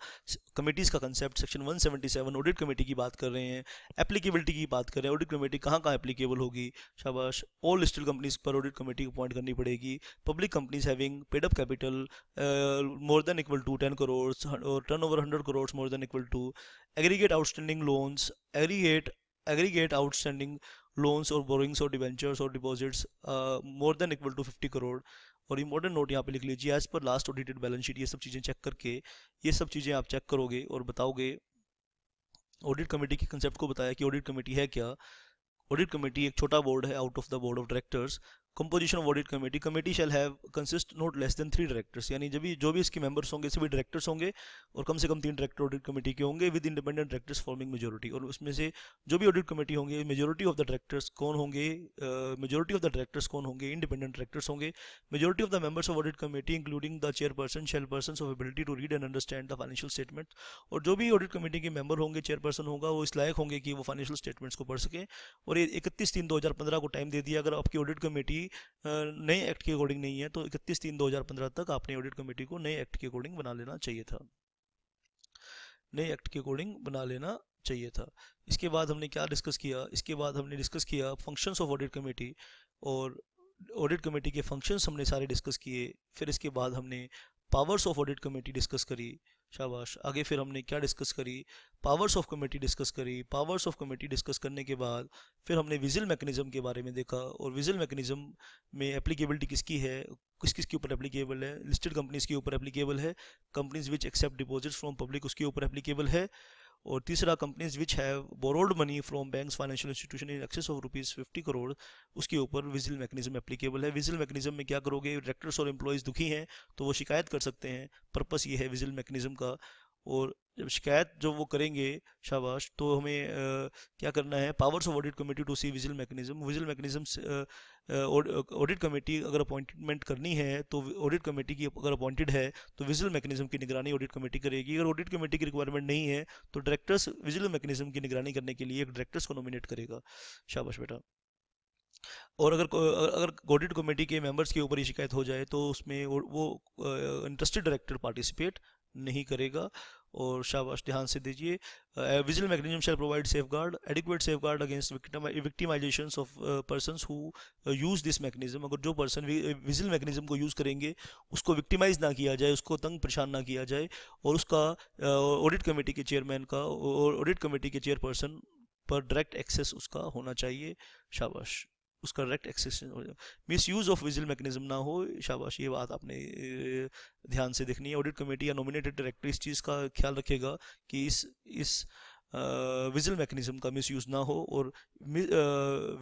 कमेटीज़ का कंसेप्ट सेक्शन 177 ऑडिट कमेटी की बात कर रहे हैं एप्लीकेबिलिटी की बात कर रहे हैं ऑडिट कमेटी कहाँ कहाँ एप्लीकेबल होगी शाबाश ऑल लिस्टेड कंपनीज पर ऑडिट कमेटी को अपॉइंट करनी पड़ेगी public companies having up capital more than equal to ten crore और turnover hundred crore more than equal to aggregate outstanding loans aggregate aggregate outstanding loans or borrowings or debentures or deposits uh, more than equal to fifty crore और ये modern note यहाँ पे लिख लीजिए as per last audited balance sheet ये सब चीज़ें check करके ये सब चीज़ें आप चेक करोगे और बताओगे ऑडिट कमेटी के कंसेप्ट को बताया कि ऑडिट कमेटी है क्या ऑडिट कमेटी एक छोटा बोर्ड है out of the board of directors composition of audit committee committee shall have consist not less than three directors यानी जब भी जो भी इसके मेंबर्स होंगे सभी डायरेक्टर्स होंगे और कम से कम तीन डायरेक्टर ऑडिट कमेटी के होंगे with independent directors forming majority और उसमें से जो भी ऑडिट कमेटी होंगे मेजोरिटी ऑफ द डायरेक्टर्स कौन होंगे मेजोरिटी ऑफ द डायरेक्टर्स कौन होंगे इंडिपेंडेंट डायरेक्टर्स होंगे majority of the members of audit committee including the chairperson person of ability to read and understand the financial statement और जो भी audit committee के member होंगे चेयरपर्सन होगा वो इस लायक होंगे कि वो फाइनेंशियल स्टेटमेंट्स को पढ़ सके और ये इकतीस तीन दो को टाइम दे दिया अगर आपकी ऑडिट कमेटी क्योंकि नए एक्ट के अकॉर्डिंग नहीं है तो इकतीस तीन 2015 तक आपने ऑडिट कमेटी को नए एक्ट के अकॉर्डिंग बना लेना चाहिए था नए एक्ट के अकॉर्डिंग बना लेना चाहिए था इसके बाद हमने क्या डिस्कस किया इसके बाद हमने डिस्कस किया फंक्शंस ऑफ ऑडिट कमेटी और ऑडिट कमेटी के फंक्शंस हमने सारे डिस्कस किए फिर इसके बाद हमने powers of audit committee discuss करी शाबाश आगे फिर हमने क्या डिस्कस करी पावर्स ऑफ कमेटी डिस्कस करी पावर्स ऑफ कमेटी डिस्कस करने के बाद फिर हमने विजिल मैकेनिज्म के बारे में देखा और विजिल मैकेनिज्म में एप्लीकेबिलिटी किसकी है किस किस के ऊपर एप्लीकेबल है लिस्टेड कंपनीज के ऊपर एप्लीकेबल है companies which accept deposits from public उसके ऊपर एप्लीकेबल है और तीसरा companies which have borrowed money from banks financial institution in excess of rupees fifty crore उसके ऊपर विजिल मैकेनिज्म एप्लीकेबल है विजिल मैकेनिज्म में क्या करोगे डायरेक्टर्स और एम्प्लॉयज़ दुखी हैं तो वो शिकायत कर सकते हैं पर्पस ये है विजिल मैकेनिज्म का और जब शिकायत जब वो करेंगे शाबाश तो हमें आ, क्या करना है powers of audit committee to see vigil mechanism vigil mechanism audit committee अगर अपॉइंटमेंट करनी है तो ऑडिट कमेटी की अगर अपॉइंटेड है तो विजिल मैकेनिज्म की निगरानी ऑडिट कमेटी करेगी अगर ऑडिट कमेटी की रिक्वायरमेंट नहीं है तो डायरेक्टर्स विजिल मैकेनिज्म की निगरानी करने के लिए एक डायरेक्टर्स को नॉमिनेट करेगा शाबाश बेटा और अगर अगर ऑडिट कमेटी के मेंबर्स के ऊपर ये शिकायत हो जाए तो उसमें वो इंटरेस्टेड डायरेक्टर पार्टिसिपेट नहीं करेगा और शाबाश ध्यान से दीजिए vigil mechanism shall provide safe guard adequate safe guard against victimisation of person who use this mechanism अगर जो पर्सन विजिल मैकेनिज्म को यूज़ करेंगे उसको विक्टिमाइज ना किया जाए उसको तंग परेशान ना किया जाए और उसका ऑडिट कमेटी के चेयरमैन का और ऑडिट कमेटी के चेयरपर्सन पर डायरेक्ट एक्सेस उसका होना चाहिए शाबाश उसका direct access misuse of vigil mechanism ना हो शाबाश ये बात आपने ध्यान से देखनी है ऑडिट कमेटी या नॉमिनेटेड डायरेक्टर इस चीज़ का ख्याल रखेगा कि इस इस विजिल मैकेनिज़्म का मिस यूज़ ना हो और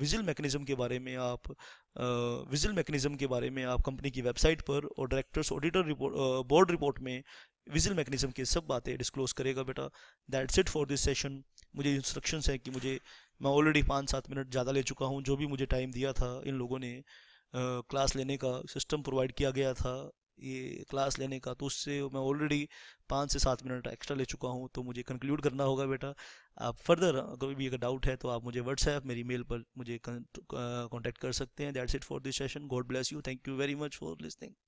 विजिल मैकेनिज़्म के बारे में आप विजिल मैकेनिज़्म के बारे में आप कंपनी की वेबसाइट पर और directors auditor report board report में विजिल मैकेनिज़्म की सब बातें डिस्क्लोज करेगा बेटा that's it for this session मुझे इंस्ट्रक्शंस है कि मुझे मैं ऑलरेडी पाँच सात मिनट ज़्यादा ले चुका हूँ जो भी मुझे टाइम दिया था इन लोगों ने क्लास लेने का सिस्टम प्रोवाइड किया गया था ये क्लास लेने का तो उससे मैं ऑलरेडी पाँच से सात मिनट एक्स्ट्रा ले चुका हूँ तो मुझे कंक्लूड करना होगा बेटा आप फर्दर अगर भी अगर डाउट है तो आप मुझे व्हाट्सएप मेरी मेल पर मुझे कॉन्टैक्ट कर सकते हैं that's it for this session God bless you thank you very much for listening